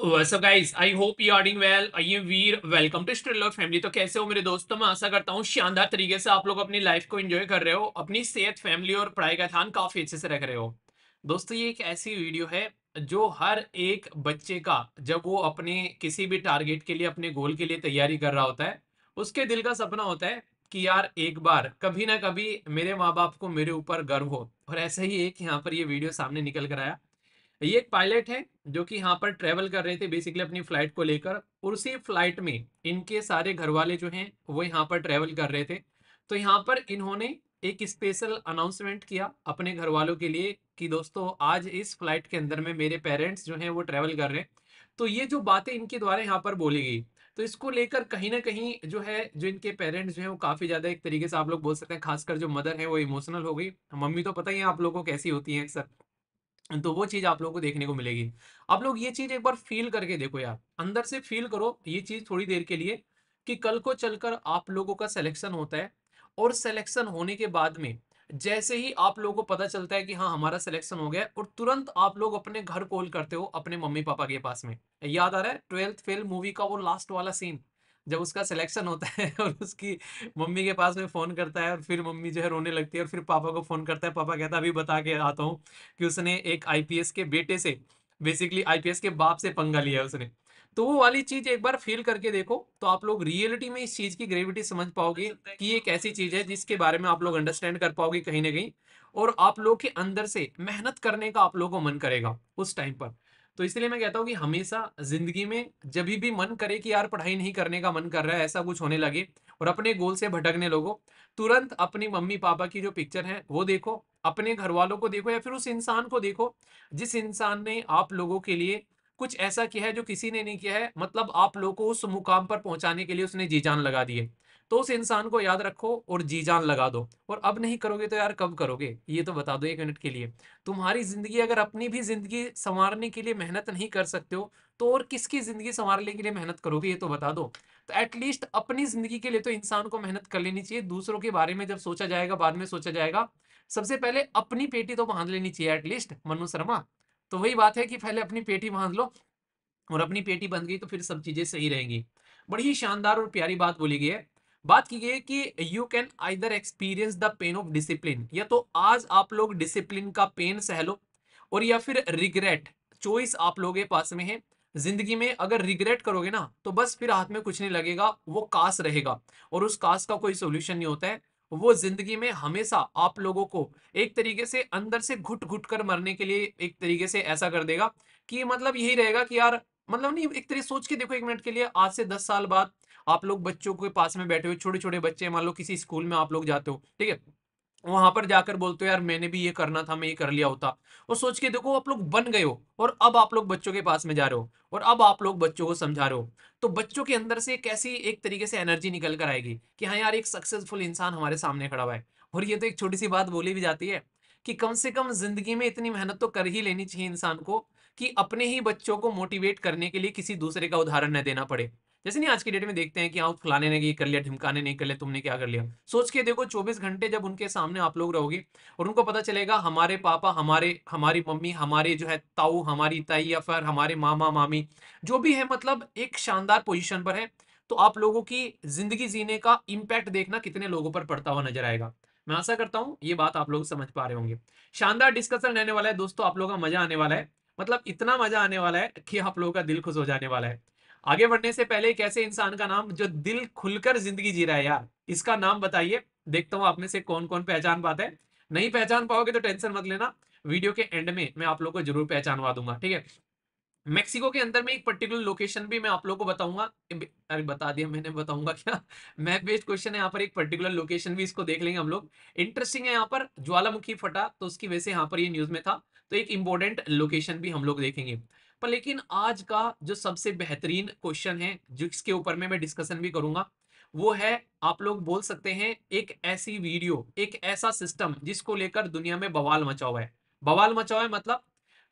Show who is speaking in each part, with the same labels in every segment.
Speaker 1: So guys I hope you you are doing well. वीर. Welcome to Striller family तो कैसे हो मेरे दोस्तों मैं आशा करता हूँ शानदार तरीके से आप लोग अपनी लाइफ को एंजॉय कर रहे हो अपनी सेहत फैमिली और पढ़ाई का ध्यान काफी अच्छे से रख रहे हो दोस्तों ये एक ऐसी वीडियो है जो हर एक बच्चे का जब वो अपने किसी भी टारगेट के लिए अपने गोल के लिए तैयारी कर रहा होता है उसके दिल का सपना होता है कि यार एक बार कभी ना कभी मेरे माँ बाप को मेरे ऊपर गर्व हो और ऐसे ही एक यहाँ पर ये वीडियो सामने निकल कर आया ये एक पायलट है जो कि यहाँ पर ट्रेवल कर रहे थे बेसिकली अपनी फ्लाइट को लेकर उसी फ्लाइट में इनके सारे घर वाले जो हैं वो यहाँ पर ट्रेवल कर रहे थे तो यहाँ पर इन्होंने एक स्पेशल अनाउंसमेंट किया अपने घर वालों के लिए कि दोस्तों आज इस फ्लाइट के अंदर में मेरे पेरेंट्स जो हैं वो ट्रेवल कर रहे हैं तो ये जो बातें इनके द्वारा यहाँ पर बोली गई तो इसको लेकर कहीं ना कहीं जो है जो इनके पेरेंट्स जो है वो काफी ज्यादा एक तरीके से आप लोग बोल सकते हैं खासकर जो मदर है वो इमोशनल हो गई मम्मी तो पता ही है आप लोगों को कैसी होती है अक्सर तो वो चीज़ आप लोगों को देखने को मिलेगी आप लोग ये चीज़ एक बार फील करके देखो यार अंदर से फील करो ये चीज़ थोड़ी देर के लिए कि कल को चलकर आप लोगों का सिलेक्शन होता है और सिलेक्शन होने के बाद में जैसे ही आप लोगों को पता चलता है कि हाँ हमारा सिलेक्शन हो गया और तुरंत आप लोग अपने घर कॉल करते हो अपने मम्मी पापा के पास में याद आ रहा है ट्वेल्थ फेल मूवी का वो लास्ट वाला सीन जब उसका सिलेक्शन होता है और उसकी मम्मी के पास में फ़ोन करता है और फिर मम्मी जो है रोने लगती है और फिर पापा को फ़ोन करता है पापा कहता है अभी बता के आता हूँ कि उसने एक आईपीएस के बेटे से बेसिकली आईपीएस के बाप से पंगा लिया उसने तो वो वाली चीज़ एक बार फील करके देखो तो आप लोग रियलिटी में इस चीज़ की ग्रेविटी समझ पाओगे कि एक ऐसी हाँ। चीज़ है जिसके बारे में आप लोग अंडरस्टैंड कर पाओगे कहीं ना कहीं और आप लोग के अंदर से मेहनत करने का आप लोगों को मन करेगा उस टाइम पर तो इसलिए मैं कहता हूँ कि हमेशा जिंदगी में जब भी मन करे कि यार पढ़ाई नहीं करने का मन कर रहा है ऐसा कुछ होने लगे और अपने गोल से भटकने लोगों तुरंत अपनी मम्मी पापा की जो पिक्चर है वो देखो अपने घर वालों को देखो या फिर उस इंसान को देखो जिस इंसान ने आप लोगों के लिए कुछ ऐसा किया है जो किसी ने नहीं किया है मतलब आप लोगों को उस मुकाम पर पहुंचाने के लिए उसने जी जान लगा दी है तो उस इंसान को याद रखो और जी जान लगा दो और अब नहीं करोगे तो यार कब करोगे ये तो बता दो एक मिनट के लिए तुम्हारी ज़िंदगी अगर अपनी भी ज़िंदगी संवारने के लिए मेहनत नहीं कर सकते हो तो और किसकी ज़िंदगी संवारने के लिए मेहनत करोगे ये तो बता दो तो एटलीस्ट अपनी ज़िंदगी के लिए तो इंसान को मेहनत कर लेनी चाहिए दूसरों के बारे में जब सोचा जाएगा बाद में सोचा जाएगा सबसे पहले अपनी पेटी तो बांध लेनी चाहिए एटलीस्ट मनु शर्मा तो वही बात है कि पहले अपनी पेटी बांध लो और अपनी पेटी बंध गई तो फिर सब चीज़ें सही रहेंगी बड़ी ही शानदार और प्यारी बात बोली गई है बात की गई कि you can either experience the pain of discipline या तो आज आप लोग डिसिप्लिन का पेन सह लो और या फिर रिग्रेट चॉइस आप लोगों के पास में है जिंदगी में अगर रिग्रेट करोगे ना तो बस फिर हाथ में कुछ नहीं लगेगा वो कास रहेगा और उस कास का कोई सोल्यूशन नहीं होता है वो जिंदगी में हमेशा आप लोगों को एक तरीके से अंदर से घुट घुट कर मरने के लिए एक तरीके से ऐसा कर देगा कि मतलब यही रहेगा कि यार मतलब नहीं एक तरीके सोच के देखो एक मिनट के लिए आज से दस साल बाद आप लोग बच्चों के पास में बैठे हुए छोटे छोटे बच्चे मान लो किसी स्कूल में आप लोग जाते हो ठीक है वहां पर जाकर बोलते हो यार मैंने भी ये करना था मैं ये कर लिया होता और सोच के देखो आप लोग बन गए हो और अब आप लोग बच्चों के पास में जा रहे हो और अब आप लोग बच्चों को समझा रहे हो तो बच्चों के अंदर से कैसी एक तरीके से एनर्जी निकल कर आएगी कि हाँ यार एक सक्सेसफुल इंसान हमारे सामने खड़ा हुआ है और ये तो एक छोटी सी बात बोली भी जाती है कि कम से कम जिंदगी में इतनी मेहनत तो कर ही लेनी चाहिए इंसान को कि अपने ही बच्चों को मोटिवेट करने के लिए किसी दूसरे का उदाहरण न देना पड़े जैसे नहीं आज की डेट में देखते हैं कि हाँ फलाने ने ये कर लिया ढिमकाने नहीं कर लिया तुमने क्या कर लिया सोच के देखो चौबीस घंटे जब उनके सामने आप लोग रहोगे और उनको पता चलेगा हमारे पापा हमारे हमारी मम्मी हमारे जो है ताऊ हमारी ताई या फिर हमारे मामा मामी जो भी है मतलब एक शानदार पोजिशन पर है तो आप लोगों की जिंदगी जीने का इम्पैक्ट देखना कितने लोगों पर पड़ता हुआ नजर आएगा मैं आशा करता हूँ ये बात आप लोग समझ पा रहे होंगे शानदार डिस्कशन रहने वाला है दोस्तों आप लोगों का मजा आने वाला है मतलब इतना मजा आने वाला है कि आप लोगों का दिल खुश हो जाने वाला है आगे बढ़ने से पहले एक ऐसे इंसान का नाम जो दिल खुलकर जिंदगी जी रहा है यार इसका नाम बताइए देखता हूँ आप में से कौन कौन पहचान पाता है नहीं पहचान पाओगे तो टेंशन मत लेना वीडियो के एंड में मैं आप लोग को जरूर पहचानवा दूंगा ठीक है मेक्सिको के अंदर में एक पर्टिकुलर लोकेशन भी मैं आप लोगों को बताऊंगा अरे बता दिया मैंने बताऊंगा क्या मैप बेस्ड क्वेश्चन है यहाँ पर एक पर्टिकुलर लोकेशन भी इसको देख लेंगे हम लोग इंटरेस्टिंग है यहाँ पर ज्वालामुखी फटा तो उसकी वजह से यहाँ पर ये न्यूज में था तो एक इंपॉर्टेंट लोकेशन भी हम लोग देखेंगे पर लेकिन आज का जो सबसे बेहतरीन क्वेश्चन है जिसके ऊपर में मैं डिस्कशन भी करूंगा वो है आप लोग बोल सकते हैं एक ऐसी वीडियो एक ऐसा सिस्टम जिसको लेकर दुनिया में बवाल मचा हुआ है बवाल मचा हुआ है मतलब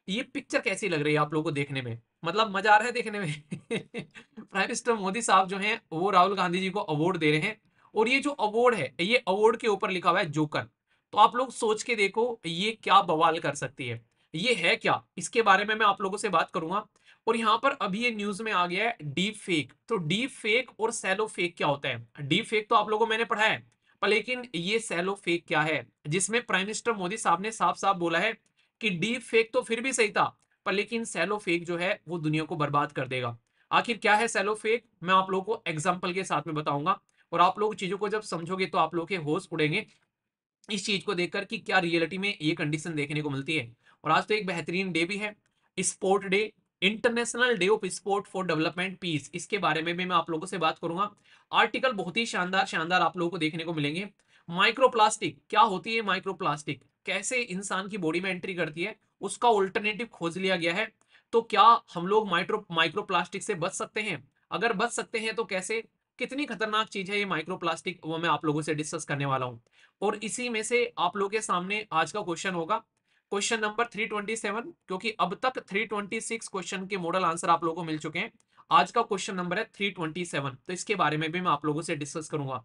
Speaker 1: ये पिक्चर कैसी लग रही है आप लोगों को देखने में मतलब मजा आ रहा है देखने में प्राइम मिनिस्टर मोदी साहब जो हैं वो राहुल गांधी जी को अवार्ड दे रहे हैं और ये जो अवार्ड है ये अवार्ड के ऊपर लिखा हुआ है जोकर तो आप लोग सोच के देखो ये क्या बवाल कर सकती है ये है क्या इसके बारे में मैं आप लोगों से बात करूंगा और यहाँ पर अभी ये न्यूज में आ गया है डीप फेक तो डीप फेक और सैलो फेक क्या होता है डीप फेक तो आप लोगों को मैंने पढ़ा है पर लेकिन ये सैलो फेक क्या है जिसमें प्राइम मिनिस्टर मोदी साहब ने साफ साफ बोला है कि डीप फेक तो फिर भी सही था पर लेकिन सेलो फेक जो है वो दुनिया को बर्बाद कर देगा आखिर क्या है सेलो फेक मैं आप लोगों को एग्जाम्पल के साथ में बताऊंगा और आप लोग चीजों को जब समझोगे तो आप लोग के होश उड़ेंगे इस चीज को देखकर कि क्या रियलिटी में ये कंडीशन देखने को मिलती है और आज तो एक बेहतरीन डे भी है sport day international day of sport for development peace इसके बारे में भी मैं आप लोगों से बात करूंगा आर्टिकल बहुत ही शानदार शानदार आप लोगों को देखने को मिलेंगे माइक्रोप्लास्टिक क्या होती है माइक्रोप्लास्टिक कैसे इंसान की बॉडी में एंट्री करती है उसका ऑल्टरनेटिव खोज लिया गया है तो क्या हम लोग माइक्रो माइक्रोप्लास्टिक से बच सकते हैं अगर बच सकते हैं तो कैसे कितनी खतरनाक चीज है ये माइक्रोप्लास्टिक वो मैं आप लोगों से डिस्कस करने वाला हूँ और इसी में से आप लोगों के सामने आज का क्वेश्चन होगा क्वेश्चन नंबर 327 क्योंकि अब तक 326 क्वेश्चन के मॉडल आंसर आप लोगों को मिल चुके हैं आज का क्वेश्चन नंबर है 327 तो इसके बारे में भी मैं आप लोगों से डिस्कस करूंगा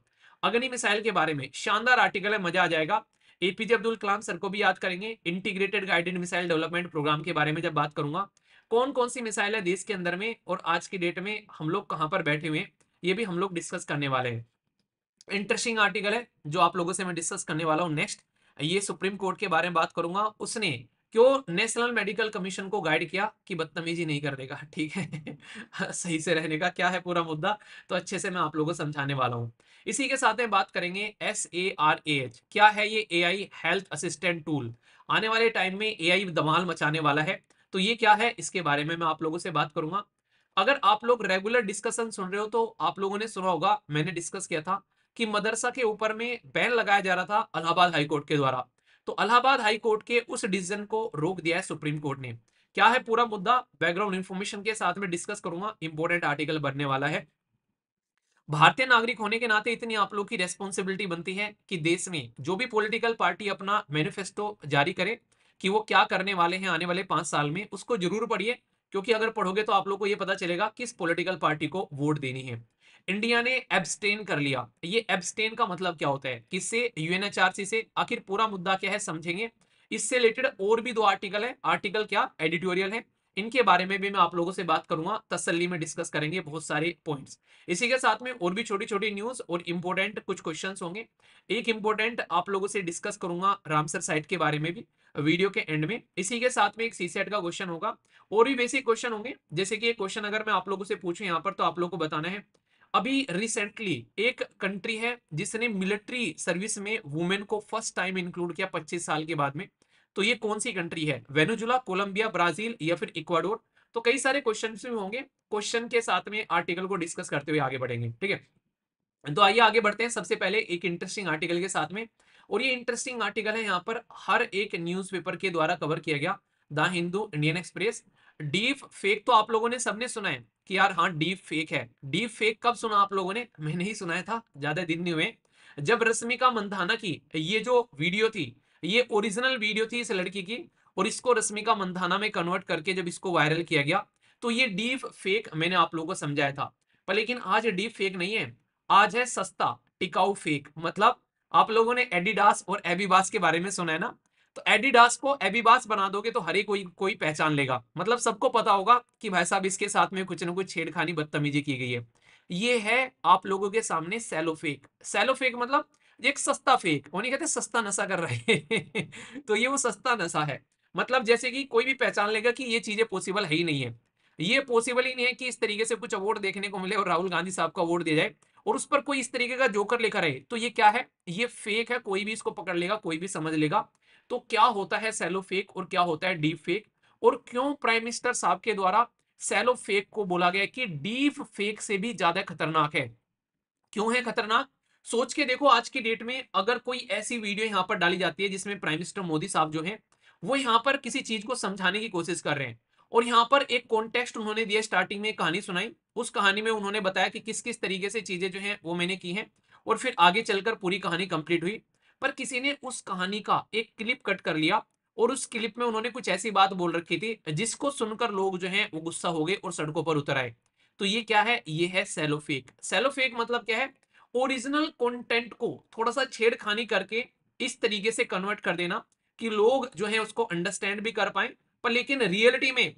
Speaker 1: अग्नि मिसाइल के बारे में शानदार आर्टिकल है मजा आ जाएगा एपीजे अब्दुल कलाम सर को भी याद करेंगे integrated guided missile development programme के बारे में जब बात करूंगा कौन कौन सी मिसाइल है देश के अंदर में और आज की डेट में हम लोग कहाँ पर बैठे हुए हैं ये भी हम लोग डिस्कस करने वाले हैं इंटरेस्टिंग आर्टिकल है जो आप लोगों से मैं डिस्कस करने वाला हूँ नेक्स्ट ये सुप्रीम कोर्ट के बारे में बात करूंगा उसने क्यों नेशनल मेडिकल कमीशन को गाइड किया कि बदतमीजी नहीं कर देगा ठीक है सही से रहने का क्या है पूरा मुद्दा तो अच्छे से मैं आप लोगों को समझाने वाला हूँ इसी के साथ में बात करेंगे S A R A H क्या है ये A I health assistant tool आने वाले टाइम में ए आई दमाल मचाने वाला है तो ये क्या है इसके बारे में मैं आप लोगों से बात करूंगा अगर आप लोग रेगुलर डिस्कशन सुन रहे हो तो आप लोगों ने सुना होगा मैंने डिस्कस किया था कि मदरसा के ऊपर में बैन लगाया जा रहा था अलाहाबाद हाईकोर्ट के द्वारा तो अलाहाबाद हाईकोर्ट के उस डिसीजन को रोक दिया है सुप्रीम कोर्ट ने क्या है पूरा मुद्दा बैकग्राउंड इन्फॉर्मेशन के साथ में डिस्कस करूंगा इंपोर्टेंट आर्टिकल बनने वाला है भारतीय नागरिक होने के नाते इतनी आप लोग की रेस्पॉन्सिबिलिटी बनती है कि देश में जो भी पॉलिटिकल पार्टी अपना मैनिफेस्टो जारी करे कि वो क्या करने वाले हैं आने वाले पांच साल में उसको जरूर पढ़िए क्योंकि अगर पढ़ोगे तो आप लोग को ये पता चलेगा किस पॉलिटिकल पार्टी को वोट देनी है इंडिया ने एब्सटेन कर लिया ये एब्सटेन का मतलब क्या होता है किससे यूएनएचआरसी से आखिर पूरा मुद्दा क्या है समझेंगे इससे रिलेटेड और भी दो आर्टिकल है आर्टिकल क्या एडिटोरियल है इनके बारे में भी मैं आप लोगों से बात करूंगा तसल्ली में डिस्कस करेंगे बहुत सारे पॉइंट्स इसी के साथ में और भी छोटी छोटी न्यूज और इम्पोर्टेंट कुछ क्वेश्चन होंगे एक इम्पोर्टेंट आप लोगों से डिस्कस करूंगा रामसर साइट के बारे में भी वीडियो के एंड में इसी के साथ में एक सीसेट का क्वेश्चन होगा और भी बेसिक क्वेश्चन होंगे जैसे कि एक क्वेश्चन अगर मैं आप लोगों से पूछू यहाँ पर तो आप लोग को बताना है अभी रिसेंटली एक कंट्री है जिसने मिलिट्री सर्विस में वुमेन को फर्स्ट टाइम इंक्लूड किया 25 साल के बाद में तो ये कौन सी कंट्री है वेनेजुला कोलंबिया ब्राजील या फिर इक्वाडोर तो कई सारे क्वेश्चन भी होंगे क्वेश्चन के साथ में आर्टिकल को डिस्कस करते हुए आगे बढ़ेंगे ठीक है तो आइए आगे बढ़ते हैं सबसे पहले एक इंटरेस्टिंग आर्टिकल के साथ में और ये इंटरेस्टिंग आर्टिकल है यहाँ पर हर एक न्यूज के द्वारा कवर किया गया the Hindu Indian Express deep fake तो आप लोगों ने सबने सुना है कि यार हाँ डीप फेक है डीप फेक कब सुना आप लोगों ने मैंने ही सुनाया था ज्यादा दिन नहीं हुए जब रश्मिका मंदाना की ये जो वीडियो थी ये ओरिजिनल वीडियो थी इस लड़की की और इसको रश्मिका मंदाना में कन्वर्ट करके जब इसको वायरल किया गया तो ये डीप फेक मैंने आप लोगों को समझाया था पर लेकिन आज डीप फेक नहीं है आज है सस्ता टिकाऊ फेक मतलब आप लोगों ने एडिडास और एबीबास के बारे में सुना है ना तो एडिडास को एबिबास बना दोगे तो हर एक कोई कोई पहचान लेगा मतलब सबको पता होगा कि भाई साहब इसके साथ में कुछ ना कुछ छेड़खानी बदतमीजी की गई है ये है आप लोगों के सामने सेलोफेक सेलोफेक मतलब एक सस्ता फेक नहीं कहते सस्ता नशा कर रहे तो ये वो सस्ता नशा है मतलब जैसे कि कोई भी पहचान लेगा कि ये चीजें पॉसिबल है ही नहीं है ये पॉसिबल ही नहीं है कि इस तरीके से कुछ अवार्ड देखने को मिले और राहुल गांधी साहब का अवार्ड दिया जाए और उस पर कोई इस तरीके का जोकर लिखा रहे तो ये क्या है ये फेक है कोई भी इसको पकड़ लेगा कोई भी समझ लेगा तो क्या होता है सैलो फेक और क्या होता है डीप फेक और क्यों प्राइम मिनिस्टर साहब के द्वारा सैलो फेक को बोला गया कि डीप फेक से भी ज्यादा खतरनाक है क्यों है खतरनाक सोच के देखो आज की डेट में अगर कोई ऐसी वीडियो यहां पर डाली जाती है जिसमें प्राइम मिनिस्टर मोदी साहब जो है वो यहां पर किसी चीज को समझाने की कोशिश कर रहे हैं और यहाँ पर एक कॉन्टेक्स्ट उन्होंने दिया स्टार्टिंग में कहानी सुनाई उस कहानी में उन्होंने बताया कि किस किस तरीके से चीजें जो हैं वो मैंने की हैं और फिर आगे चलकर पूरी कहानी कंप्लीट हुई पर किसी ने उस कहानी का एक क्लिप कट कर लिया और उस क्लिप में उन्होंने कुछ ऐसी बात बोल रखी थी जिसको सुनकर लोग जो हैं वो गुस्सा हो गए और सड़कों पर उतर आए तो ये क्या है ये है सेलोफेक सेलोफेक मतलब क्या है ओरिजिनल कंटेंट को थोड़ा सा छेड़खानी करके इस तरीके से कन्वर्ट कर देना कि लोग जो है उसको अंडरस्टैंड भी कर पाए पर लेकिन रियलिटी में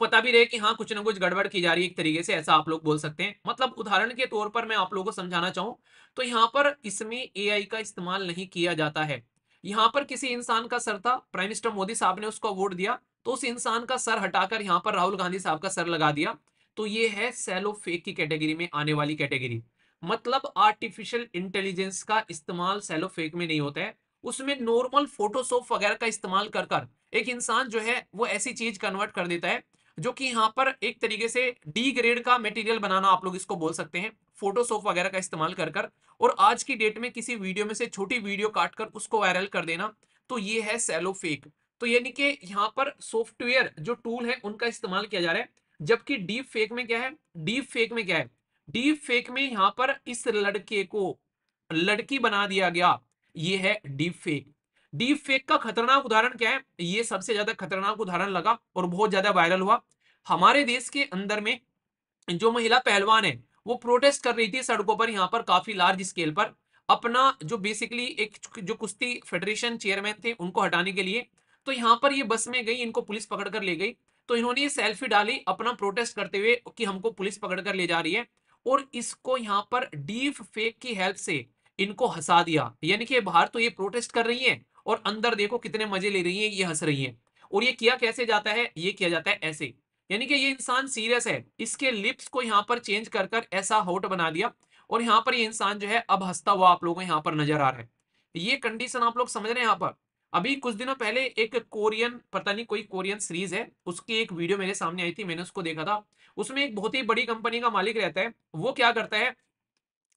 Speaker 1: पता भी रहे कि हाँ कुछ ना कुछ गड़बड़ की जा रही है एक तरीके से ऐसा आप लोग बोल सकते हैं मतलब उदाहरण के तौर पर मैं आप लोगों को समझाना चाहूँ तो यहाँ पर इसमें ए का इस्तेमाल नहीं किया जाता है यहाँ पर किसी इंसान का सर था प्राइम मिनिस्टर मोदी साहब ने उसको वोट दिया तो उस इंसान का सर हटाकर यहाँ पर राहुल गांधी साहब का सर लगा दिया तो ये है सेलो फेक की कैटेगरी में आने वाली कैटेगरी मतलब आर्टिफिशियल इंटेलिजेंस का इस्तेमाल सेलो फेक में नहीं होता है उसमें नॉर्मल फोटोशॉप वगैरह का इस्तेमाल कर कर एक इंसान जो है वो ऐसी चीज कन्वर्ट कर देता है जो कि यहाँ पर एक तरीके से डी ग्रेड का मटेरियल बनाना आप लोग इसको बोल सकते हैं फोटोशॉप वगैरह का इस्तेमाल कर कर और आज की डेट में किसी वीडियो में से छोटी वीडियो काट कर उसको वायरल कर देना तो ये है सेलो फेक तो यानी कि यहाँ पर सॉफ्टवेयर जो टूल है उनका इस्तेमाल किया जा रहा है जबकि डीप फेक में क्या है डीप फेक में क्या है डीप फेक में यहाँ पर इस लड़के को लड़की बना दिया गया ये है डीप फेक डीप फेक का खतरनाक उदाहरण क्या है ये सबसे ज्यादा खतरनाक उदाहरण लगा और बहुत ज्यादा वायरल हुआ हमारे देश के अंदर में जो महिला पहलवान है वो प्रोटेस्ट कर रही थी सड़कों पर यहाँ पर काफी लार्ज स्केल पर अपना जो बेसिकली एक जो कुश्ती फेडरेशन चेयरमैन थे उनको हटाने के लिए तो यहाँ पर ये बस में गई इनको पुलिस पकड़ कर ले गई तो इन्होंने ये सेल्फी डाली अपना प्रोटेस्ट करते हुए कि हमको पुलिस पकड़ कर ले जा रही है और इसको यहाँ पर डीप फेक की हेल्प से इनको हंसा दिया यानी कि बाहर तो ये प्रोटेस्ट कर रही है और अंदर देखो कितने मजे ले रही है ये हंस रही है और ये किया कैसे जाता है ये किया जाता है ऐसे यानी कि ये इंसान सीरियस है इसके लिप्स को यहाँ पर चेंज कर कर ऐसा होट बना दिया और यहाँ पर ये इंसान जो है अब हंसता हुआ आप लोगों को यहाँ पर नजर आ रहा है ये कंडीशन आप लोग समझ रहे हैं यहाँ पर अभी कुछ दिनों पहले एक कोरियन पता नहीं कोई कोरियन सीरीज है उसकी एक वीडियो मेरे सामने आई थी मैंने उसको देखा था उसमें एक बहुत ही बड़ी कंपनी का मालिक रहता है वो क्या करता है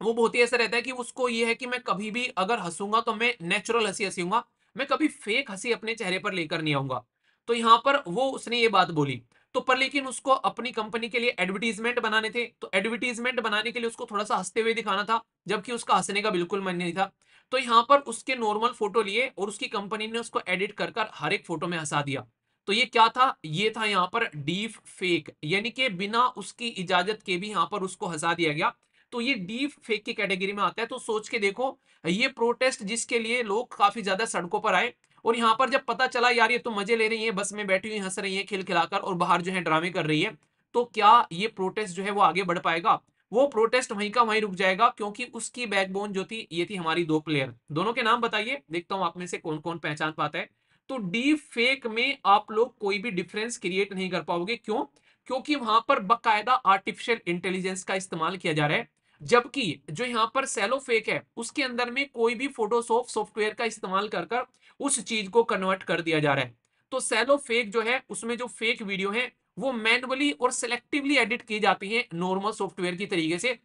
Speaker 1: वो बहुत ही ऐसा रहता है कि उसको ये है कि मैं कभी भी अगर हंसूंगा तो मैं नेचुरल हंसी हंसीऊंगा मैं कभी फेक हंसी अपने चेहरे पर लेकर नहीं आऊंगा तो यहाँ पर वो उसने ये बात बोली तो पर लेकिन उसको अपनी कंपनी के लिए एडवर्टीजमेंट बनाने थे तो एडवर्टीजमेंट बनाने के लिए उसको थोड़ा सा हंसते हुए दिखाना था जबकि उसका हंसने का बिल्कुल मन नहीं था तो यहाँ पर उसके नॉर्मल फोटो लिए और उसकी कंपनी ने उसको एडिट कर कर हर एक फोटो में हंसा दिया तो ये क्या था ये था यहाँ पर डीप फेक यानी कि बिना उसकी इजाजत के भी यहाँ पर उसको हंसा दिया गया तो ये डीप फेक की कैटेगरी में आता है तो सोच के देखो ये प्रोटेस्ट जिसके लिए लोग काफी ज्यादा सड़कों पर आए और यहाँ पर जब पता चला यार ये तो मजे ले रही है बस में बैठी हुई हंस रही है खिल खिलाकर और बाहर जो है ड्रामे कर रही है तो क्या ये प्रोटेस्ट जो है वो आगे बढ़ पाएगा वो प्रोटेस्ट वहीं का वहीं रुक जाएगा क्योंकि उसकी बैकबोन जो थी ये थी हमारी दो प्लेयर दोनों के नाम बताइए देखता हूं आप में से कौन कौन पहचान पाता है तो डी फेक में आप लोग कोई भी डिफरेंस क्रिएट नहीं कर पाओगे क्यों क्योंकि वहां पर बकायदा आर्टिफिशियल इंटेलिजेंस का इस्तेमाल किया जा रहा है जबकि जो यहाँ पर सेलो फेक है उसके अंदर में कोई भी फोटोशॉप सॉफ्टवेयर का इस्तेमाल कर कर उस चीज को कन्वर्ट कर दिया जा रहा है तो सेलो फेक जो है उसमें जो फेक वीडियो है वो मैनुअली और सिलेक्टिवली एडिट की जाती है नॉर्मल सॉफ्टवेयर की तरीके से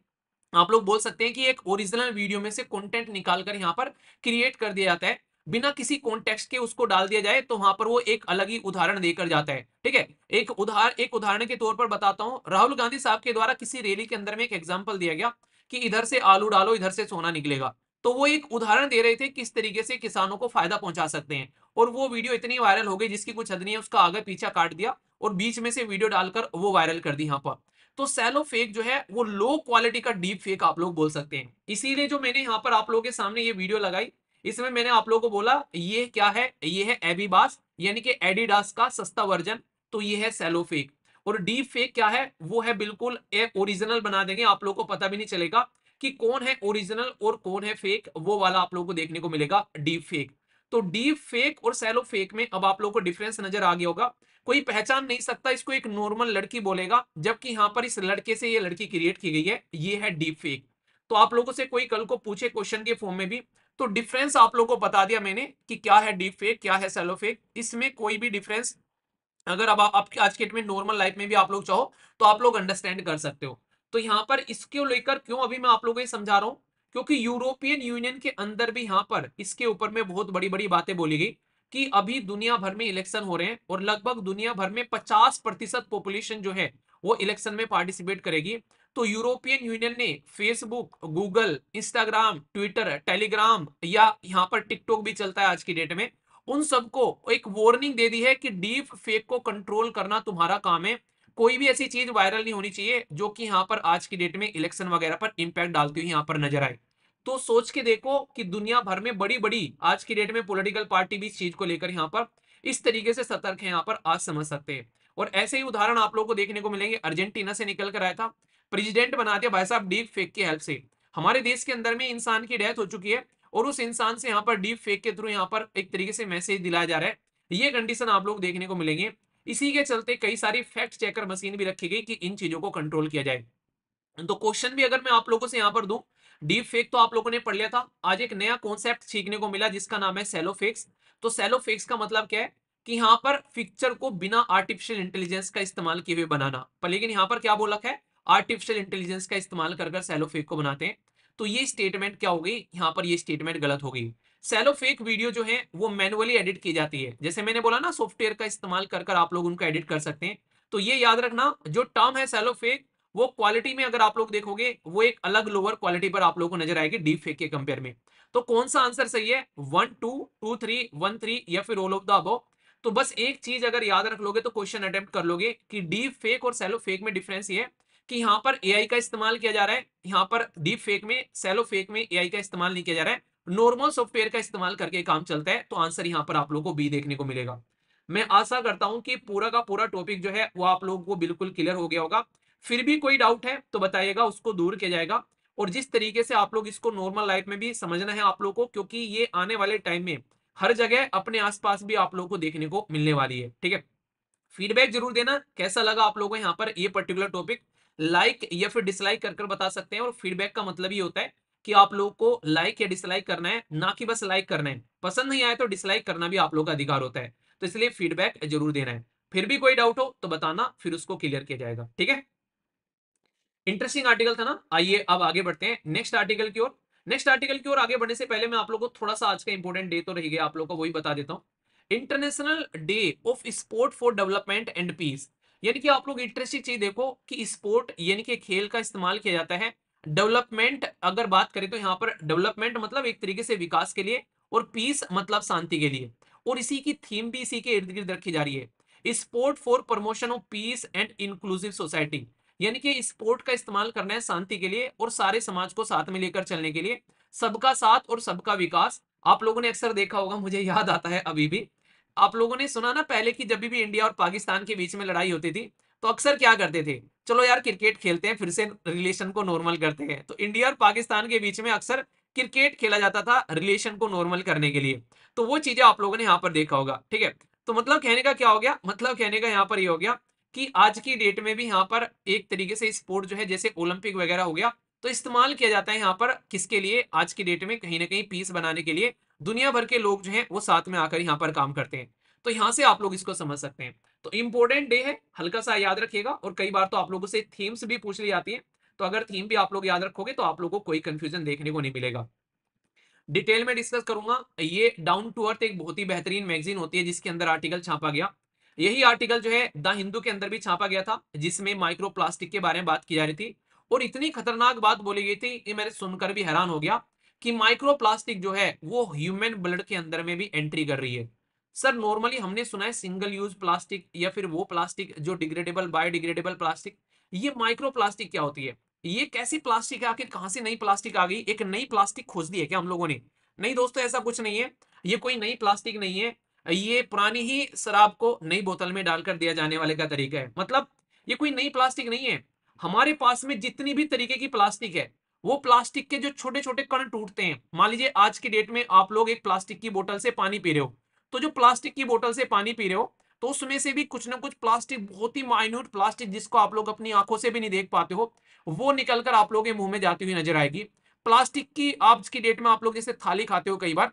Speaker 1: आप लोग बोल सकते हैं कि एक ओरिजिनल वीडियो में से कंटेंट निकालकर यहाँ पर क्रिएट कर दिया जाता है बिना किसी कॉन्टेक्स्ट के उसको डाल दिया जाए तो वहां पर वो एक अलग ही उदाहरण देकर जाता है ठीक है एक उदाहरण एक उदाहरण के तौर पर बताता हूँ राहुल गांधी साहब के द्वारा किसी रैली के अंदर में एक एग्जाम्पल दिया गया कि इधर से आलू डालो इधर से सोना निकलेगा तो वो एक उदाहरण दे रहे थे किस तरीके से किसानों को फायदा पहुंचा सकते हैं और वो वीडियो इतनी वायरल हो गई जिसकी कुछ हद नहीं है उसका आगे पीछा काट दिया और बीच में से वीडियो डालकर वो वायरल कर दी यहाँ पर तो सैलो फेक जो है वो लो क्वालिटी का डीप फेक आप लोग बोल सकते हैं इसीलिए जो मैंने यहाँ पर आप लोगों के सामने ये वीडियो लगाई इसमें मैंने आप लोगों को बोला ये क्या है ये है एबीबास यानी कि एडिडास का सस्ता वर्जन तो ये है सेलोफेक और डीप फेक क्या है वो है बिल्कुल ओरिजिनल बना देंगे आप लोगों को पता भी नहीं चलेगा कि कौन है ओरिजिनल और कौन है फेक वो वाला आप लोगों को देखने को मिलेगा डीप फेक तो डीप फेक और सैलो फेक में अब आप लोगों को डिफरेंस नजर आ गया होगा कोई पहचान नहीं सकता इसको एक नॉर्मल लड़की बोलेगा जबकि यहां पर इस लड़के से ये लड़की क्रिएट की गई है ये है डीप फेक तो आप लोगों से कोई कल को पूछे क्वेश्चन के फॉर्म में भी तो डिफरेंस आप लोगों को बता दिया मैंने कि क्या है डीप फेक क्या है सेलो फेक इसमें कोई भी डिफरेंस अगर अब आपकी आज के डेट में नॉर्मल लाइफ में भी आप लोग चाहो तो आप लोग अंडरस्टैंड कर सकते हो तो यहाँ पर इसको लेकर क्यों अभी मैं आप लोगों को समझा रहा हूँ क्योंकि यूरोपियन यूनियन के अंदर भी यहाँ पर इसके ऊपर में बहुत बड़ी बड़ी बातें बोली गई कि अभी दुनिया भर में इलेक्शन हो रहे हैं और लगभग दुनिया भर में 50 प्रतिशत पॉपुलेशन जो है वो इलेक्शन में पार्टिसिपेट करेगी तो यूरोपियन यूनियन ने Facebook Google Instagram Twitter Telegram या यहाँ पर टिकटॉक भी चलता है आज की डेट में उन सबको एक वार्निंग दे दी है कि डीप फेक को कंट्रोल करना तुम्हारा काम है कोई भी ऐसी चीज वायरल नहीं होनी चाहिए जो कि यहाँ पर आज की डेट में इलेक्शन वगैरह पर इम्पैक्ट डालती हुई यहाँ पर नजर आए तो सोच के देखो कि दुनिया भर में बड़ी बड़ी आज की डेट में पॉलिटिकल पार्टी भी इस चीज को लेकर यहाँ पर इस तरीके से सतर्क है यहाँ पर आज समझ सकते हैं और ऐसे ही उदाहरण आप लोग को देखने को मिलेंगे अर्जेंटीना से निकल कर आया था प्रेजिडेंट बना दिया भाई साहब डीप फेक की हेल्प से हमारे देश के अंदर में इंसान की डेथ हो चुकी है और उस इंसान से यहाँ पर डीप फेक के थ्रू यहाँ पर एक तरीके से मैसेज दिलाया जा रहा है ये कंडीशन आप लोग देखने को मिलेंगे इसी के चलते कई सारी फैक्ट चेकर मशीन भी रखी गई कि इन चीजों को कंट्रोल किया जाए तो क्वेश्चन भी अगर मैं आप लोगों से यहाँ पर दू डीप फेक तो आप लोगों ने पढ़ लिया था आज एक नया कॉन्सेप्ट सीखने को मिला जिसका नाम है सेलो फेक्स तो सेलो फेक्स का मतलब क्या है कि यहां पर पिक्चर को बिना आर्टिफिशियल इंटेलिजेंस का इस्तेमाल किए हुए बनाना पर लेकिन यहां पर क्या बोला है आर्टिफिशियल इंटेलिजेंस का इस्तेमाल कर सेलोफेक को बनाते हैं तो ये स्टेटमेंट क्या होगी यहां पर ये स्टेटमेंट गलत होगी सैलो फेक वीडियो जो है वो मैनुअली एडिट की जाती है जैसे मैंने बोला ना सॉफ्टवेयर का इस्तेमाल कर आप लोग उनको एडिट कर सकते हैं तो ये याद रखना जो टर्म है सेलोफेक वो क्वालिटी में अगर आप लोग देखोगे वो एक अलग लोअर क्वालिटी पर आप लोगों को नजर आएगी डीप फेक के कंपेयर में तो कौन सा आंसर सही है one two two three one three या फिर ऑल ऑफ द अबो तो बस एक चीज अगर याद रख लोगे तो क्वेश्चन अटेम्प्ट कर लोगे कि डीप फेक और सेलो फेक में डिफरेंस ये कि यहाँ पर एआई का इस्तेमाल किया जा रहा है यहाँ पर डीप फेक में सेलो फेक में एआई का इस्तेमाल नहीं किया जा रहा है नॉर्मल सॉफ्टवेयर का इस्तेमाल करके काम चलता है तो आंसर यहाँ पर आप लोगों को बी देखने को मिलेगा मैं आशा करता हूं कि पूरा का पूरा टॉपिक जो है वो आप लोगों को बिल्कुल क्लियर हो गया होगा फिर भी कोई डाउट है तो बताइएगा उसको दूर किया जाएगा और जिस तरीके से आप लोग इसको नॉर्मल लाइफ में भी समझना है आप लोग को क्योंकि ये आने वाले टाइम में हर जगह अपने आसपास भी आप लोगों को देखने को मिलने वाली है ठीक है फीडबैक जरूर देना कैसा लगा आप लोगों को यहाँ पर ये पर्टिकुलर टॉपिक लाइक या फिर डिसलाइक कर कर बता सकते हैं और फीडबैक का मतलब ये होता है कि आप लोगों को लाइक या डिसलाइक करना है ना कि बस लाइक करना है पसंद नहीं आए तो डिसलाइक करना भी आप लोगों का अधिकार होता है तो इसलिए फीडबैक जरूर देना है फिर भी कोई डाउट हो तो बताना फिर उसको क्लियर किया जाएगा ठीक है इंटरेस्टिंग आर्टिकल था ना आइए अब आगे बढ़ते हैं नेक्स्ट आर्टिकल की ओर नेक्स्ट आर्टिकल की ओर आगे बढ़ने से पहले मैं आप लोगों को थोड़ा सा आज का इंपॉर्टेंट डे तो रही गया आप लोगों को वही बता देता हूँ international day of sport for development and peace यानी कि आप लोग इंटरेस्टिंग चीज देखो कि स्पोर्ट यानी कि खेल का इस्तेमाल किया जाता है डेवलपमेंट अगर बात करें तो यहाँ पर डेवलपमेंट मतलब एक तरीके से विकास के लिए और पीस मतलब शांति के लिए और इसी की थीम भी इसी के इर्द गिर्द रखी जा रही है sport for promotion of peace and inclusive society यानी कि स्पोर्ट का इस्तेमाल करना है शांति के लिए और सारे समाज को साथ में लेकर चलने के लिए सबका साथ और सबका विकास आप लोगों ने अक्सर देखा होगा मुझे याद आता है अभी भी आप लोगों ने सुना ना पहले की जब भी इंडिया और पाकिस्तान के बीच में लड़ाई होती थी तो अक्सर क्या करते थे चलो यार क्रिकेट खेलते हैं फिर से रिलेशन को नॉर्मल करते हैं तो इंडिया और पाकिस्तान के बीच में अक्सर क्रिकेट खेला जाता था रिलेशन को नॉर्मल करने के लिए तो वो चीजें आप लोगों ने यहाँ पर देखा होगा ठीक है तो मतलब कहने का क्या हो गया मतलब कहने का यहाँ पर ये यह हो गया कि आज की डेट में भी यहाँ पर एक तरीके से स्पोर्ट जो है जैसे ओलंपिक वगैरह हो गया तो इस्तेमाल किया जाता है यहाँ पर किसके लिए आज की डेट में कहीं ना कहीं पीस बनाने के लिए दुनिया भर के लोग जो है वो साथ में आकर यहाँ पर काम करते हैं तो यहाँ से आप लोग इसको समझ सकते हैं तो इम्पोर्टेंट डे है हल्का सा याद रखिएगा और कई बार तो आप लोगों से थीम्स भी पूछ ली जाती है तो अगर थीम भी आप लोग याद रखोगे तो आप लोगों को कोई कंफ्यूजन देखने को नहीं मिलेगा डिटेल में डिस्कस करूंगा ये डाउन टू अर्थ एक बहुत ही बेहतरीन मैगजीन होती है जिसके अंदर आर्टिकल छापा गया यही आर्टिकल जो है द हिंदू के अंदर भी छापा गया था जिसमें माइक्रो प्लास्टिक के बारे में बात की जा रही थी और इतनी खतरनाक बात बोली गई थी ये मैंने सुनकर भी हैरान हो गया कि माइक्रो प्लास्टिक जो है वो ह्यूमन ब्लड के अंदर में भी एंट्री कर रही है सर नॉर्मली हमने सुना है सिंगल यूज प्लास्टिक या फिर वो प्लास्टिक जो डिग्रेडेबल बायोडिग्रेडेबल प्लास्टिक ये माइक्रो प्लास्टिक क्या होती है ये कैसी प्लास्टिक है आखिर कहां से नई प्लास्टिक आ गई एक नई प्लास्टिक खोज दी है क्या हम लोगों ने नहीं दोस्तों ऐसा कुछ नहीं है ये कोई नई प्लास्टिक नहीं है ये पुरानी ही शराब को नई बोतल में डालकर दिया जाने वाले का तरीका है मतलब ये कोई नई प्लास्टिक नहीं है हमारे पास में जितनी भी तरीके की प्लास्टिक है वो प्लास्टिक के जो छोटे छोटे कण टूटते हैं मान लीजिए आज की डेट में आप लोग एक प्लास्टिक की बोतल से पानी पी रहे हो तो जो प्लास्टिक की बोतल से पानी पी रहे हो तो उसमें से भी कुछ ना कुछ प्लास्टिक बहुत ही माइन्यूट प्लास्टिक जिसको आप लोग अपनी आंखों से भी नहीं देख पाते हो वो निकलकर आप लोग के मुंह में जाती हुई नजर आएगी प्लास्टिक की आज की डेट में आप लोग जैसे थाली खाते हो कई बार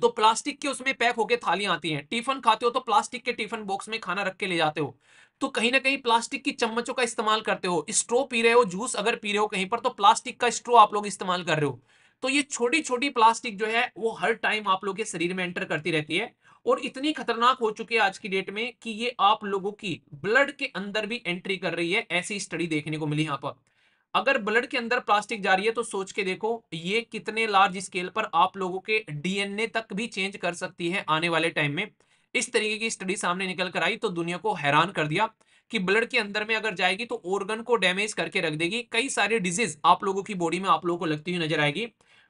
Speaker 1: तो प्लास्टिक के उसमें पैक होके थाली आती हैं टिफिन खाते हो तो प्लास्टिक के टिफिन बॉक्स में खाना रख के ले जाते हो तो कहीं ना कहीं प्लास्टिक की चम्मचों का इस्तेमाल करते हो स्ट्रो पी रहे हो जूस अगर पी रहे हो कहीं पर तो प्लास्टिक का स्ट्रो आप लोग इस्तेमाल कर रहे हो तो ये छोटी छोटी प्लास्टिक जो है वो हर टाइम आप लोग के शरीर में एंटर करती रहती है और इतनी खतरनाक हो चुकी है आज की डेट में कि ये आप लोगों की ब्लड के अंदर भी एंट्री कर रही है ऐसी स्टडी देखने को मिली यहाँ पर अगर ब्लड के अंदर प्लास्टिक जा रही है तो सोच के देखो ये कितने लार्ज स्केल पर आप लोगों के डीएनए तक भी चेंज कर सकती है आने वाले टाइम में इस तरीके की स्टडी सामने निकल कर आई तो दुनिया को हैरान कर दिया कि ब्लड के अंदर में अगर जाएगी तो ऑर्गन को डैमेज करके रख देगी कई सारे डिजीज आप लोगों की बॉडी में आप लोगों को लगती हुई नजर आएगी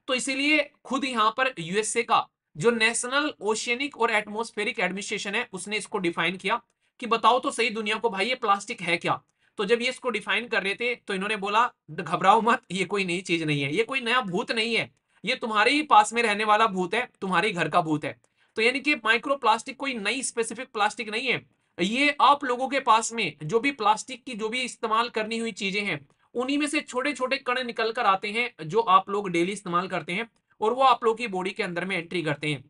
Speaker 1: तो इसीलिए खुद यहाँ पर यूएसए का जो नेशनल ओशियनिक और एटमोस्फेरिक एडमिनिस्ट्रेशन है उसने इसको डिफाइन किया कि बताओ तो सही दुनिया को भाई ये प्लास्टिक है क्या तो जब ये इसको डिफाइन कर रहे थे तो इन्होंने बोला घबराओ मत ये कोई नई चीज नहीं है ये कोई नया भूत नहीं है ये तुम्हारे ही पास में रहने वाला भूत है तुम्हारे घर का भूत है तो यानी कि माइक्रो प्लास्टिक कोई नई स्पेसिफिक प्लास्टिक नहीं है ये आप लोगों के पास में जो भी प्लास्टिक की जो भी इस्तेमाल करनी हुई चीजें हैं उन्हीं में से छोटे छोटे कण निकल कर आते हैं जो आप लोग डेली इस्तेमाल करते हैं और वो आप लोग की बॉडी के अंदर में एंट्री करते हैं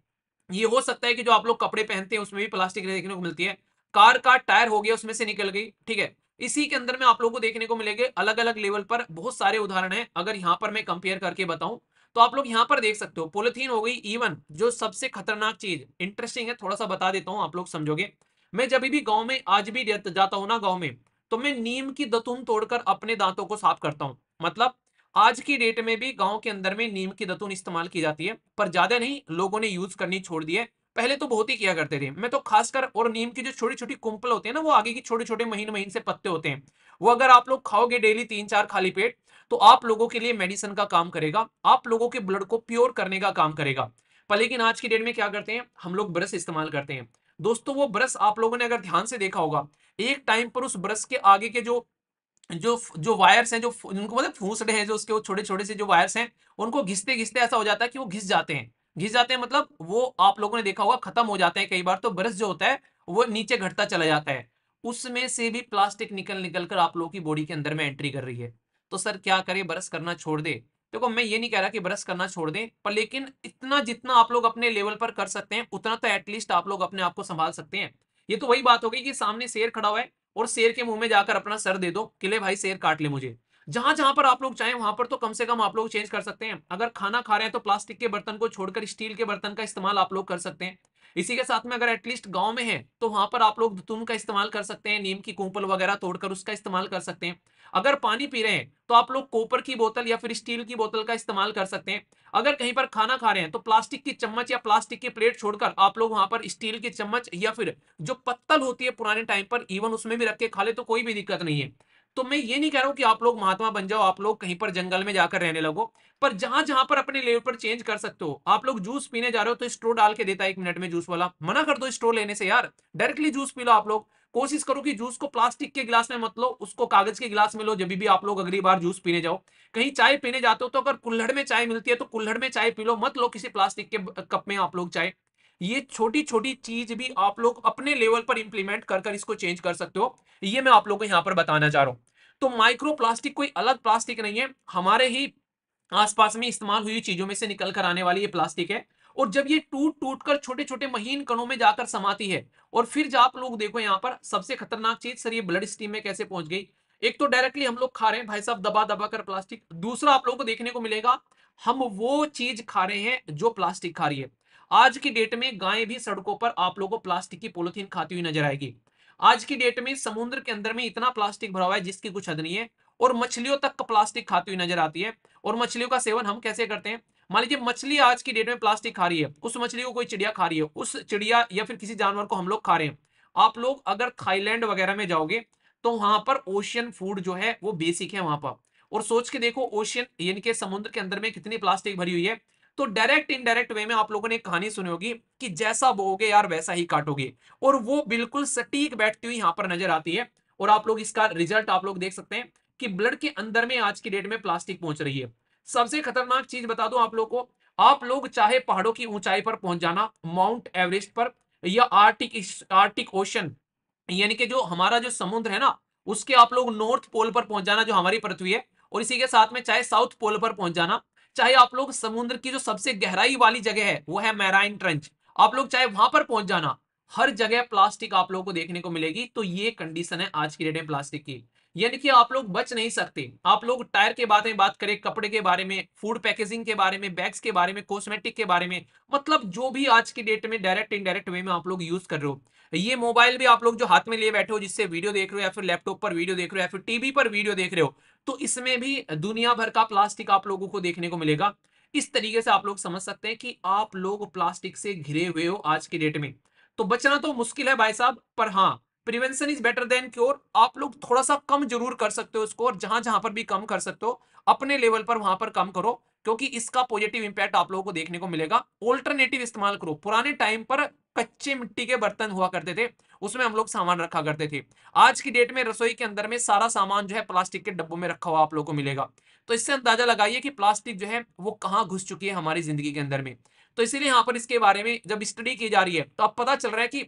Speaker 1: ये हो सकता है कि जो आप लोग कपड़े पहनते हैं उसमें भी प्लास्टिक देखने को मिलती है कार का टायर हो गया उसमें से निकल गई ठीक है इसी के अंदर में आप लोगों को देखने को मिलेंगे अलग अलग लेवल पर बहुत सारे उदाहरण है अगर यहाँ पर मैं कंपेयर करके बताऊं तो आप लोग यहाँ पर देख सकते हो पोलिथीन हो गई इवन e जो सबसे खतरनाक चीज इंटरेस्टिंग है थोड़ा सा बता देता हूँ आप लोग समझोगे मैं जब भी गाँव में आज भी जाता हूँ ना गाँव में तो मैं नीम की दतून तोड़कर अपने दांतों को साफ करता हूँ मतलब आज की डेट में भी गांव के अंदर में नीम की दतून इस्तेमाल की जाती है पर ज्यादा नहीं लोगों ने यूज करनी छोड़ दी है पहले तो बहुत ही किया करते थे मैं तो खासकर और नीम की जो छोटी छोटी कुंपल होते हैं ना वो आगे की छोटे छोटे महीन महीन से पत्ते होते हैं वो अगर आप लोग खाओगे डेली तीन चार खाली पेट तो आप लोगों के लिए मेडिसिन का काम करेगा आप लोगों के ब्लड को प्योर करने का काम करेगा पर लेकिन आज की डेट में क्या करते हैं हम लोग ब्रश इस्तेमाल करते हैं दोस्तों वो ब्रश आप लोगों ने अगर ध्यान से देखा होगा एक टाइम पर उस ब्रश के आगे के जो जो जो वायर्स हैं जो उनको मतलब फूसड़े हैं जो उसके वो छोटे छोटे से जो वायर्स हैं उनको घिसते घिसते ऐसा हो जाता है कि वो घिस जाते हैं घिस जाते हैं मतलब वो आप लोगों ने देखा होगा खत्म हो जाते हैं कई बार तो ब्रश जो होता है वो नीचे घटता चला जाता है उसमें से भी प्लास्टिक निकल निकल कर आप लोगों की बॉडी के अंदर में एंट्री कर रही है तो सर क्या करें ब्रश करना छोड़ दे देखो मैं ये नहीं कह रहा कि ब्रश करना छोड़ दें पर लेकिन इतना जितना आप लोग अपने लेवल पर कर सकते हैं उतना तो एटलीस्ट आप लोग अपने आप को संभाल सकते हैं ये तो वही बात हो गई कि सामने शेर खड़ा हुआ है और शेर के मुंह में जाकर अपना सर दे दो किले भाई शेर काट ले मुझे जहां जहां पर आप लोग चाहें वहां पर तो कम से कम आप लोग चेंज कर सकते हैं अगर खाना खा रहे हैं तो प्लास्टिक के बर्तन को छोड़कर स्टील के बर्तन का इस्तेमाल आप लोग कर सकते हैं इसी के साथ में अगर एटलीस्ट गांव में है तो वहां पर आप लोग धुतुन का इस्तेमाल कर सकते हैं नीम की कोपल वगैरह तोड़कर उसका इस्तेमाल कर सकते हैं अगर पानी पी रहे हैं तो आप लोग कोपर की बोतल या फिर स्टील की बोतल का इस्तेमाल कर सकते हैं अगर कहीं पर खाना खा रहे हैं तो प्लास्टिक की चम्मच या प्लास्टिक की प्लेट छोड़कर आप लोग वहां पर स्टील की चम्मच या फिर जो पत्तल होती है पुराने टाइम पर इवन उसमें भी रख के खा ले तो कोई भी दिक्कत नहीं है तो मैं ये नहीं कह रहा हूँ कि आप लोग महात्मा बन जाओ आप लोग कहीं पर जंगल में जाकर रहने लगो पर जहां जहां पर अपने लेवल पर चेंज कर सकते हो आप लोग जूस पीने जा रहे हो तो स्ट्रो डाल के देता है एक मिनट में जूस वाला मना कर दो स्ट्रो लेने से यार डायरेक्टली जूस पी लो आप लोग कोशिश करो कि जूस को प्लास्टिक के गिलास में मत लो उसको कागज के गिलास में लो जब भी आप लोग अगली बार जूस पीने जाओ कहीं चाय पीने जाते हो तो अगर कुल्हड़ में चाय मिलती है तो कुल्हड़ में चाय पी लो मत लो किसी प्लास्टिक के कप में आप लोग चाय ये छोटी छोटी चीज भी आप लोग अपने लेवल पर इंप्लीमेंट कर कर इसको चेंज कर सकते हो ये मैं आप लोग को यहाँ पर बताना चाह रहा हूँ तो माइक्रो प्लास्टिक कोई अलग प्लास्टिक नहीं है हमारे ही आसपास में इस्तेमाल हुई चीजों में से निकल कर आने वाली ये प्लास्टिक है और जब ये टूट टूट कर छोटे छोटे महीन कणों में जाकर समाती है और फिर जब आप लोग देखो यहाँ पर सबसे खतरनाक चीज सर ये ब्लड स्टीम में कैसे पहुंच गई एक तो डायरेक्टली हम लोग खा रहे हैं भाई साहब दबा दबा कर प्लास्टिक दूसरा आप लोगों को देखने को मिलेगा हम वो चीज खा रहे हैं जो प्लास्टिक खा रही है आज की डेट में गायें भी सड़कों पर आप लोगों को प्लास्टिक की पोलिथीन खाती हुई नजर आएगी आज की डेट में समुद्र के अंदर में इतना प्लास्टिक भरा हुआ है जिसकी कुछ हद नहीं है और मछलियों तक प्लास्टिक खाती हुई नजर आती है और मछलियों का सेवन हम कैसे करते हैं मान लीजिए मछली आज की डेट में प्लास्टिक खा रही है उस मछली को कोई चिड़िया खा रही है उस चिड़िया या फिर किसी जानवर को हम लोग खा रहे हैं आप लोग अगर थाईलैंड वगैरह में जाओगे तो वहां पर ओशियन फूड जो है वो बेसिक है वहां पर और सोच के देखो ओशियन यानी कि समुद्र के अंदर में कितनी प्लास्टिक भरी हुई है तो डायरेक्ट इनडायरेक्ट वे में आप लोगों ने कहानी सुनी होगी कि जैसा बोगे यार वैसा ही काटोगे और वो बिल्कुल सटीक बैठती हुई यहाँ पर नजर आती है और आप लोग इसका रिजल्ट आप लोग देख सकते हैं कि ब्लड के अंदर में आज की डेट में प्लास्टिक पहुंच रही है सबसे खतरनाक चीज बता दू आप लोग को आप लोग चाहे पहाड़ों की ऊंचाई पर पहुंच जाना माउंट एवरेस्ट पर या आर्टिक आर्टिक ओशन यानी कि जो हमारा जो समुद्र है ना उसके आप लोग नॉर्थ पोल पर पहुंच जाना जो हमारी पृथ्वी है और इसी के साथ में चाहे साउथ पोल पर पहुंच जाना चाहे आप लोग समुद्र की जो सबसे गहराई वाली जगह है वो है मैराइन ट्रंच आप लोग चाहे वहां पर पहुंच जाना हर जगह प्लास्टिक आप लोगों को देखने को मिलेगी तो ये कंडीशन है आज की डेट में प्लास्टिक की यानी कि आप लोग बच नहीं सकते आप लोग टायर के बारे में बात करें कपड़े के बारे में फूड पैकेजिंग के बारे में बैग्स के बारे में कॉस्मेटिक के बारे में मतलब जो भी आज की डेट में डायरेक्ट इनडायरेक्ट वे में आप लोग यूज कर रहे हो ये मोबाइल भी आप लोग जो हाथ में लिए बैठे हो जिससे वीडियो देख रहे हो या फिर लैपटॉप पर वीडियो देख रहे हो या फिर टीवी पर वीडियो देख रहे हो तो इसमें भी दुनिया भर का प्लास्टिक आप लोगों को देखने को मिलेगा इस तरीके से आप लोग समझ सकते हैं कि आप लोग प्लास्टिक से घिरे हुए हो आज की डेट में तो बचना तो मुश्किल है भाई साहब पर हाँ prevention is better than cure आप लोग थोड़ा सा कम जरूर कर सकते हो उसको और जहां जहां पर भी कम कर सकते हो अपने लेवल पर वहां पर कम करो क्योंकि इसका पॉजिटिव इंपैक्ट आप लोगों को देखने को मिलेगा ऑल्टरनेटिव इस्तेमाल करो पुराने टाइम पर कच्चे मिट्टी के बर्तन हुआ करते थे उसमें हम लोग सामान रखा करते थे आज की डेट में रसोई के अंदर में सारा सामान जो है प्लास्टिक के डब्बों में रखा हुआ आप लोगों को मिलेगा तो इससे अंदाजा लगाइए कि प्लास्टिक जो है वो कहाँ घुस चुकी है हमारी जिंदगी के अंदर में तो इसीलिए यहाँ पर इसके बारे में जब स्टडी की जा रही है तो अब पता चल रहा है कि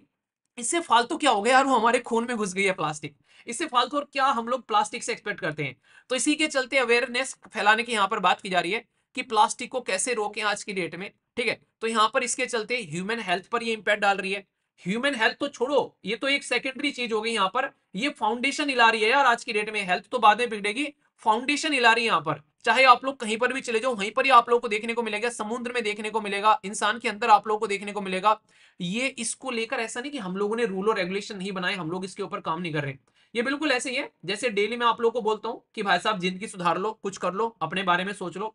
Speaker 1: इससे फालतू क्या हो गया यार वो हमारे खून में घुस गई है प्लास्टिक इससे फालतू और क्या हम लोग प्लास्टिक से एक्सपेक्ट करते हैं तो इसी के चलते अवेयरनेस फैलाने की यहाँ पर बात की जा रही है कि प्लास्टिक को कैसे रोकें आज की डेट में ठीक है तो यहाँ पर इसके चलते ह्यूमन हेल्थ पर ये इम्पैक्ट डाल रही है ह्यूमन हेल्थ तो छोड़ो ये तो एक सेकेंडरी चीज हो गई यहाँ पर ये फाउंडेशन हिला रही है यार आज की डेट में हेल्थ तो बाद में बिगड़ेगी फाउंडेशन हिला रही है यहाँ पर चाहे आप लोग कहीं पर भी चले जाओ वहीं पर ही आप लोग को देखने को मिलेगा समुद्र में देखने को मिलेगा इंसान के अंदर आप लोग को देखने को मिलेगा ये इसको लेकर ऐसा नहीं कि हम लोगों ने रूल और रेगुलेशन नहीं बनाए हम लोग इसके ऊपर काम नहीं कर रहे ये बिल्कुल ऐसे ही है जैसे डेली मैं आप लोग को बोलता हूँ कि भाई साहब जिंदगी सुधार लो कुछ कर लो अपने बारे में सोच लो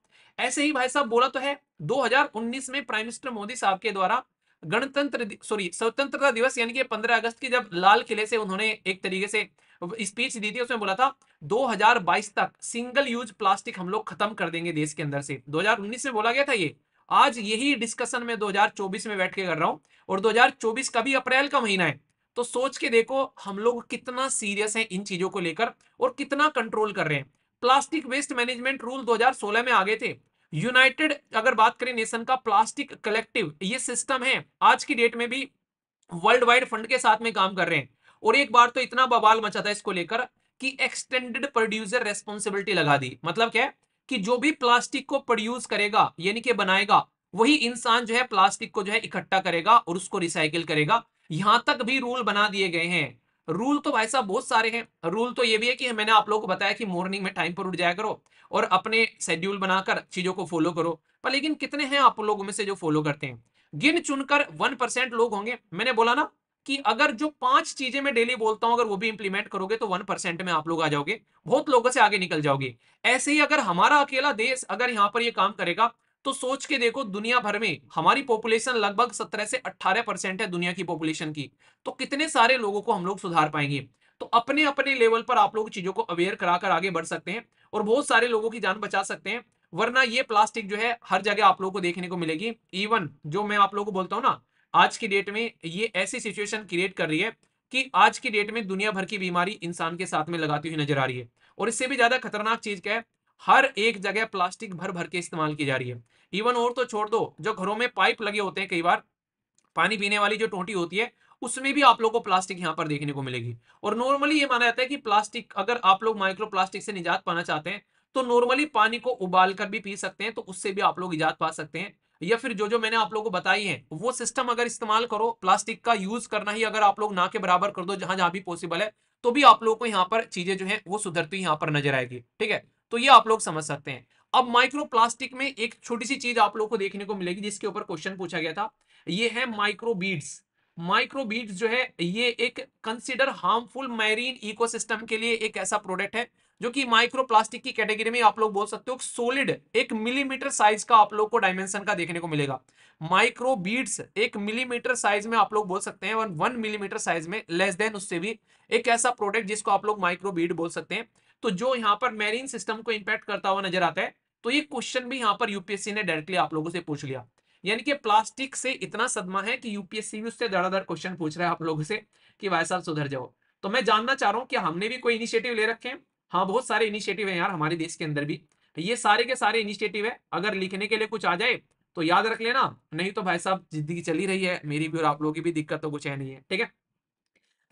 Speaker 1: ऐसे ही भाई साहब बोला तो है दो में प्राइम मिनिस्टर मोदी साहब के द्वारा गणतंत्र सॉरी स्वतंत्रता दिवस यानी कि 15 अगस्त की जब लाल किले से उन्होंने एक तरीके से स्पीच दी थी उसमें बोला था 2022 तक सिंगल यूज प्लास्टिक हम लोग खत्म कर देंगे देश के अंदर से 2019 में बोला गया था ये आज यही डिस्कशन में 2024 में बैठ के कर रहा हूं और 2024 का भी अप्रैल का महीना है तो सोच के देखो हम लोग कितना सीरियस है इन चीजों को लेकर और कितना कंट्रोल कर रहे हैं प्लास्टिक वेस्ट मैनेजमेंट रूल 2016 में आ गए थे यूनाइटेड अगर बात करें नेशन का प्लास्टिक कलेक्टिव ये सिस्टम है आज की डेट में भी वर्ल्ड वाइड फंड के साथ में काम कर रहे हैं और एक बार तो इतना बवाल मचा था इसको लेकर कि एक्सटेंडेड प्रोड्यूसर रेस्पॉन्सिबिलिटी लगा दी मतलब क्या कि जो भी प्लास्टिक को प्रोड्यूस करेगा यानी कि बनाएगा वही इंसान जो है प्लास्टिक को जो है इकट्ठा करेगा और उसको रिसाइकिल करेगा यहां तक भी रूल बना दिए गए हैं रूल तो भाई साहब बहुत सारे हैं रूल तो ये भी है कि मैंने आप लोगों को बताया कि मॉर्निंग में टाइम पर उठ जाया करो और अपने शेड्यूल बनाकर चीजों को फॉलो करो पर लेकिन कितने हैं आप लोगों में से जो फॉलो करते हैं गिन चुनकर वन परसेंट लोग होंगे मैंने बोला ना कि अगर जो पांच चीजें मैं डेली बोलता हूं अगर वो भी इंप्लीमेंट करोगे तो वन परसेंट में आप लोग आ जाओगे बहुत लोगों से आगे निकल जाओगे ऐसे ही अगर हमारा अकेला देश अगर यहाँ पर ये काम करेगा तो सोच के देखो दुनिया भर में हमारी पॉपुलेशन लगभग 17 से 18 परसेंट है दुनिया की पॉपुलेशन की तो कितने सारे लोगों को हम लोग सुधार पाएंगे तो अपने अपने लेवल पर आप लोग चीजों को अवेयर कराकर आगे बढ़ सकते हैं और बहुत सारे लोगों की जान बचा सकते हैं वरना ये प्लास्टिक जो है हर जगह आप लोगों को देखने को मिलेगी इवन जो मैं आप लोगों को बोलता हूँ ना आज की डेट में ये ऐसी सिचुएशन क्रिएट कर रही है कि आज की डेट में दुनिया भर की बीमारी इंसान के साथ में लगाती हुई नजर आ रही है और इससे भी ज्यादा खतरनाक चीज क्या है हर एक जगह प्लास्टिक भर भर के इस्तेमाल की जा रही है इवन और तो छोड़ दो जो घरों में पाइप लगे होते हैं कई बार पानी पीने वाली जो टोटी होती है उसमें भी आप लोग को प्लास्टिक यहाँ पर देखने को मिलेगी और नॉर्मली ये माना जाता है कि प्लास्टिक अगर आप लोग माइक्रो प्लास्टिक से निजात पाना चाहते हैं तो नॉर्मली पानी को उबाल कर भी पी सकते हैं तो उससे भी आप लोग निजात पा सकते हैं या फिर जो जो मैंने आप लोगों को बताई है वो सिस्टम अगर इस्तेमाल करो प्लास्टिक का यूज करना ही अगर आप लोग ना के बराबर कर दो जहां जहां भी पॉसिबल है तो भी आप लोगों को यहाँ पर चीजें जो है वो सुधरती यहाँ पर नजर आएगी ठीक है तो ये आप लोग समझ सकते हैं अब माइक्रोप्लास्टिक में एक छोटी सी चीज आप लोग को देखने को मिलेगी जिसके ऊपर क्वेश्चन पूछा गया था ये है माइक्रोबीड्स माइक्रोबीड्स जो है ये एक कंसिडर हार्मफुल मैरीन इकोसिस्टम के लिए एक ऐसा प्रोडक्ट है जो कि माइक्रोप्लास्टिक की कैटेगरी में आप लोग बोल सकते हो सोलिड एक मिलीमीटर साइज का आप लोग को डायमेंशन का देखने को मिलेगा माइक्रोबीड्स एक मिलीमीटर साइज में आप लोग बोल सकते हैं और वन मिलीमीटर साइज में लेस देन उससे भी एक ऐसा प्रोडक्ट जिसको आप लोग माइक्रोबीड बोल सकते हैं तो जो यहाँ पर मेरीन सिस्टम को इम्पैक्ट करता हुआ नजर आता है तो ये क्वेश्चन भी यहाँ पर यूपीएससी ने डायरेक्टली आप लोगों से पूछ लिया यानी कि प्लास्टिक से इतना सदमा है कि यूपीएससी भी उससे धड़ाधड़ क्वेश्चन पूछ रहा है आप लोगों से कि भाई साहब सुधर जाओ तो मैं जानना चाह रहा हूँ कि हमने भी कोई इनिशिएटिव ले रखे हैं हाँ बहुत सारे इनिशिएटिव है यार हमारे देश के अंदर भी ये सारे के सारे इनिशिएटिव है अगर लिखने के लिए कुछ आ जाए तो याद रख लेना नहीं तो भाई साहब जिंदगी चली रही है मेरी भी और आप लोगों की भी दिक्कत तो कुछ है नहीं है ठीक है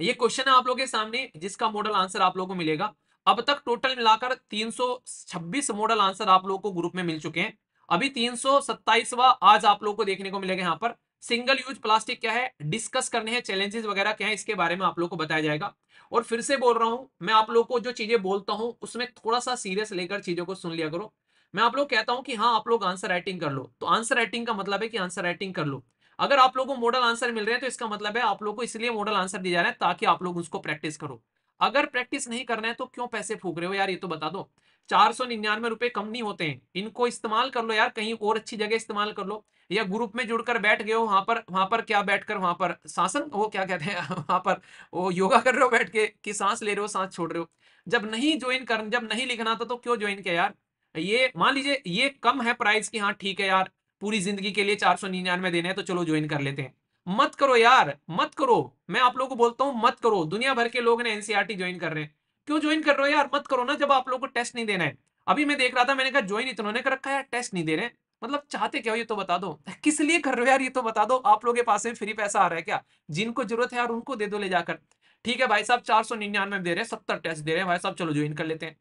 Speaker 1: ये क्वेश्चन है आप लोगों के सामने जिसका मॉडल आंसर आप लोगों को मिलेगा अब तक टोटल मिलाकर 326 मॉडल आंसर आप लोगों को ग्रुप में मिल चुके हैं अभी 327वां आज आप लोगों को देखने को मिलेगा यहाँ पर सिंगल यूज प्लास्टिक क्या है डिस्कस करने हैं चैलेंजेस वगैरह क्या है इसके बारे में आप लोग को बताया जाएगा और फिर से बोल रहा हूं मैं आप लोग को जो चीजें बोलता हूं उसमें थोड़ा सा सीरियस लेकर चीजों को सुन लिया करो मैं आप लोग कहता हूं कि हाँ आप लोग आंसर राइटिंग कर लो तो आंसर राइटिंग का मतलब है कि आंसर राइटिंग कर लो अगर आप लोगों को मॉडल आंसर मिल रहे हैं तो इसका मतलब है आप लोग को इसलिए मॉडल आंसर दिया जा रहा है ताकि आप लोग उसको प्रैक्टिस करो अगर प्रैक्टिस नहीं करना है तो क्यों पैसे फूक रहे हो यार ये तो बता दो चार सौ निन्यानवे रुपए कम नहीं होते हैं इनको इस्तेमाल कर लो यार कहीं और अच्छी जगह इस्तेमाल कर लो या ग्रुप में जुड़कर बैठ गए हो वहां पर वहां पर क्या बैठकर वहां पर सांसन वो क्या कहते हैं वहां पर वो योगा कर रहे हो बैठ के कि सांस ले रहे हो सांस छोड़ रहे हो जब नहीं ज्वाइन कर जब नहीं लिखना था तो क्यों ज्वाइन किया यार ये मान लीजिए ये कम है प्राइस की हाँ ठीक है यार पूरी जिंदगी के लिए चार सौ निन्यानवे देने हैं तो चलो ज्वाइन कर लेते हैं मत करो यार मत करो मैं आप लोगों को बोलता हूँ मत करो दुनिया भर के लोग ने एनसीआरटी ज्वाइन कर रहे हैं क्यों ज्वाइन कर रहे हो यार मत करो ना जब आप लोग को टेस्ट नहीं देना है अभी मैं देख रहा था मैंने कहा ज्वाइन ने कर रखा है टेस्ट नहीं दे रहे मतलब चाहते क्या हो ये तो बता दो किस लिए कर रहे हो यार ये तो बता दो आप लोगों के पास में फ्री पैसा आ रहा है क्या जिनको जरूरत है यार उनको दे दो ले जाकर ठीक है भाई साहब चार सौ निन्यानवे दे रहे हैं सत्तर टेस्ट दे रहे हैं भाई साहब चलो ज्वाइन कर लेते हैं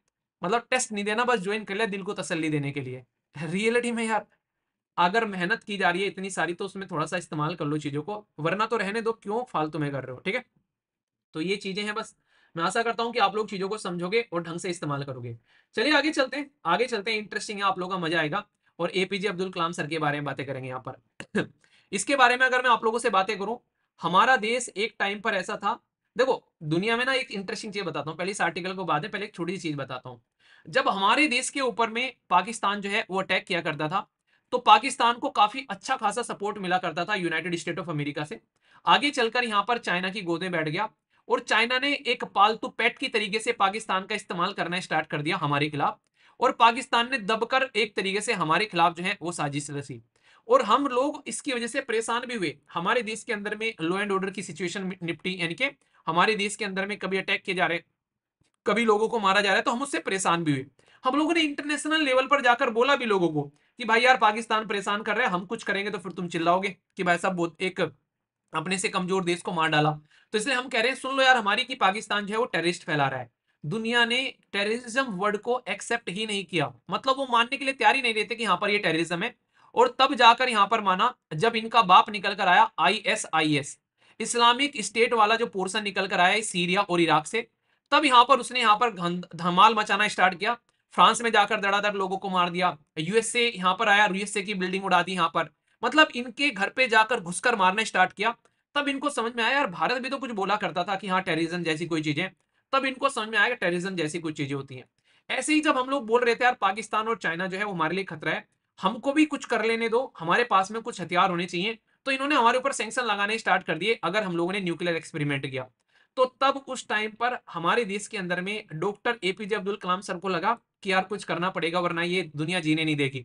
Speaker 1: मतलब टेस्ट नहीं देना बस ज्वाइन कर लिया दिल को तसल्ली देने के लिए रियलिटी में यार अगर मेहनत की जा रही है इतनी सारी तो उसमें थोड़ा सा इस्तेमाल कर लो चीज़ों को वरना तो रहने दो क्यों फालतू में कर रहे हो ठीक है तो ये चीज़ें हैं बस मैं आशा करता हूं कि आप लोग चीज़ों को समझोगे और ढंग से इस्तेमाल करोगे चलिए आगे चलते हैं आगे चलते हैं इंटरेस्टिंग है आप लोगों का मजा आएगा और एपीजे अब्दुल कलाम सर के बारे में बातें करेंगे यहाँ पर इसके बारे में अगर मैं आप लोगों से बातें करूं हमारा देश एक टाइम पर ऐसा था देखो दुनिया में ना एक इंटरेस्टिंग चीज बताता हूँ पहले इस आर्टिकल को बाद में पहले एक छोटी सी चीज बताता हूँ जब हमारे देश के ऊपर में पाकिस्तान जो है वो अटैक किया करता था तो पाकिस्तान को काफी अच्छा खासा सपोर्ट मिला करता था यूनाइटेड स्टेट ऑफ अमेरिका से आगे चलकर यहाँ पर चाइना की गोदे बैठ गया और चाइना ने एक पालतू पेट की तरीके से पाकिस्तान का इस्तेमाल करना स्टार्ट कर दिया हमारे खिलाफ और पाकिस्तान ने दबकर एक तरीके से हमारे खिलाफ जो है वो साजिश रसी और हम लोग इसकी वजह से परेशान भी हुए हमारे देश के अंदर में लॉ एंड ऑर्डर की सिचुएशन निपटी यानी कि हमारे देश के अंदर में कभी अटैक किए जा रहे कभी लोगों को मारा जा रहा है तो हम उससे परेशान भी हुए हम लोगों ने इंटरनेशनल लेवल पर जाकर बोला भी लोगों को कि भाई यार पाकिस्तान परेशान कर रहे हैं हम कुछ करेंगे तो फिर तुम चिल्लाओगे कि भाई साहब एक अपने से कमजोर देश को मार डाला तो इसलिए हम कह रहे हैं सुन लो यार हमारी कि पाकिस्तान जो है वो टेररिस्ट फैला रहा है दुनिया ने टेररिज्म वर्ड को एक्सेप्ट ही नहीं किया मतलब वो मानने के लिए तैयारी नहीं रहते कि यहाँ पर ये टेररिज्म है और तब जाकर यहाँ पर माना जब इनका बाप निकल कर आया आईएसआईएस इस्लामिक स्टेट वाला जो पोर्सन निकल कर आया सीरिया और इराक से तब यहाँ पर उसने यहाँ पर धमाल मचाना स्टार्ट किया फ्रांस में जाकर धड़ाधड़ लोगों को मार दिया यूएसए यहाँ पर आया यूएसए की बिल्डिंग उड़ा दी यहाँ पर मतलब इनके घर पे जाकर घुसकर मारना स्टार्ट किया तब इनको समझ में आया यार भारत भी तो कुछ बोला करता था कि हाँ टेरिज्म जैसी कोई चीजें तब इनको समझ में आया टेरिज्म जैसी कुछ चीजें होती है ऐसे ही जब हम लोग बोल रहे थे यार पाकिस्तान और चाइना जो है वो हमारे लिए खतरा है हमको भी कुछ कर लेने दो हमारे पास में कुछ हथियार होने चाहिए तो इन्होंने हमारे ऊपर सेंक्शन लगाने स्टार्ट कर दिए अगर हम लोगों ने न्यूक्लियर एक्सपेरिमेंट किया तो तब उस टाइम पर हमारे देश के अंदर में doctor APJ Abdul Kalam sir को लगा कि यार कुछ करना पड़ेगा वरना ये दुनिया जीने नहीं देगी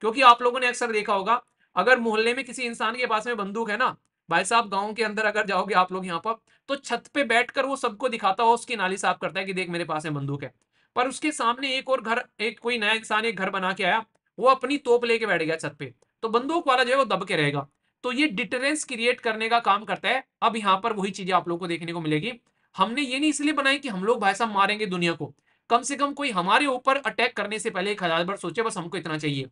Speaker 1: क्योंकि आप लोगों ने अक्सर देखा होगा अगर मोहल्ले में किसी इंसान के पास में बंदूक है ना भाई साहब गांव के अंदर अगर जाओगे आप लोग यहाँ पर तो छत पे बैठकर वो सबको दिखाता हो उसकी नाली साफ करता है कि देख मेरे पास में बंदूक है पर उसके सामने एक और घर एक कोई नया इंसान एक घर बना के आया वो अपनी तोप लेके बैठ गया छत पे तो बंदूक वाला जो है वो दब के रहेगा तो ये डिटरेंस क्रिएट करने का काम करता है अब यहाँ पर वही चीजें आप लोग को देखने को मिलेगी हमने ये नहीं इसलिए बनाई कि हम लोग भाई साहब मारेंगे दुनिया को कम से कम कोई हमारे ऊपर अटैक करने से पहले एक हजार बार सोचे बस हमको इतना चाहिए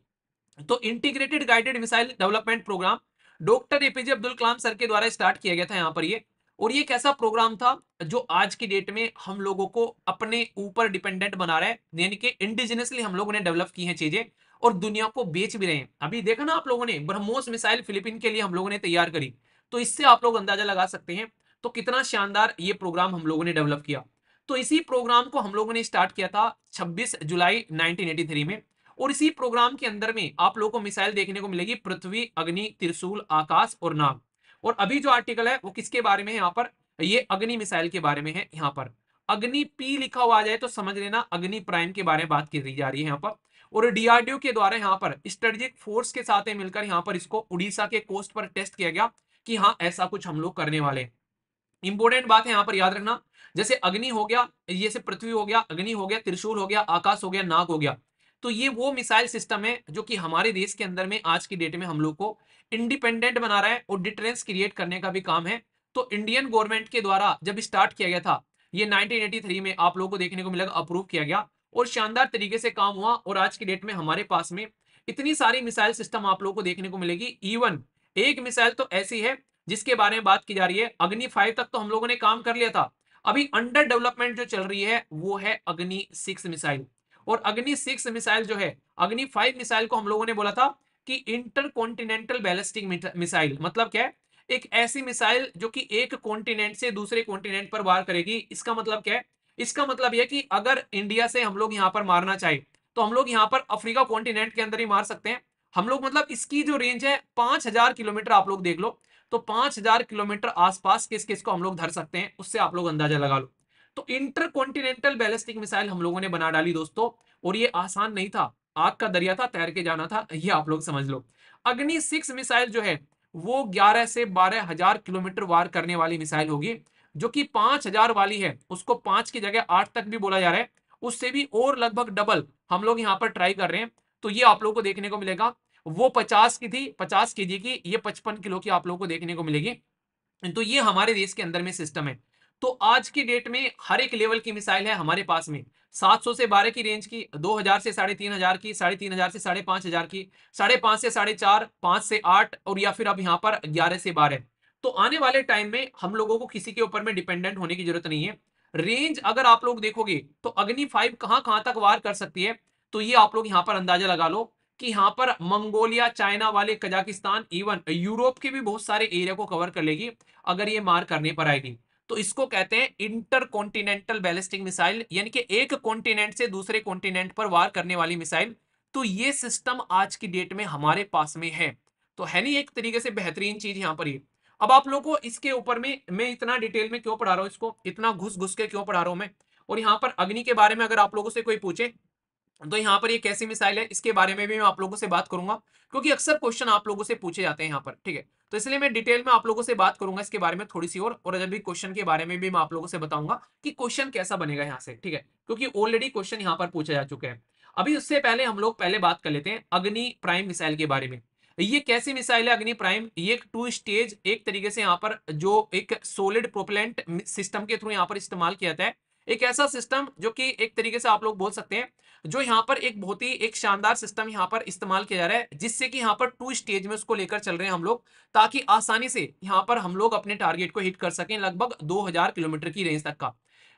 Speaker 1: तो integrated guided missile development programme doctor APJ Abdul Kalam sir के द्वारा स्टार्ट किया गया था यहाँ पर ये और ये एक ऐसा प्रोग्राम था जो आज की डेट में हम लोगों को अपने ऊपर डिपेंडेंट बना रहा है यानी कि इंडिजिनियसली हम लोगों ने डेवलप की है चीजें और दुनिया को बेच भी रहे हैं अभी देखा ना आप लोगों ने ब्रह्मोस मिसाइल फिलिपिन के लिए हम लोगों ने तैयार करी तो इससे आप लोग अंदाजा लगा सकते हैं तो कितना शानदार ये प्रोग्राम हम लोगों ने डेवलप किया तो इसी प्रोग्राम को हम लोगों ने स्टार्ट किया था 26 जुलाई 1983 में और इसी प्रोग्राम के अंदर में आप लोगों को मिसाइल देखने को मिलेगी पृथ्वी अग्नि त्रिशूल आकाश और नाग और अभी जो आर्टिकल है वो किसके बारे में है यहाँ पर ये अग्नि मिसाइल के बारे में है यहाँ पर अग्नि पी लिखा हुआ आ जाए तो समझ लेना अग्नि प्राइम के बारे में बात की जा रही है यहाँ पर और डीआरडीओ के द्वारा यहाँ पर स्ट्रेटेजिक फोर्स के साथ मिलकर यहाँ पर इसको उड़ीसा के कोस्ट पर टेस्ट किया गया कि हाँ ऐसा कुछ हम लोग करने वाले इंपोर्टेंट बात है यहाँ पर याद रखना जैसे अग्नि हो गया जैसे पृथ्वी हो गया अग्नि हो गया त्रिशूल हो गया आकाश हो गया नाक हो गया तो ये वो मिसाइल सिस्टम है जो कि हमारे देश के अंदर में आज की डेट में हम लोग को इंडिपेंडेंट बना रहा है और डिटरेंस क्रिएट करने का भी काम है तो इंडियन गवर्नमेंट के द्वारा जब स्टार्ट किया गया था ये 1983 में आप लोगों को देखने को मिलेगा अप्रूव किया गया और शानदार तरीके से काम हुआ और आज की डेट में हमारे पास में इतनी सारी मिसाइल सिस्टम आप लोगों को देखने को मिलेगी इवन एक मिसाइल तो ऐसी है जिसके बारे में बात की जा रही है अग्नि फाइव तक तो हम लोगों ने काम कर लिया था अभी अंडर डेवलपमेंट जो चल रही है वो है अग्नि सिक्स मिसाइल और अग्नि सिक्स मिसाइल जो है अग्नि फाइव मिसाइल को हम लोगों ने बोला था कि इंटर कॉन्टिनेंटल बैलिस्टिक मिसाइल मतलब क्या है एक ऐसी मिसाइल जो कि एक कॉन्टिनेंट से दूसरे कॉन्टिनेंट पर वार करेगी इसका मतलब क्या है इसका मतलब यह कि अगर इंडिया से हम लोग यहां पर मारना चाहे तो हम लोग यहां पर अफ्रीका कॉन्टिनेंट के अंदर ही मार सकते हैं हम लोग मतलब इसकी जो रेंज है पांच हजार किलोमीटर आप लोग देख लो तो पांच हजार किलोमीटर आसपास किस किस को हम लोग धर सकते हैं उससे आप लोग अंदाजा लगा लो तो इंटर कॉन्टिनेंटल बैलिस्टिक मिसाइल हम लोगों ने बना डाली दोस्तों और ये आसान नहीं था आग का दरिया था तैर के जाना था ये आप लोग समझ लो अग्नि सिक्स मिसाइल जो है वो ग्यारह से बारह हजार किलोमीटर वार करने वाली मिसाइल होगी जो कि पांच हजार वाली है उसको पांच की जगह आठ तक भी बोला जा रहा है उससे भी और लगभग डबल हम लोग यहाँ पर ट्राई कर रहे हैं तो ये आप लोग को देखने को मिलेगा वो पचास की थी पचास के जी की ये पचपन किलो की आप लोगों को देखने को मिलेगी तो ये हमारे देश के अंदर में सिस्टम है तो आज की डेट में हर एक लेवल की मिसाइल है हमारे पास में 700 से 12 की रेंज की 2000 से साढ़े तीन हजार की साढ़े तीन हजार से साढ़े पांच हजार की साढ़े पांच से साढ़े चार पांच से आठ और या फिर अब यहां पर ग्यारह से बारह तो आने वाले टाइम में हम लोगों को किसी के ऊपर में डिपेंडेंट होने की जरूरत नहीं है रेंज अगर आप लोग देखोगे तो अग्नि फाइव कहां कहां तक वार कर सकती है तो ये आप लोग यहां पर अंदाजा लगा लो कि यहां पर मंगोलिया चाइना वाले कजाकिस्तान इवन यूरोप के भी बहुत सारे एरिया को कवर कर लेगी अगर ये मार करने पर आएगी तो इसको कहते हैं इंटर कॉन्टिनेंटल बैलिस्टिक मिसाइल यानी कि एक कॉन्टिनेंट से दूसरे कॉन्टिनेंट पर वार करने वाली मिसाइल तो ये सिस्टम आज की डेट में हमारे पास में है तो है नहीं एक तरीके से बेहतरीन चीज यहाँ पर ये अब आप लोगों को इसके ऊपर में मैं इतना डिटेल में क्यों पढ़ा रहा हूँ इसको इतना घुस घुस के क्यों पढ़ा रहा हूँ मैं और यहाँ पर अग्नि के बारे में अगर आप लोगों से कोई पूछे तो यहाँ पर ये कैसी मिसाइल है इसके बारे में भी मैं आप लोगों से बात करूंगा क्योंकि अक्सर क्वेश्चन आप लोगों से पूछे जाते हैं यहाँ पर ठीक है तो इसलिए मैं डिटेल में आप लोगों से बात करूंगा इसके बारे में थोड़ी सी और और अभी क्वेश्चन के बारे में भी मैं आप लोगों से बताऊंगा कि क्वेश्चन कैसा बनेगा यहाँ से ठीक है क्योंकि ऑलरेडी क्वेश्चन यहाँ पर पूछा जा चुके हैं अभी उससे पहले हम लोग पहले बात कर लेते हैं अग्नि प्राइम मिसाइल के बारे में ये कैसी मिसाइल है अग्नि प्राइम ये एक टू स्टेज एक तरीके से यहाँ पर जो एक सोलिड प्रोपलेंट सिस्टम के थ्रू यहाँ पर इस्तेमाल किया जाता है एक ऐसा सिस्टम जो कि एक तरीके से आप लोग बोल सकते हैं जो यहाँ पर एक बहुत ही एक शानदार सिस्टम यहाँ पर इस्तेमाल किया जा रहा है जिससे कि यहाँ पर टू स्टेज में उसको लेकर चल रहे हैं हम लोग ताकि आसानी से यहाँ पर हम लोग अपने टारगेट को हिट कर सकें लगभग 2000 किलोमीटर की रेंज तक का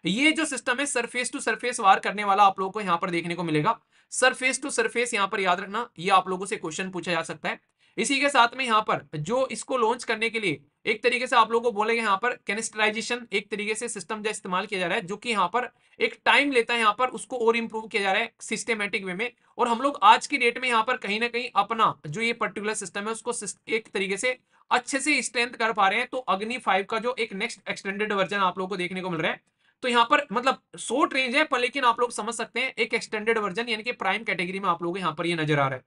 Speaker 1: ये जो सिस्टम है सरफेस टू सरफेस वार करने वाला आप लोगों को यहाँ पर देखने को मिलेगा सरफेस टू सरफेस यहाँ पर याद रखना ये आप लोगों से क्वेश्चन पूछा जा सकता है इसी के साथ में यहाँ पर जो इसको लॉन्च करने के लिए एक तरीके से आप लोगों को बोलेंगे यहाँ पर कैनिस्टराइजेशन एक तरीके से सिस्टम जो इस्तेमाल किया जा रहा है जो कि यहाँ पर एक टाइम लेता है यहाँ पर उसको और इम्प्रूव किया जा रहा है सिस्टमेटिक वे में और हम लोग आज की डेट में यहाँ पर कहीं ना कहीं अपना जो ये पर्टिकुलर सिस्टम है उसको एक तरीके से अच्छे से स्ट्रेंथ कर पा रहे हैं तो अग्नि फाइव का जो एक नेक्स्ट एक्सटेंडेड वर्जन आप लोग को देखने को मिल रहा है तो यहाँ पर मतलब शोर्ट रेंज है पर लेकिन आप लोग समझ सकते हैं एक एक्सटेंडेड वर्जन यानी कि प्राइम कैटेगरी में आप लोग यहाँ पर ये नजर आ रहा है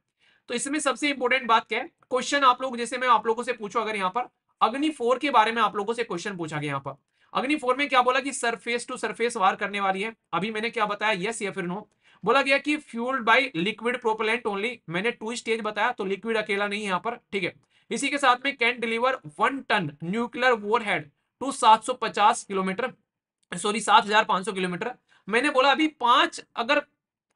Speaker 1: तो इसमें सबसे इंपॉर्टेंट बात क्या है क्वेश्चन आप लोग जैसे मैं आप लोगों से पूछू अगर यहाँ पर अग्नि फोर के बारे में आप लोगों से क्वेश्चन पूछा गया यहाँ पर अग्नि फोर में क्या बोला कि सरफेस टू सरफेस वार करने वाली है अभी मैंने क्या बताया यस या फिर नो बोला गया कि fuelled by liquid propellant only मैंने टू स्टेज बताया तो लिक्विड अकेला नहीं यहाँ पर ठीक है इसी के साथ में can deliver one ton nuclear warhead to सात सौ पचास किलोमीटर सॉरी सात हजार पांच सौ किलोमीटर मैंने बोला अभी पांच अगर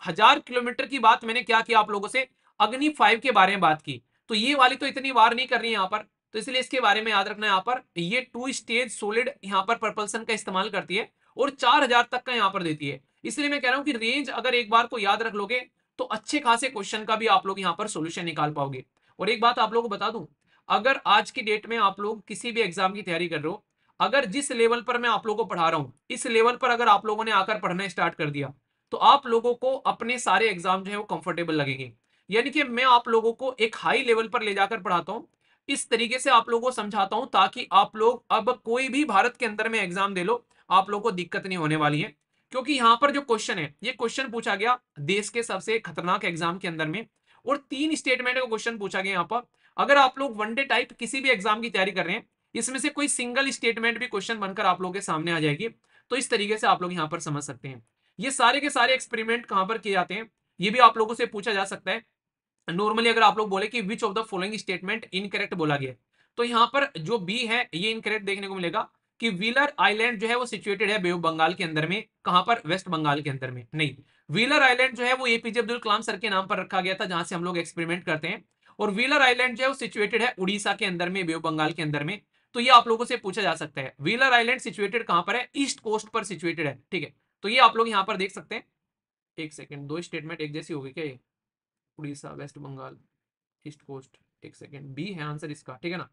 Speaker 1: हजार किलोमीटर की बात मैंने क्या किया आप लोगों से अग्नि फाइव के बारे में बात की तो ये वाली तो इतनी वार नहीं कर रही है यहाँ पर तो इसलिए इसके बारे में याद रखना यहाँ पर ये टू स्टेज सोलिड यहाँ पर प्रपल्सन का इस्तेमाल करती है और चार हजार तक का यहाँ पर देती है इसलिए मैं कह रहा हूँ कि रेंज अगर एक बार को याद रख लोगे तो अच्छे खासे क्वेश्चन का भी आप लोग यहाँ पर सोल्यूशन निकाल पाओगे और एक बात आप लोग को बता दू अगर आज की डेट में आप लोग किसी भी एग्जाम की तैयारी कर रहे हो अगर जिस लेवल पर मैं आप लोगों को पढ़ा रहा हूँ इस लेवल पर अगर आप लोगों ने आकर पढ़ना स्टार्ट कर दिया तो आप लोगों को अपने सारे एग्जाम जो है वो कंफर्टेबल लगेंगे यानी कि मैं आप लोगों को एक हाई लेवल पर ले जाकर पढ़ाता हूँ इस तरीके से आप लोगों को समझाता हूँ ताकि आप लोग अब कोई भी भारत के अंदर में एग्जाम दे लो आप लोगों को दिक्कत नहीं होने वाली है क्योंकि यहाँ पर जो क्वेश्चन है ये क्वेश्चन पूछा गया देश के सबसे खतरनाक एग्जाम के अंदर में और तीन स्टेटमेंट का क्वेश्चन पूछा गया यहाँ पर अगर आप लोग वनडे टाइप किसी भी एग्जाम की तैयारी कर रहे हैं इसमें से कोई सिंगल स्टेटमेंट भी क्वेश्चन बनकर आप लोगों के सामने आ जाएगी तो इस तरीके से आप लोग यहाँ पर समझ सकते हैं ये सारे के सारे एक्सपेरिमेंट कहाँ पर किए जाते हैं ये भी आप लोगों से पूछा जा सकता है नॉर्मली अगर आप लोग बोले कि which of the following statement incorrect बोला गया तो यहाँ पर जो बी है ये इनकरेक्ट देखने को मिलेगा कि व्हीलर आइलैंड जो है वो सिचुएटेड है बंगाल के अंदर में कहां पर वेस्ट बंगाल के अंदर में नहीं व्हीलर आइलैंड जो है वो एपीजे अब्दुल कलाम सर के नाम पर रखा गया था जहां से हम लोग एक्सपेरिमेंट करते हैं और व्हीलर आइलैंड जो है वो सिचुएटेड है उड़ीसा के अंदर में बेव बंगाल के अंदर में तो ये आप लोगों से पूछा जा सकता है व्हीलर आइलैंड सिचुएटेड कहां पर है ईस्ट कोस्ट पर सिचुएटेड है ठीक है तो ये आप लोग यहां पर देख सकते हैं एक सेकेंड दो स्टेटमेंट एक जैसी होगी क्या ये Orissa West Bengal east coast एक सेकेंड बी है आंसर इसका ठीक है ना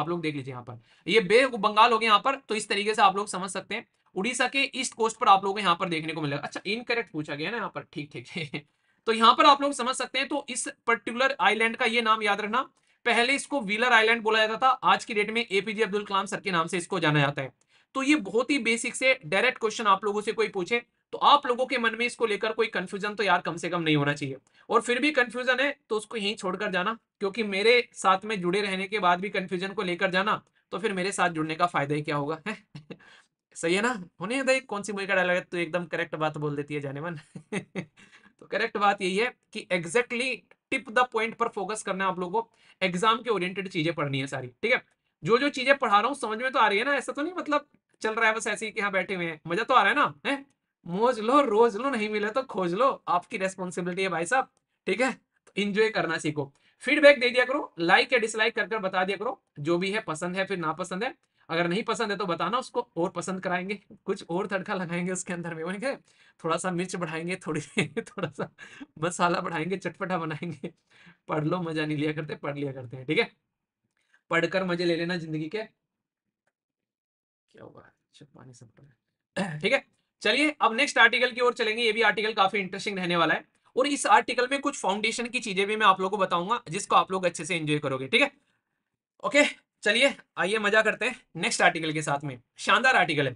Speaker 1: आप लोग देख लीजिए यहाँ पर ये बे बंगाल हो गया यहाँ पर तो इस तरीके से आप लोग समझ सकते हैं उड़ीसा के ईस्ट कोस्ट पर आप लोगों को यहाँ पर देखने को मिलेगा अच्छा इनकरेक्ट पूछा गया ना यहाँ पर ठीक ठीक तो यहाँ पर आप लोग समझ सकते हैं तो इस पर्टिकुलर आइलैंड का ये नाम याद रखना पहले इसको व्हीलर आइलैंड बोला जाता था आज की डेट में एपीजे अब्दुल कलाम सर के नाम से इसको जाना जाता है तो ये बहुत ही बेसिक से डायरेक्ट क्वेश्चन आप लोगों से कोई पूछे तो आप लोगों के मन में इसको लेकर कोई कंफ्यूजन तो यार कम से कम नहीं होना चाहिए और फिर भी कंफ्यूजन है तो उसको यहीं छोड़कर जाना क्योंकि मेरे साथ में जुड़े रहने के बाद भी कंफ्यूजन को लेकर जाना तो फिर मेरे साथ जुड़ने का फायदा ही क्या होगा सही है ना होने दे कौन सी मुझे का डायलॉग है तो एकदम करेक्ट बात बोल देती है जाने मन तो करेक्ट बात यही है कि एग्जैक्टली टिप द पॉइंट पर फोकस करना आप लोगों को एग्जाम के ओरिएंटेड चीजें पढ़नी है सारी ठीक है जो जो चीजें पढ़ा रहा हूँ समझ में तो आ रही है ना ऐसा तो नहीं मतलब चल रहा है बस ऐसे ही कि हाँ बैठे हुए हैं मजा तो आ रहा है ना है मोज लो रोज लो नहीं मिला तो खोज लो आपकी रेस्पॉन्सिबिलिटी है भाई साहब ठीक है इंजॉय तो करना सीखो फीडबैक दे दिया करो लाइक या डिसलाइक कर बता दिया करो जो भी है पसंद है फिर नापसंद है अगर नहीं पसंद है तो बताना उसको और पसंद कराएंगे कुछ और तड़का लगाएंगे उसके अंदर में बोलेंगे थोड़ा सा मिर्च बढ़ाएंगे थोड़ी थोड़ा सा मसाला बढ़ाएंगे चटपटा बनाएंगे पढ़ लो मजा नहीं लिया करते पढ़ लिया करते हैं ठीक है पढ़कर मजे ले लेना जिंदगी के क्या हुआ अच्छा, पानी सब ठीक है चलिए अब नेक्स्ट आर्टिकल की ओर चलेंगे ये भी आर्टिकल काफी इंटरेस्टिंग रहने वाला है और इस आर्टिकल में कुछ फाउंडेशन की चीजें भी मैं आप लोगों को बताऊंगा जिसको आप लोग अच्छे से एंजॉय करोगे ठीक है ओके चलिए आइए मजा करते हैं नेक्स्ट आर्टिकल के साथ में शानदार आर्टिकल है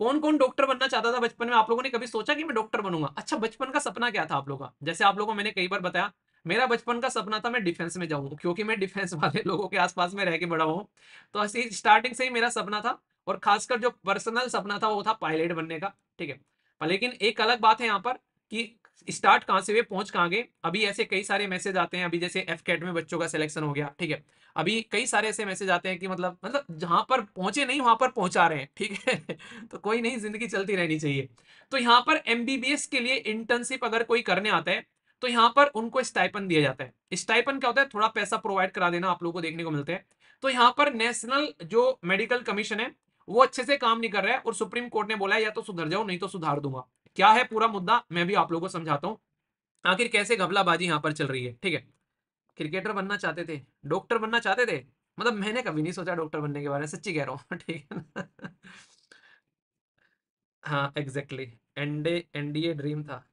Speaker 1: कौन कौन डॉक्टर बनना चाहता था बचपन में आप लोगों ने कभी सोचा कि मैं डॉक्टर बनूंगा अच्छा बचपन का सपना क्या था आप लोगों का जैसे आप लोगों को मैंने कई बार बताया मेरा बचपन का सपना था मैं डिफेंस में जाऊँ क्योंकि मैं डिफेंस वाले लोगों के आसपास में रह के बड़ा हूँ तो ऐसे स्टार्टिंग से ही मेरा सपना था और खासकर जो पर्सनल सपना था वो था पायलट बनने का ठीक है लेकिन एक अलग बात है यहाँ पर कि स्टार्ट कहाँ से हुए पहुंच कहाँ गए अभी ऐसे कई सारे मैसेज आते हैं अभी जैसे एफ कैट में बच्चों का सिलेक्शन हो गया ठीक है अभी कई सारे ऐसे मैसेज आते हैं कि मतलब मतलब जहां पर पहुंचे नहीं वहां पर पहुंचा रहे हैं ठीक है तो कोई नहीं जिंदगी चलती रहनी चाहिए तो यहाँ पर एमबीबीएस के लिए इंटर्नशिप अगर कोई करने आता है तो यहाँ पर उनको स्टाइपन दिया जाता है स्टाइपन क्या होता है थोड़ा पैसा प्रोवाइड करा देना आप लोगों को देखने को मिलता है तो यहाँ पर नेशनल जो मेडिकल कमीशन है वो अच्छे से काम नहीं कर रहा है और सुप्रीम कोर्ट ने बोला या तो सुधर जाओ नहीं तो सुधार दूंगा क्या है पूरा मुद्दा मैं भी आप लोगों को समझाता हूँ आखिर कैसे घबलाबाजी यहाँ पर चल रही है ठीक है क्रिकेटर बनना चाहते थे डॉक्टर बनना चाहते थे मतलब मैंने कभी नहीं सोचा डॉक्टर बनने के बारे में सच्ची कह रहा हूँ ठीक है हाँ एग्जैक्टली एनडे एनडीए ड्रीम था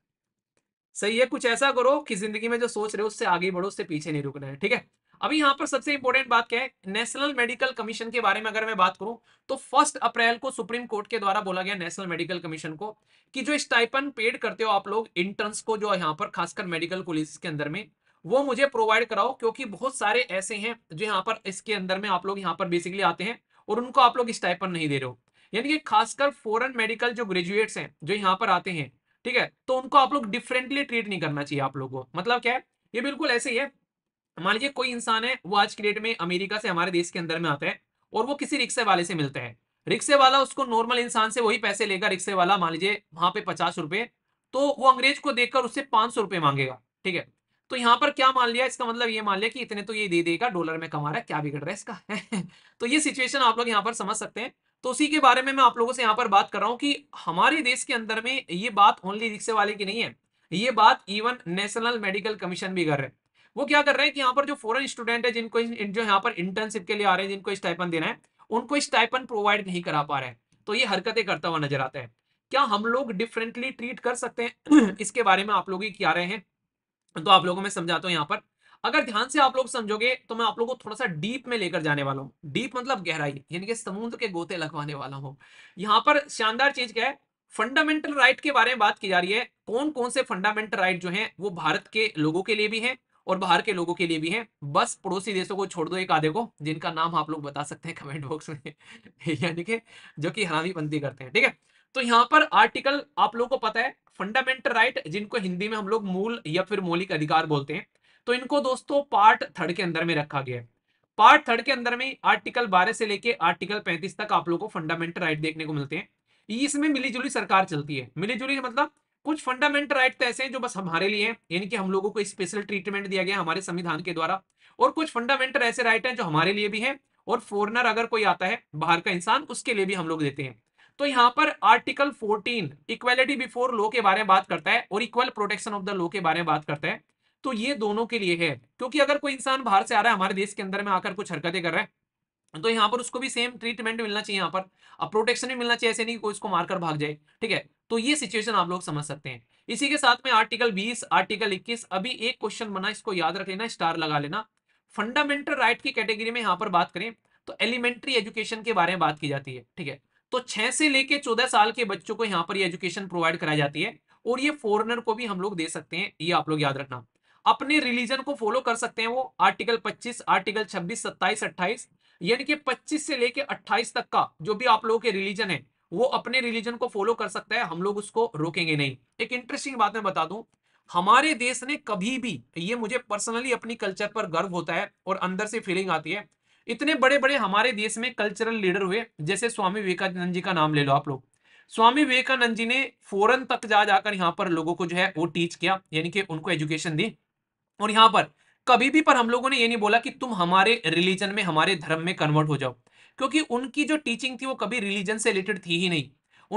Speaker 1: सही है कुछ ऐसा करो कि जिंदगी में जो सोच रहे हो उससे आगे बढ़ो उससे पीछे नहीं रुकना है ठीक है अभी यहां पर सबसे इंपॉर्टेंट बात क्या है नेशनल मेडिकल कमीशन के बारे में अगर मैं बात करूं तो फर्स्ट अप्रैल को सुप्रीम कोर्ट के द्वारा बोला गया नेशनल मेडिकल कमीशन को कि जो स्टाइपन पेड करते हो आप लोग इंटर्न को जो यहाँ पर खासकर मेडिकल कॉलेज के अंदर में वो मुझे प्रोवाइड कराओ क्योंकि बहुत सारे ऐसे हैं जो यहाँ पर इसके अंदर में आप लोग यहाँ पर बेसिकली आते हैं और उनको आप लोग स्टाइपन नहीं दे रहे हो यानी कि खासकर फॉरन मेडिकल जो ग्रेजुएट्स हैं जो यहाँ पर आते हैं ठीक है तो उनको आप लोग डिफरेंटली ट्रीट नहीं करना चाहिए आप लोगों को मतलब क्या है ये बिल्कुल ऐसे ही है मान लीजिए कोई इंसान है वो आज की डेट में अमेरिका से हमारे देश के अंदर में आता है और वो किसी रिक्शे वाले से मिलता है रिक्शे वाला उसको नॉर्मल इंसान से वही पैसे लेगा रिक्शे वाला मान लीजिए वहां पे पचास रुपए तो वो अंग्रेज को देखकर उससे पांच सौ रुपए मांगेगा ठीक है तो यहाँ पर क्या मान लिया इसका मतलब ये मान लिया कि इतने तो ये दे देगा डॉलर में कमा रहा है क्या बिगड़ रहा है इसका तो ये सिचुएशन आप लोग यहाँ पर समझ सकते हैं तो उसी के बारे में मैं आप लोगों से यहाँ पर बात कर रहा हूँ कि हमारे देश के अंदर में ये बात ओनली रिक्शे वाले की नहीं है ये बात इवन नेशनल मेडिकल कमीशन भी कर रहे हैं वो क्या कर रहे हैं कि यहाँ पर जो फॉरन स्टूडेंट है जिनको जो यहाँ पर इंटर्नशिप के लिए आ रहे हैं जिनको स्टाइपन देना है उनको स्टाइपन प्रोवाइड नहीं करा पा रहे हैं तो ये हरकतें करता हुआ नजर आता है क्या हम लोग डिफरेंटली ट्रीट कर सकते हैं इसके बारे में आप लोग ही क्या रहे हैं तो आप लोगों में समझाता हूँ यहाँ पर अगर ध्यान से आप लोग समझोगे तो मैं आप लोगों को थोड़ा सा डीप में लेकर जाने वाला हूँ डीप मतलब गहराई यानी कि समुद्र के गोते लगवाने वाला हूँ यहाँ पर शानदार चीज क्या है फंडामेंटल राइट के बारे में बात की जा रही है कौन कौन से फंडामेंटल राइट जो हैं वो भारत के लोगों के लिए भी हैं और बाहर के लोगों के लिए भी है बस पड़ोसी देशों को छोड़ दो एक आधे को जिनका नाम आप लोग बता सकते हैं कमेंट बॉक्स में यानी कि जो कि बंदी करते हैं ठीक है तो यहाँ पर आर्टिकल आप लोगों को पता है फंडामेंटल राइट जिनको हिंदी में हम लोग मूल या फिर मौलिक अधिकार बोलते हैं तो इनको दोस्तों पार्ट थर्ड के अंदर में रखा गया है पार्ट थर्ड के अंदर में आर्टिकल बारह से लेके आर्टिकल पैंतीस तक आप लोगों को फंडामेंटल राइट देखने को मिलते हैं इसमें मिलीजुली सरकार चलती है मिलीजुली मतलब कुछ फंडामेंटल राइट तो ऐसे हैं जो बस हमारे लिए हैं यानी कि हम लोगों को स्पेशल ट्रीटमेंट दिया गया हमारे संविधान के द्वारा और कुछ फंडामेंटल ऐसे राइट हैं जो हमारे लिए भी हैं और फॉरनर अगर कोई आता है बाहर का इंसान उसके लिए भी हम लोग देते हैं तो यहाँ पर आर्टिकल 14 इक्वेलिटी बिफोर लॉ के बारे में बात करता है और equal protection of the law के बारे में बात करता है तो ये दोनों के लिए है क्योंकि अगर कोई इंसान बाहर से आ रहा है हमारे देश के अंदर में आकर कुछ हरकतें कर रहा है तो यहाँ पर उसको भी सेम ट्रीटमेंट मिलना चाहिए यहाँ पर अब प्रोटेक्शन भी मिलना चाहिए ऐसे नहीं कि कोई इसको मारकर भाग जाए ठीक है तो ये सिचुएशन आप लोग समझ सकते हैं इसी के साथ में आर्टिकल 20 आर्टिकल 21 अभी एक क्वेश्चन बना इसको याद रख लेना स्टार लगा लेना फंडामेंटल राइट की कैटेगरी में यहाँ पर बात करें तो एलिमेंट्री एजुकेशन के बारे में बात की जाती है ठीक है तो छह से लेके चौदह साल के बच्चों को यहाँ पर ये एजुकेशन प्रोवाइड कराई जाती है और ये फॉरनर को भी हम लोग दे सकते हैं ये आप लोग याद रखना अपने रिलीजन को फॉलो कर सकते हैं वो आर्टिकल 25, आर्टिकल 26, 27, 28 यानी कि 25 से लेके 28 तक का जो भी आप लोगों के रिलीजन है वो अपने रिलीजन को फॉलो कर सकता है हम लोग उसको रोकेंगे नहीं एक इंटरेस्टिंग बात मैं बता दूं हमारे देश ने कभी भी ये मुझे पर्सनली अपनी कल्चर पर गर्व होता है और अंदर से फीलिंग आती है इतने बड़े बड़े हमारे देश में कल्चरल लीडर हुए जैसे स्वामी विवेकानंद जी का नाम ले लो आप लोग स्वामी विवेकानंद जी ने फोरन तक जा जाकर यहाँ पर लोगों को जो है वो टीच किया यानी कि उनको एजुकेशन दी और यहाँ पर कभी भी पर हम लोगों ने ये नहीं बोला कि तुम हमारे रिलीजन में हमारे धर्म में कन्वर्ट हो जाओ क्योंकि उनकी जो टीचिंग थी वो कभी रिलीजन से रिलेटेड थी ही नहीं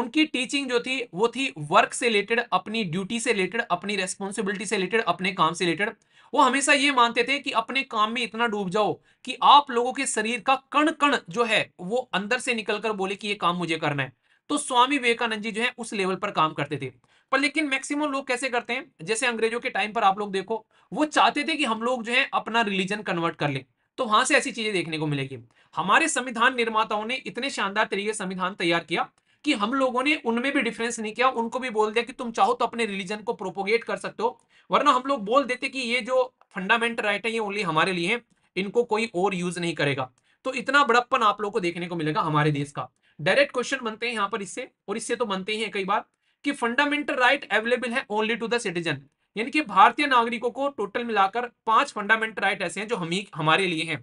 Speaker 1: उनकी टीचिंग जो थी वो थी वर्क से रिलेटेड अपनी ड्यूटी से रिलेटेड अपनी रेस्पॉन्सिबिलिटी से रिलेटेड अपने काम से रिलेटेड वो हमेशा ये मानते थे कि अपने काम में इतना डूब जाओ कि आप लोगों के शरीर का कण कण जो है वो अंदर से निकलकर बोले कि ये काम मुझे करना है तो स्वामी विवेकानंद जी जो है उस लेवल पर काम करते थे पर लेकिन मैक्सिमम लोग कैसे करते हैं जैसे अंग्रेजों के टाइम पर आप लोग देखो वो चाहते थे कि हम लोग जो है अपना रिलीजन कन्वर्ट कर ले तो वहां से ऐसी चीजें देखने को मिलेगी हमारे संविधान निर्माताओं ने इतने शानदार तरीके से संविधान तैयार किया कि हम लोगों ने उनमें भी डिफरेंस नहीं किया उनको भी बोल दिया कि तुम चाहो तो अपने रिलीजन को प्रोपोगेट कर सकते हो वरना हम लोग बोल देते कि ये जो फंडामेंटल राइट है ये ओनली हमारे लिए है इनको कोई और यूज नहीं करेगा तो इतना बड़प्पन आप लोगों को देखने को मिलेगा हमारे देश का डायरेक्ट क्वेश्चन बनते हैं यहाँ पर इससे और इससे तो बनते ही है कई बार कि फंडामेंटल राइट अवेलेबल है ओनली टू द सिटीजन यानी कि भारतीय नागरिकों को टोटल मिलाकर पांच फंडामेंटल राइट ऐसे हैं जो हम हमारे लिए हैं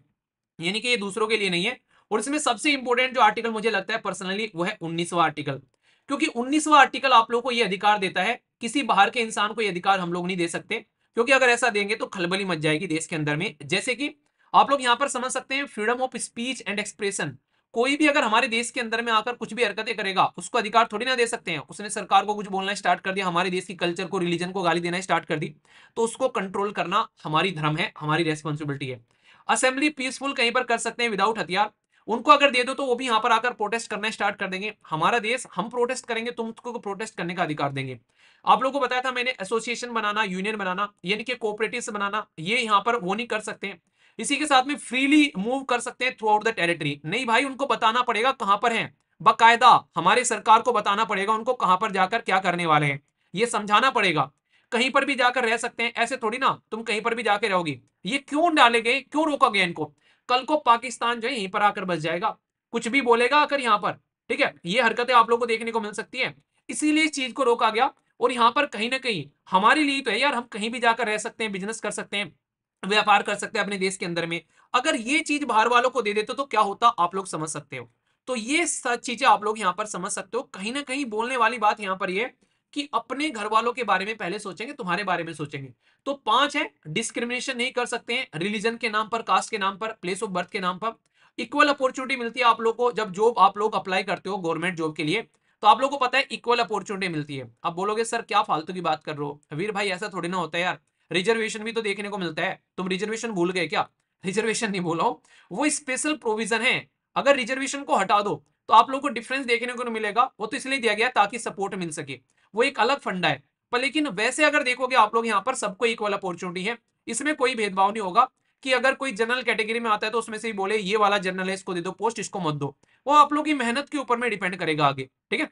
Speaker 1: यानी कि ये दूसरों के लिए नहीं है और इसमें सबसे इंपॉर्टेंट जो आर्टिकल मुझे लगता है पर्सनली वो है उन्नीसवा आर्टिकल क्योंकि उन्नीसवा आर्टिकल आप लोगों को ये अधिकार देता है किसी बाहर के इंसान को ये अधिकार हम लोग नहीं दे सकते क्योंकि अगर ऐसा देंगे तो खलबली मच जाएगी देश के अंदर में जैसे कि आप लोग यहां पर समझ सकते हैं freedom of speech and expression कोई भी अगर हमारे देश के अंदर में आकर कुछ भी हरकतें करेगा उसको अधिकार थोड़ी ना दे सकते हैं उसने सरकार को कुछ बोलना स्टार्ट कर दिया हमारे देश की कल्चर को रिलीजन को गाली देना स्टार्ट कर दी तो उसको कंट्रोल करना हमारी धर्म है हमारी रेस्पॉन्सिबिलिटी है असेंबली पीसफुल कहीं पर कर सकते हैं विदाउट हथियार उनको अगर दे दो तो वो भी यहाँ पर आकर प्रोटेस्ट करना स्टार्ट कर देंगे हमारा देश हम प्रोटेस्ट करेंगे तुमको प्रोटेस्ट करने का अधिकार देंगे आप लोगों को बताया था मैंने एसोसिएशन बनाना यूनियन बनाना यानी कि कोऑपरेटिव बनाना ये यहाँ पर वो नहीं कर सकते हैं इसी के साथ में फ्रीली मूव कर सकते हैं थ्रू आउट द टेरिटरी नहीं भाई उनको बताना पड़ेगा कहां पर है बाकायदा हमारे सरकार को बताना पड़ेगा उनको कहां पर जाकर क्या करने वाले हैं ये समझाना पड़ेगा कहीं पर भी जाकर रह सकते हैं ऐसे थोड़ी ना तुम कहीं पर भी जाकर रहोगी ये क्यों डाले गए क्यों रोका गया इनको कल को पाकिस्तान जो है यहीं पर आकर बस जाएगा कुछ भी बोलेगा आकर यहाँ पर ठीक है ये हरकतें आप लोग को देखने को मिल सकती है इसीलिए इस चीज को रोका गया और यहाँ पर कहीं ना कहीं हमारे लिए तो है यार हम कहीं भी जाकर रह सकते हैं बिजनेस कर सकते हैं व्यापार कर सकते हैं अपने देश के अंदर में अगर ये चीज बाहर वालों को दे देते तो क्या होता आप लोग समझ सकते हो तो ये सब चीजें आप लोग यहाँ पर समझ सकते हो कहीं ना कहीं बोलने वाली बात यहाँ पर यह कि अपने घर वालों के बारे में पहले सोचेंगे तुम्हारे बारे में सोचेंगे तो पांच है डिस्क्रिमिनेशन नहीं कर सकते हैं रिलीजन के नाम पर कास्ट के नाम पर प्लेस ऑफ बर्थ के नाम पर इक्वल अपॉर्चुनिटी मिलती है आप लोग को जब जॉब आप लोग अप्लाई करते हो गवर्नमेंट जॉब के लिए तो आप लोग को पता है इक्वल अपॉर्चुनिटी मिलती है आप बोलोगे सर क्या फालतू की बात कर रहे हो वीर भाई ऐसा थोड़ी ना होता है यार रिजर्वेशन भी तो देखने को मिलता है तुम रिजर्वेशन भूल गए क्या रिजर्वेशन नहीं भूल वो स्पेशल प्रोविजन है अगर रिजर्वेशन को हटा दो तो आप लोग को डिफरेंस देखने को मिलेगा वो तो इसलिए दिया गया ताकि सपोर्ट मिल सके वो एक अलग फंडा है पर लेकिन वैसे अगर देखोगे आप लोग यहाँ पर सबको इक्वल अपॉर्चुनिटी है इसमें कोई भेदभाव नहीं होगा कि अगर कोई जनरल कैटेगरी में आता है तो उसमें से ही बोले ये वाला जनरल है इसको दे दो पोस्ट इसको मत दो वो आप लोग की मेहनत के ऊपर में डिपेंड करेगा आगे ठीक है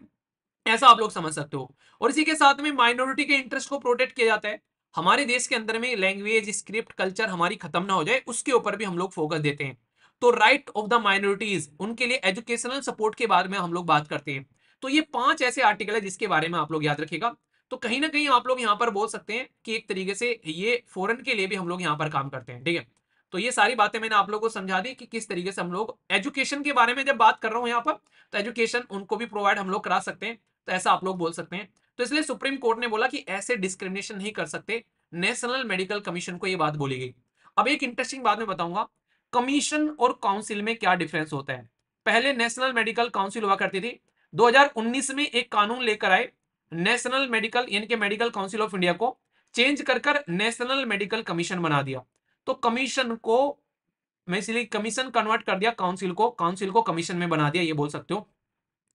Speaker 1: ऐसा आप लोग समझ सकते हो और इसी के साथ में माइनॉरिटी के इंटरेस्ट को प्रोटेक्ट किया जाता है हमारे देश के अंदर में लैंग्वेज स्क्रिप्ट कल्चर हमारी खत्म ना हो जाए उसके ऊपर भी हम लोग फोकस देते हैं तो राइट ऑफ द माइनॉरिटीज उनके लिए एजुकेशनल सपोर्ट के बारे में हम लोग बात करते हैं तो ये पांच ऐसे आर्टिकल है जिसके बारे में आप लोग याद रखेगा तो कहीं ना कहीं आप लोग यहाँ पर बोल सकते हैं कि एक तरीके से ये फॉरन के लिए भी हम लोग यहाँ पर काम करते हैं ठीक है तो ये सारी बातें मैंने आप लोगों को समझा दी कि किस तरीके से हम लोग एजुकेशन के बारे में जब बात कर रहा हूँ यहाँ पर तो एजुकेशन उनको भी प्रोवाइड हम लोग करा सकते हैं तो ऐसा आप लोग बोल सकते हैं तो इसलिए सुप्रीम कोर्ट ने बोला कि ऐसे डिस्क्रिमिनेशन नहीं कर सकते नेशनल मेडिकल कमीशन को यह बात बोली गई अब एक इंटरेस्टिंग बात में बताऊंगा कमीशन और काउंसिल में क्या डिफरेंस होता है पहले नेशनल मेडिकल काउंसिल हुआ करती थी 2019 में एक कानून लेकर आए नेशनल मेडिकल यानी कि मेडिकल काउंसिल ऑफ इंडिया को चेंज कर कर नेशनल मेडिकल कमीशन बना दिया तो कमीशन को मैं इसलिए कमीशन कन्वर्ट कर दिया काउंसिल को काउंसिल को कमीशन में बना दिया ये बोल सकते हो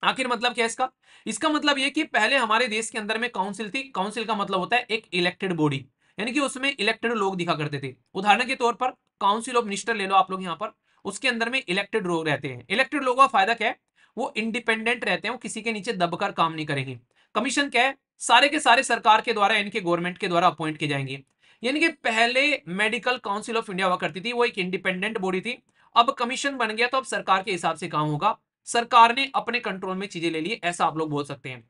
Speaker 1: आखिर मतलब क्या है इसका इसका मतलब ये कि पहले हमारे देश के अंदर में काउंसिल थी काउंसिल का मतलब होता है एक इलेक्टेड बॉडी यानी कि उसमें इलेक्टेड लोग दिखा करते थे उदाहरण के तौर पर काउंसिल ऑफ मिनिस्टर ले लो आप लोग यहाँ पर उसके अंदर में इलेक्टेड लोग रहते हैं इलेक्टेड लोगों का फायदा क्या है वो इंडिपेंडेंट रहते हैं वो किसी के नीचे दबकर काम नहीं करेंगे कमीशन क्या है सारे के सारे सरकार के द्वारा यानी कि गवर्नमेंट के द्वारा अपॉइंट किए जाएंगे यानी कि पहले मेडिकल काउंसिल ऑफ इंडिया हुआ करती थी वो एक इंडिपेंडेंट बॉडी थी अब कमीशन बन गया तो अब सरकार के हिसाब से काम होगा सरकार ने अपने कंट्रोल में चीजें ले ली ऐसा आप लोग बोल सकते हैं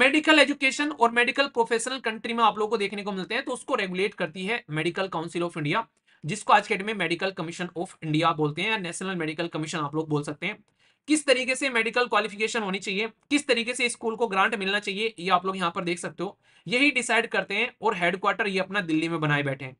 Speaker 1: मेडिकल एजुकेशन और मेडिकल प्रोफेशनल कंट्री में आप लोगों को देखने को मिलते हैं तो उसको रेगुलेट करती है मेडिकल काउंसिल ऑफ इंडिया जिसको आज के डेट में मेडिकल कमीशन ऑफ इंडिया बोलते हैं या नेशनल मेडिकल कमीशन आप लोग बोल सकते हैं किस तरीके से मेडिकल क्वालिफिकेशन होनी चाहिए किस तरीके से स्कूल को ग्रांट मिलना चाहिए ये आप लोग यहाँ पर देख सकते हो यही डिसाइड करते हैं और हेडक्वार्टर ये अपना दिल्ली में बनाए बैठे हैं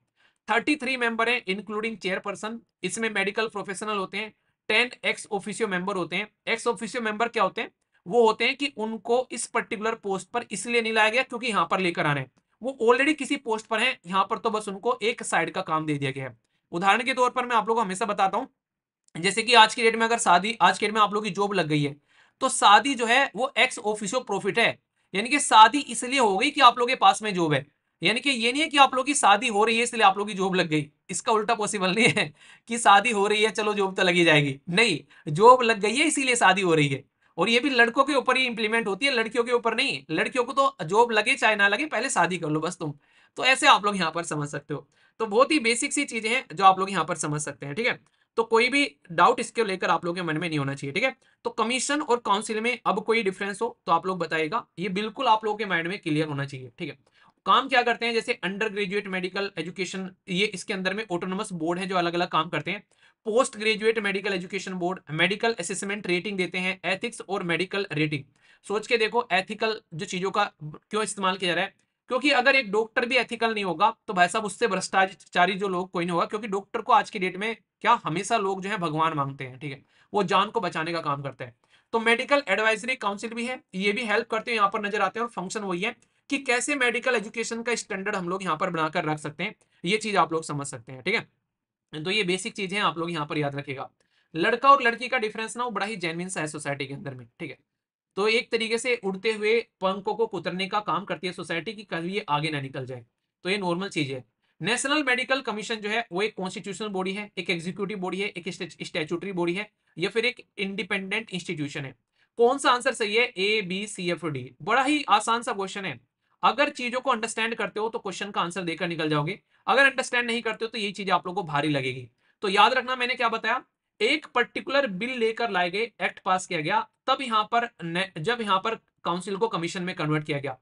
Speaker 1: थर्टी थ्री मेंबर है इंक्लूडिंग चेयरपर्सन इसमें मेडिकल प्रोफेशनल होते हैं टेन एक्स ऑफिसियो मेंबर होते हैं एक्स ऑफिसियो मेंबर क्या होते हैं वो होते हैं कि उनको इस पर्टिकुलर पोस्ट पर इसलिए नहीं लाया गया क्योंकि यहाँ पर लेकर आ रहे हैं वो ऑलरेडी किसी पोस्ट पर हैं यहाँ पर तो बस उनको एक साइड का काम दे दिया गया है उदाहरण के तौर पर मैं आप लोगों को हमेशा बताता हूँ जैसे कि आज की डेट में अगर शादी आज की डेट में आप लोगों की जॉब लग गई है तो शादी जो है वो एक्स ऑफिसियो प्रॉफिट है यानी कि शादी इसलिए हो गई कि आप लोगों के पास में जॉब है यानी कि ये नहीं है कि आप लोग की शादी हो रही है इसलिए आप लोग की जॉब लग गई इसका उल्टा पॉसिबल नहीं है कि शादी हो रही है चलो जॉब तो लगी जाएगी नहीं जॉब लग गई है इसीलिए शादी हो रही है और ये भी लड़कों के ऊपर ही इंप्लीमेंट होती है लड़कियों के ऊपर नहीं लड़कियों को तो जॉब लगे चाहे ना लगे पहले शादी कर लो बस तुम तो ऐसे आप लोग यहाँ पर समझ सकते हो तो बहुत ही बेसिक सी चीजें हैं जो आप लोग यहाँ पर समझ सकते हैं ठीक है तो कोई भी डाउट इसके लेकर आप लोग के मन में नहीं होना चाहिए ठीक है तो कमीशन और काउंसिल में अब कोई डिफरेंस हो तो आप लोग बताएगा ये बिल्कुल आप लोगों के माइंड में क्लियर होना चाहिए ठीक है काम क्या करते हैं जैसे अंडर ग्रेजुएट मेडिकल एजुकेशन ये इसके अंदर में ऑटोनोमस बोर्ड है जो अलग अलग काम करते हैं post graduate medical education board medical assessment rating देते हैं एथिक्स और मेडिकल रेटिंग सोच के देखो एथिकल जो चीज़ों का क्यों इस्तेमाल किया जा रहा है क्योंकि अगर एक डॉक्टर भी एथिकल नहीं होगा तो भाई साहब उससे भ्रष्टाचारी जो लोग कोई नहीं होगा क्योंकि डॉक्टर को आज की डेट में क्या हमेशा लोग जो है भगवान मांगते हैं ठीक है वो जान को बचाने का काम करते हैं तो मेडिकल एडवाइजरी काउंसिल भी है ये भी हेल्प करते हैं यहाँ पर नजर आते हैं और फंक्शन वही है कि कैसे मेडिकल एजुकेशन का स्टैंडर्ड हम लोग यहाँ पर बनाकर रख सकते हैं ये चीज़ आप लोग समझ सकते हैं ठीक है तो ये बेसिक चीज़ें आप लोग यहाँ पर याद रखेगा लड़का और लड़की का डिफरेंस ना वो बड़ा ही जेनविन सा है सोसाइटी के अंदर में ठीक है तो एक तरीके से उड़ते हुए पंखों को कुतरने का काम करती है सोसाइटी की कभी ये आगे ना निकल जाए तो ये नॉर्मल चीज़ है नेशनल मेडिकल कमीशन जो है वो एक कॉन्स्टिट्यूशनल बॉडी है एक एग्जीक्यूटिव बॉडी है एक स्टेचुटरी बॉडी है या फिर एक इंडिपेंडेंट इंस्टीट्यूशन है कौन सा आंसर सही है A B C F D बड़ा ही आसान सा क्वेश्चन है अगर चीजों को अंडरस्टैंड करते हो तो क्वेश्चन का आंसर देकर निकल जाओगे अगर अंडरस्टैंड नहीं करते हो तो ये चीज आप लोगों को भारी लगेगी तो याद रखना मैंने क्या बताया एक पर्टिकुलर बिल लेकर लाए गए एक्ट पास किया गया तब यहां पर जब यहां पर काउंसिल को कमीशन में कन्वर्ट किया गया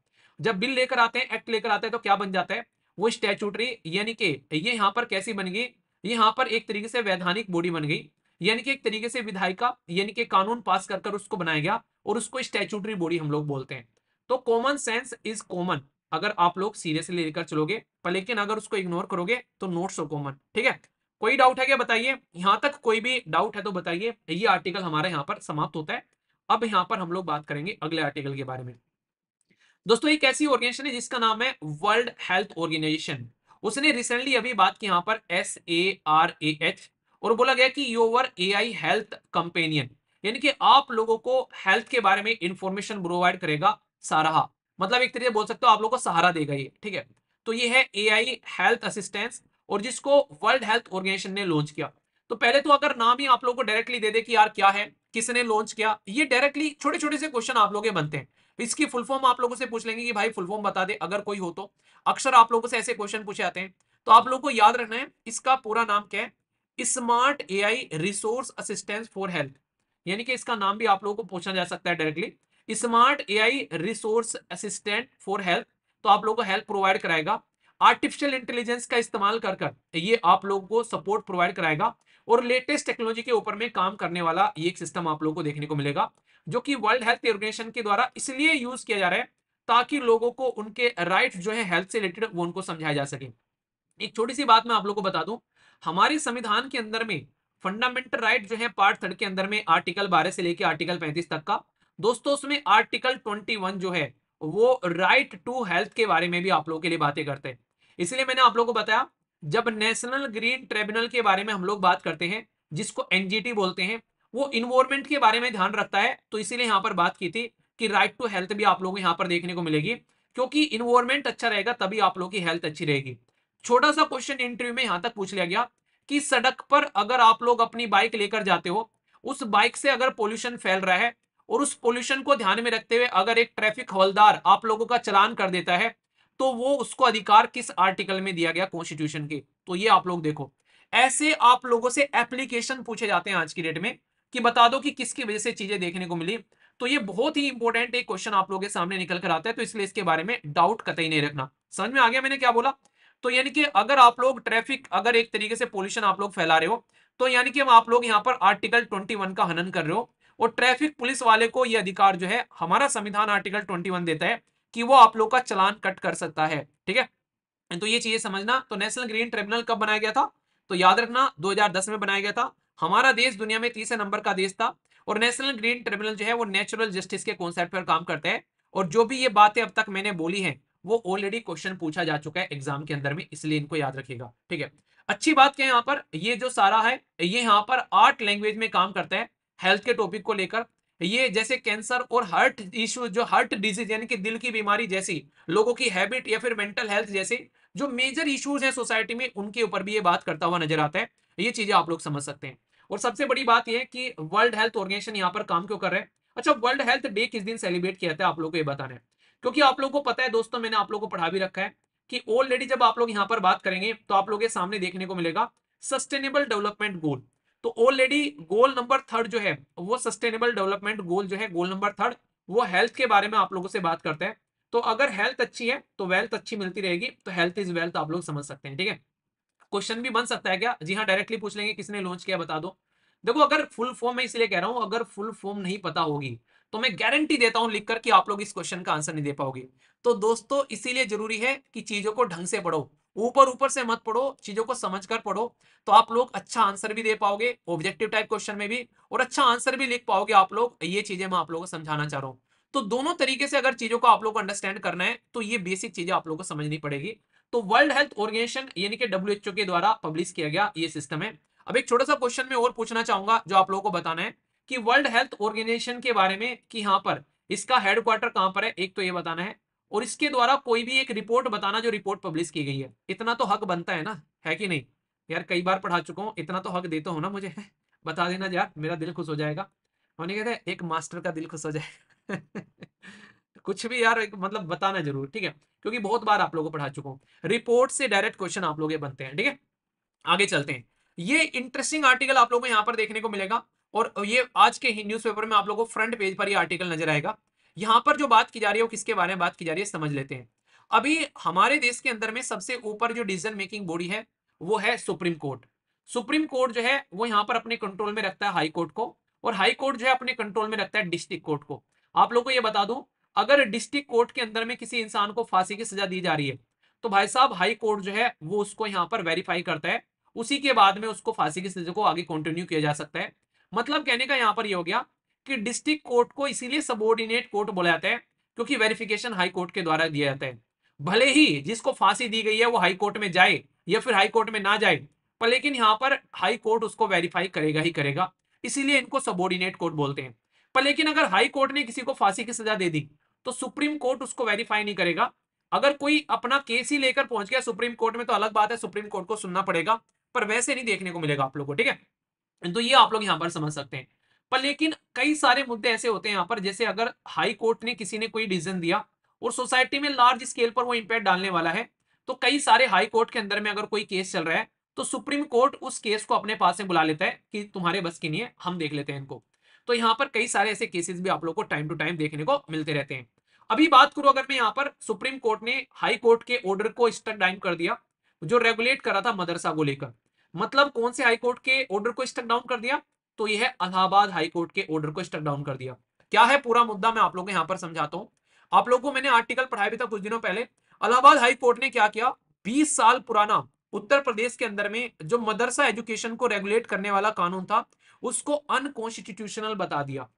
Speaker 1: जब बिल लेकर आते हैं एक्ट लेकर आते हैं तो क्या बन जाता है वो स्टैचूटरी यानी कि ये यहाँ पर कैसी बन गई ये यहाँ पर एक तरीके से वैधानिक बॉडी बन गई यानी कि एक तरीके से विधायिका यानी कि कानून पास कर कर उसको बनाया गया और उसको स्टैचूटरी बॉडी हम लोग बोलते हैं तो कॉमन सेंस इज कॉमन अगर आप लोग सीरियसली लेकर चलोगे पर लेकिन अगर उसको इग्नोर करोगे तो नोट सो कॉमन ठीक है कोई डाउट है क्या बताइए यहाँ तक कोई भी डाउट है तो बताइए ये आर्टिकल हमारा यहाँ पर समाप्त होता है अब यहाँ पर हम लोग बात करेंगे अगले आर्टिकल के बारे में दोस्तों एक ऐसी ऑर्गेनाइजेशन है जिसका नाम है वर्ल्ड हेल्थ ऑर्गेनाइजेशन उसने रिसेंटली अभी बात की यहाँ पर S A R A H और बोला गया कि योवर ए आई हेल्थ कंपेनियन यानी कि आप लोगों को हेल्थ के बारे में इंफॉर्मेशन प्रोवाइड करेगा साराहा मतलब एक तरीके बोल सकते हो आप लोगों को सहारा देगा ये ठीक है तो ये है ए आई हेल्थ असिस्टेंस और जिसको वर्ल्ड हेल्थ ऑर्गेनाइजेशन ने लॉन्च किया तो पहले तो अगर नाम ही आप लोगों को डायरेक्टली दे दे कि यार क्या है किसने लॉन्च किया ये डायरेक्टली छोटे छोटे से क्वेश्चन आप लोगों के बनते हैं इसकी फुल फॉर्म आप लोगों से पूछ लेंगे कि भाई फुल फॉर्म बता दे अगर कोई हो तो अक्सर आप लोगों से ऐसे क्वेश्चन पूछे आते हैं तो आप लोगों को याद रखना है इसका पूरा नाम क्या है smart A I resource assistance for health यानी कि इसका नाम भी आप लोगों को पूछा जा सकता है directly smart AI resource assistant for health तो आप लोगों को हेल्प प्रोवाइड कराएगा आर्टिफिशियल इंटेलिजेंस का इस्तेमाल कर कर ये आप लोगों को सपोर्ट प्रोवाइड कराएगा और लेटेस्ट टेक्नोलॉजी के ऊपर में काम करने वाला ये एक सिस्टम आप लोगों को देखने को मिलेगा जो कि वर्ल्ड हेल्थ ऑर्गेनाइजेशन के द्वारा इसलिए यूज किया जा रहा है ताकि लोगों को उनके राइट जो है हेल्थ से रिलेटेड वो उनको समझाया जा सके एक छोटी सी बात मैं आप लोगों को बता दूं हमारे संविधान के अंदर में फंडामेंटल राइट जो है पार्ट थर्ड के अंदर में आर्टिकल बारह से लेकर आर्टिकल पैंतीस तक का दोस्तों उसमें आर्टिकल 21 जो है वो राइट टू हेल्थ के बारे में भी आप लोगों के लिए बातें करते हैं इसलिए मैंने आप लोगों को बताया जब नेशनल ग्रीन ट्रिब्यूनल के बारे में हम लोग बात करते हैं जिसको एनजीटी बोलते हैं वो इन्वॉर्मेंट के बारे में ध्यान रखता है तो इसीलिए यहाँ पर बात की थी कि राइट टू हेल्थ भी आप लोगों को यहाँ पर देखने को मिलेगी क्योंकि इन्वॉर्मेंट अच्छा रहेगा तभी आप लोगों की हेल्थ अच्छी रहेगी छोटा सा क्वेश्चन इंटरव्यू में यहां तक पूछ लिया गया कि सड़क पर अगर आप लोग अपनी बाइक लेकर जाते हो उस बाइक से अगर पोल्यूशन फैल रहा है और उस पोल्यूशन को ध्यान में रखते हुए अगर एक ट्रैफिक हवलदार आप लोगों का चलान कर देता है तो वो उसको अधिकार किस आर्टिकल में दिया गया कॉन्स्टिट्यूशन के तो ये आप लोग देखो ऐसे आप लोगों से एप्लीकेशन पूछे जाते हैं आज की डेट में कि बता दो कि किसकी वजह से चीजें देखने को मिली तो ये बहुत ही इंपॉर्टेंट एक क्वेश्चन आप लोगों के सामने निकल कर आता है तो इसलिए इसके बारे में डाउट कतई नहीं रखना समझ में आ गया मैंने क्या बोला तो यानी कि अगर आप लोग ट्रैफिक अगर एक तरीके से पोल्यूशन आप लोग फैला रहे हो तो यानी कि हम आप लोग यहाँ पर आर्टिकल ट्वेंटी का हनन कर रहे हो और ट्रैफिक पुलिस वाले को यह अधिकार जो है हमारा संविधान आर्टिकल 21 देता है कि वो आप लोग का चलान कट कर सकता है ठीक है तो ये चीजें समझना तो नेशनल ग्रीन ट्रिब्यूनल कब बनाया गया था तो याद रखना दो में बनाया गया था हमारा देश दुनिया में तीसरे नंबर का देश था और नेशनल ग्रीन ट्रिब्यूनल जो है वो नेचुरल जस्टिस के कॉन्सेप्ट पर काम करते हैं और जो भी ये बातें अब तक मैंने बोली है वो ऑलरेडी क्वेश्चन पूछा जा चुका है एग्जाम के अंदर में इसलिए इनको याद रखेगा ठीक है अच्छी बात क्या है यहाँ पर ये जो सारा है ये यहाँ पर आठ लैंग्वेज में काम करता है हेल्थ के टॉपिक को लेकर ये जैसे कैंसर और हार्ट इश्यू जो हार्ट डिजीज यानी कि दिल की बीमारी जैसी लोगों की हैबिट या फिर मेंटल हेल्थ जैसे जो मेजर इश्यूज हैं सोसाइटी में उनके ऊपर भी ये बात करता हुआ नजर आता है ये चीजें आप लोग समझ सकते हैं और सबसे बड़ी बात यह है कि वर्ल्ड हेल्थ ऑर्गेनाइजेशन यहाँ पर काम क्यों कर रहे हैं अच्छा वर्ल्ड हेल्थ डे किस दिन सेलिब्रेट किया जाता है आप लोग को ये बताना है क्योंकि आप लोग को पता है दोस्तों मैंने आप लोग को पढ़ा भी रखा है कि ऑलरेडी जब आप लोग यहाँ पर बात करेंगे तो आप लोग के सामने देखने को मिलेगा सस्टेनेबल डेवलपमेंट गोल तो ऑलरेडी गोल नंबर थर्ड जो है वो सस्टेनेबल डेवलपमेंट गोल जो है गोल नंबर थर्ड वो हेल्थ के बारे में आप लोगों से बात करते हैं तो अगर हेल्थ अच्छी है तो वेल्थ अच्छी मिलती रहेगी तो हेल्थ इज वेल्थ आप लोग समझ सकते हैं ठीक है क्वेश्चन भी बन सकता है क्या जी हाँ डायरेक्टली पूछ लेंगे किसने लॉन्च किया बता दो देखो अगर फुल फॉर्म मैं इसलिए कह रहा हूं अगर फुल फॉर्म नहीं पता होगी तो मैं गारंटी देता हूं लिखकर कि आप लोग इस क्वेश्चन का आंसर नहीं दे पाओगे तो दोस्तों इसीलिए जरूरी है कि चीजों को ढंग से पढ़ो ऊपर ऊपर से मत पढ़ो चीजों को समझ कर पढ़ो तो आप लोग अच्छा आंसर भी दे पाओगे ऑब्जेक्टिव टाइप क्वेश्चन में भी और अच्छा आंसर भी लिख पाओगे आप लोग ये चीजें मैं आप लोगों को समझाना चाह रहा हूँ तो दोनों तरीके से अगर चीजों को आप लोग को अंडरस्टैंड करना है तो ये बेसिक चीजें आप लोग को समझनी पड़ेगी तो वर्ल्ड हेल्थ ऑर्गेनाइजेशन यानी कि डब्ल्यू के द्वारा पब्लिश किया गया ये सिस्टम है अब एक छोटा सा क्वेश्चन में और पूछना चाहूंगा जो आप लोगों को बताना है कि वर्ल्ड हेल्थ ऑर्गेनाइजेशन के बारे में कि यहाँ पर इसका हेडक्वार्टर कहाँ पर है एक तो ये बताना है और इसके द्वारा कोई भी एक रिपोर्ट बताना जो रिपोर्ट पब्लिश की गई है इतना तो हक बनता है ना है कि नहीं यार कई बार पढ़ा चुका हूँ इतना तो हक देता हूँ ना मुझे बता देना यार मेरा दिल खुश हो जाएगा उन्हें कहते हैं एक मास्टर का दिल खुश हो जाएगा कुछ भी यार एक मतलब बताना जरूर ठीक है क्योंकि बहुत बार आप लोगों को पढ़ा चुका हूँ रिपोर्ट से डायरेक्ट क्वेश्चन आप लोग बनते हैं ठीक है आगे चलते हैं ये इंटरेस्टिंग आर्टिकल आप लोगों को यहाँ पर देखने को मिलेगा और ये आज के ही न्यूज़पेपर में आप लोगों को फ्रंट पेज पर ही आर्टिकल नजर आएगा यहां पर जो बात की जा रही है वो किसके बारे में बात की जा रही है समझ लेते हैं अभी हमारे देश के अंदर में सबसे ऊपर जो डिसीजन मेकिंग बॉडी है वो है सुप्रीम कोर्ट सुप्रीम कोर्ट जो है वो यहाँ पर अपने कंट्रोल में रखता है हाई कोर्ट को और हाई कोर्ट जो है अपने कंट्रोल में रखता है डिस्ट्रिक्ट कोर्ट को आप लोग को ये बता दूं अगर डिस्ट्रिक्ट कोर्ट के अंदर में किसी इंसान को फांसी की सजा दी जा रही है तो भाई साहब हाई कोर्ट जो है वो उसको यहाँ पर वेरीफाई करता है उसी के बाद में उसको फांसी की सजा को आगे कंटिन्यू किया जा सकता है मतलब कहने का यहाँ पर ये यह हो गया कि डिस्ट्रिक्ट कोर्ट को इसीलिए सबोर्डिनेट कोर्ट बोला जाता है क्योंकि वेरिफिकेशन हाई कोर्ट के द्वारा दिया जाता है भले ही जिसको फांसी दी गई है वो हाई कोर्ट में जाए या फिर हाई कोर्ट में ना जाए पर लेकिन यहाँ पर हाई कोर्ट उसको वेरीफाई करेगा ही करेगा इसीलिए इनको सबोर्डिनेट कोर्ट बोलते हैं पर लेकिन अगर हाई कोर्ट ने किसी को फांसी की सजा दे दी तो सुप्रीम कोर्ट उसको वेरीफाई नहीं करेगा अगर कोई अपना केस ही लेकर पहुंच गया सुप्रीम कोर्ट में तो अलग बात है सुप्रीम कोर्ट को सुनना पड़ेगा पर वैसे नहीं देखने को मिलेगा आप लोग को ठीक है तो ये आप लोग यहां पर समझ सकते हैं पर लेकिन कई सारे मुद्दे ऐसे होते हैं यहाँ पर जैसे अगर हाई कोर्ट ने किसी ने कोई डिसीजन दिया और सोसाइटी में लार्ज स्केल पर वो इम्पैक्ट डालने वाला है तो कई सारे हाई कोर्ट के अंदर में अगर कोई केस चल रहा है तो सुप्रीम कोर्ट उस केस को अपने पास से बुला लेता है कि तुम्हारे बस की नहीं है हम देख लेते हैं इनको तो यहाँ पर कई सारे ऐसे केसेस भी आप लोग को टाइम टू टाइम देखने को मिलते रहते हैं अभी बात करूं अगर मैं यहाँ पर सुप्रीम कोर्ट ने हाई कोर्ट के ऑर्डर को स्टक डाउन कर दिया जो रेगुलेट करा था मदरसा को लेकर मतलब कौन से हाई कोर्ट के ऑर्डर को स्टक डाउन कर दिया तो यह अलाहाबाद हाईकोर्ट के ऑर्डर को स्टक डाउन कर दिया क्या है पूरा मुद्दा मैं आप लोगों को यहां पर समझाता हूं आप लोगों को मैंने आर्टिकल पढ़ाया भी था कुछ दिनों पहले अलाहाबाद हाई कोर्ट ने क्या किया 20 साल पुराना उत्तर प्रदेश के अंदर में जो मदरसा एजुकेशन को रेगुलेट करने वाला कानून था उसको अनकॉन्स्टिट्यूशनल बता दिया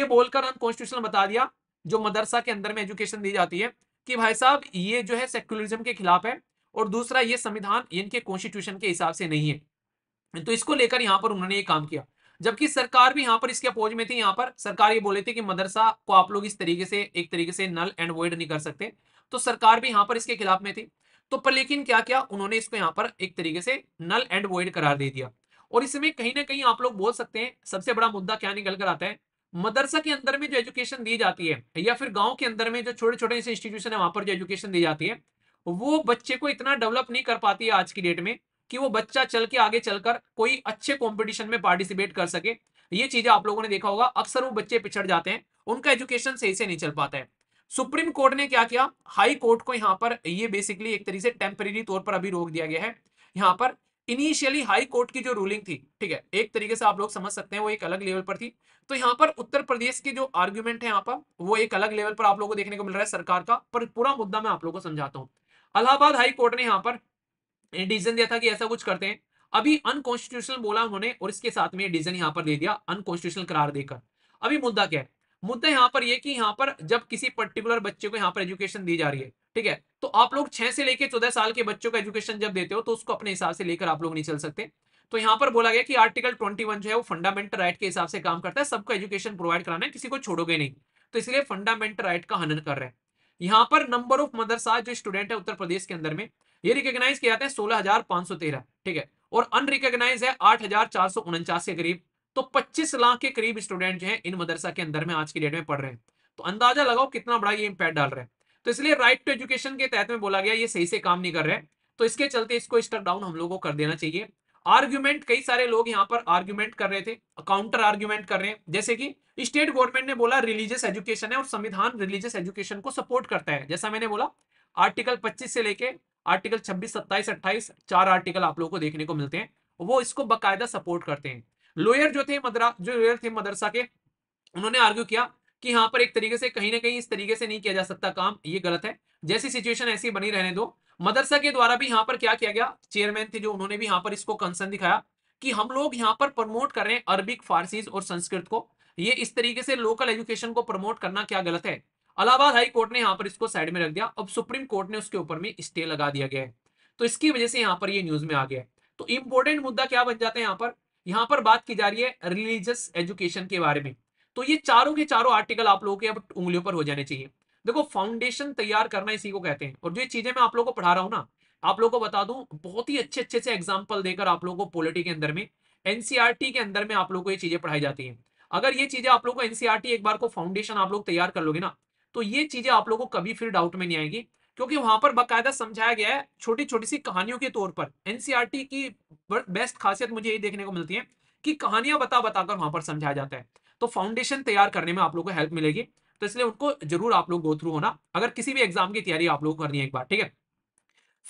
Speaker 1: ये बोलकर अनकॉन्स्टिट्यूशनल बता दिया जो मदरसा के अंदर में एजुकेशन दी जाती है कि भाई साहब ये जो है सेक्युलरिज्म के खिलाफ है और दूसरा ये संविधान इनके कॉन्स्टिट्यूशन के हिसाब से नहीं है तो इसको लेकर यहां पर उन्होंने ये काम किया जबकि सरकार भी यहाँ पर इसके अपोज में थी यहाँ पर सरकार ये बोले थे कि मदरसा को आप लोग इस तरीके से एक तरीके से नल एंड वॉइड नहीं कर सकते तो सरकार भी यहाँ पर इसके खिलाफ में थी तो पर लेकिन क्या क्या उन्होंने इसको यहाँ पर एक तरीके से नल एंड वॉइड करार दे दिया और इसमें कहीं ना कहीं आप लोग बोल सकते हैं सबसे बड़ा मुद्दा क्या निकल कर आता है मदरसा के अंदर में जो एजुकेशन दी जाती है या फिर गांव के अंदर में जो छोटे छोटे इंस्टीट्यूशन है वहां पर जो एजुकेशन दी जाती है वो बच्चे को इतना डेवलप नहीं कर पाती है आज की डेट में कि वो बच्चा चल के आगे चलकर कोई अच्छे कॉम्पिटिशन में पार्टिसिपेट कर सके ये चीजें आप लोगों ने देखा होगा अक्सर वो बच्चे पिछड़ जाते हैं उनका एजुकेशन सही से नहीं चल पाता है सुप्रीम कोर्ट ने क्या किया हाई कोर्ट को यहाँ पर ये बेसिकली एक तरीके से टेम्परेरी तौर पर अभी रोक दिया गया है यहाँ पर इनिशियली हाई कोर्ट की जो रूलिंग थी ठीक है एक तरीके से आप लोग समझ सकते हैं वो एक अलग लेवल पर थी तो यहाँ पर उत्तर प्रदेश के जो आर्ग्यूमेंट है यहाँ पर वो एक अलग लेवल पर आप लोगों को देखने को मिल रहा है सरकार का पर पूरा मुद्दा मैं आप लोगों को समझाता हूँ अलाहाबाद हाई कोर्ट ने यहाँ पर डिसीजन दिया था कि ऐसा कुछ करते हैं अभी अनकॉन्स्टिट्यूशनल बोला उन्होंने और इसके साथ में डिसीजन यहाँ पर दे दिया अनकॉन्स्टिट्यूशनल करार देकर अभी मुद्दा क्या है मुद्दा यहाँ पर यह कि यहाँ पर जब किसी पर्टिकुलर बच्चे को यहाँ पर एजुकेशन दी जा रही है ठीक है तो आप लोग छह से लेकर चौदह साल के बच्चों को एजुकेशन जब देते हो तो उसको अपने हिसाब से लेकर आप लोग नहीं चल सकते तो यहाँ पर बोला गया कि आर्टिकल 21 जो है वो फंडामेंटल राइट के हिसाब से काम करता है सबको एजुकेशन प्रोवाइड कराना है किसी को छोड़ोगे नहीं तो इसलिए फंडामेंटल राइट का हनन कर रहे हैं यहाँ पर नंबर ऑफ मदरसा जो स्टूडेंट है उत्तर प्रदेश के अंदर में ये रिकॉग्नाइज किया जाता है सोलह हजार पांच सौ तेरह ठीक है और अनरिकॉग्नाइज है आठ हजार चार सौ उनचास के करीब तो पच्चीस लाख के करीब स्टूडेंट जो है इन मदरसा के अंदर में आज की डेट में पढ़ रहे हैं तो अंदाजा लगाओ कितना बड़ा ये इम्पैक्ट डाल रहे हैं तो इसलिए राइट टू एजुकेशन के तहत में बोला गया ये सही से काम नहीं कर रहे हैं तो इसके चलते इसको स्टक डाउन हम लोगों को कर देना चाहिए आर्ग्यूमेंट कई सारे लोग यहाँ पर आर्ग्यूमेंट कर रहे थे काउंटर आर्ग्यूमेंट कर रहे हैं जैसे कि स्टेट गवर्नमेंट ने बोला रिलीजियस एजुकेशन है और संविधान रिलीजियस एजुकेशन को सपोर्ट करता है जैसा मैंने बोला आर्टिकल 25 से लेके आर्टिकल 26, 27, 28 चार आर्टिकल आप लोगों को देखने को मिलते हैं वो इसको बकायदा सपोर्ट करते हैं लोयर जो थे मदरा जो लोयर थे मदरसा के उन्होंने आर्ग्यू किया कि यहाँ पर एक तरीके से कहीं ना कहीं इस तरीके से नहीं किया जा सकता काम ये गलत है जैसी सिचुएशन ऐसी बनी रहने दो मदरसा के द्वारा भी यहाँ पर क्या किया गया चेयरमैन थे जो उन्होंने भी यहाँ पर इसको कंसर्न दिखाया कि हम लोग यहाँ पर प्रमोट कर रहे हैं अरबिक फारसीज और संस्कृत को ये इस तरीके से लोकल एजुकेशन को प्रमोट करना क्या गलत है अलाहाबाद हाई कोर्ट ने यहाँ पर इसको साइड में रख दिया अब सुप्रीम कोर्ट ने उसके ऊपर में स्टे लगा दिया गया है तो इसकी वजह से यहाँ पर ये न्यूज में आ गया तो इंपॉर्टेंट मुद्दा क्या बन जाता है यहाँ पर यहाँ पर बात की जा रही है रिलीजियस एजुकेशन के बारे में तो ये चारों के चारों आर्टिकल आप लोगों के अब उंगलियों पर हो जाने चाहिए देखो फाउंडेशन तैयार करना इसी को कहते हैं और जो चीजें मैं आप लोगों को पढ़ा रहा हूँ ना आप लोगों को बता दूं बहुत ही अच्छे अच्छे से एग्जाम्पल देकर आप लोगों को पोलिटी के अंदर में एनसीआरटी e के अंदर में आप लोगों को ये चीजें पढ़ाई जाती हैं अगर ये चीजें आप लोगों को एनसीआरटी e एक बार को फाउंडेशन आप लोग तैयार कर लोगे ना तो ये चीजें आप लोगों को कभी फिर डाउट में नहीं आएगी क्योंकि वहां पर बाकायदा समझाया गया है छोटी छोटी सी कहानियों के तौर पर एनसीआरटी e की बेस्ट खासियत मुझे ये देखने को मिलती है कि कहानियां बता बताकर वहां पर समझाया जाता है तो फाउंडेशन तैयार करने में आप लोग को हेल्प मिलेगी तो इसलिए उनको जरूर आप लोग गो थ्रू होना अगर किसी भी एग्जाम की तैयारी आप लोग करनी है एक बार ठीक है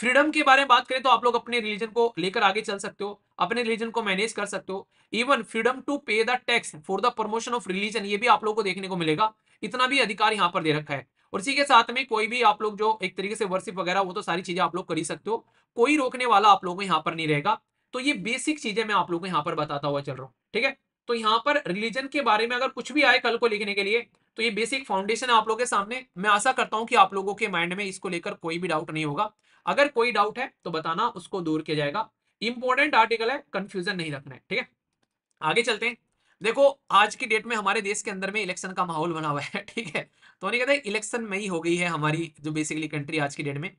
Speaker 1: फ्रीडम के बारे में बात करें तो आप लोग अपने रिलीजन को लेकर आगे चल सकते हो अपने रिलीजन को मैनेज कर सकते हो even freedom to pay the tax for the promotion of religion ये भी आप लोग को देखने को मिलेगा इतना भी अधिकार यहाँ पर दे रखा है और इसी के साथ में कोई भी आप लोग जो एक तरीके से वर्शिप वगैरह वो तो सारी चीजें आप लोग कर ही सकते हो कोई रोकने वाला आप लोगों को यहाँ पर नहीं रहेगा तो ये बेसिक चीजें मैं आप लोगों को यहाँ पर बताता हुआ चल रहा हूँ ठीक है तो यहाँ पर रिलीजन के बारे में अगर कुछ भी आए कल को लिखने के लिए तो ये बेसिक फाउंडेशन है आप लोगों के सामने मैं आशा करता हूँ कि आप लोगों के माइंड में इसको लेकर कोई भी डाउट नहीं होगा अगर कोई डाउट है तो बताना उसको दूर किया जाएगा इंपॉर्टेंट आर्टिकल है कंफ्यूजन नहीं रखना है ठीक है आगे चलते हैं देखो आज की डेट में हमारे देश के अंदर में इलेक्शन का माहौल बना हुआ है ठीक है तो नहीं कहते इलेक्शन में ही हो गई है हमारी जो बेसिकली कंट्री आज की डेट में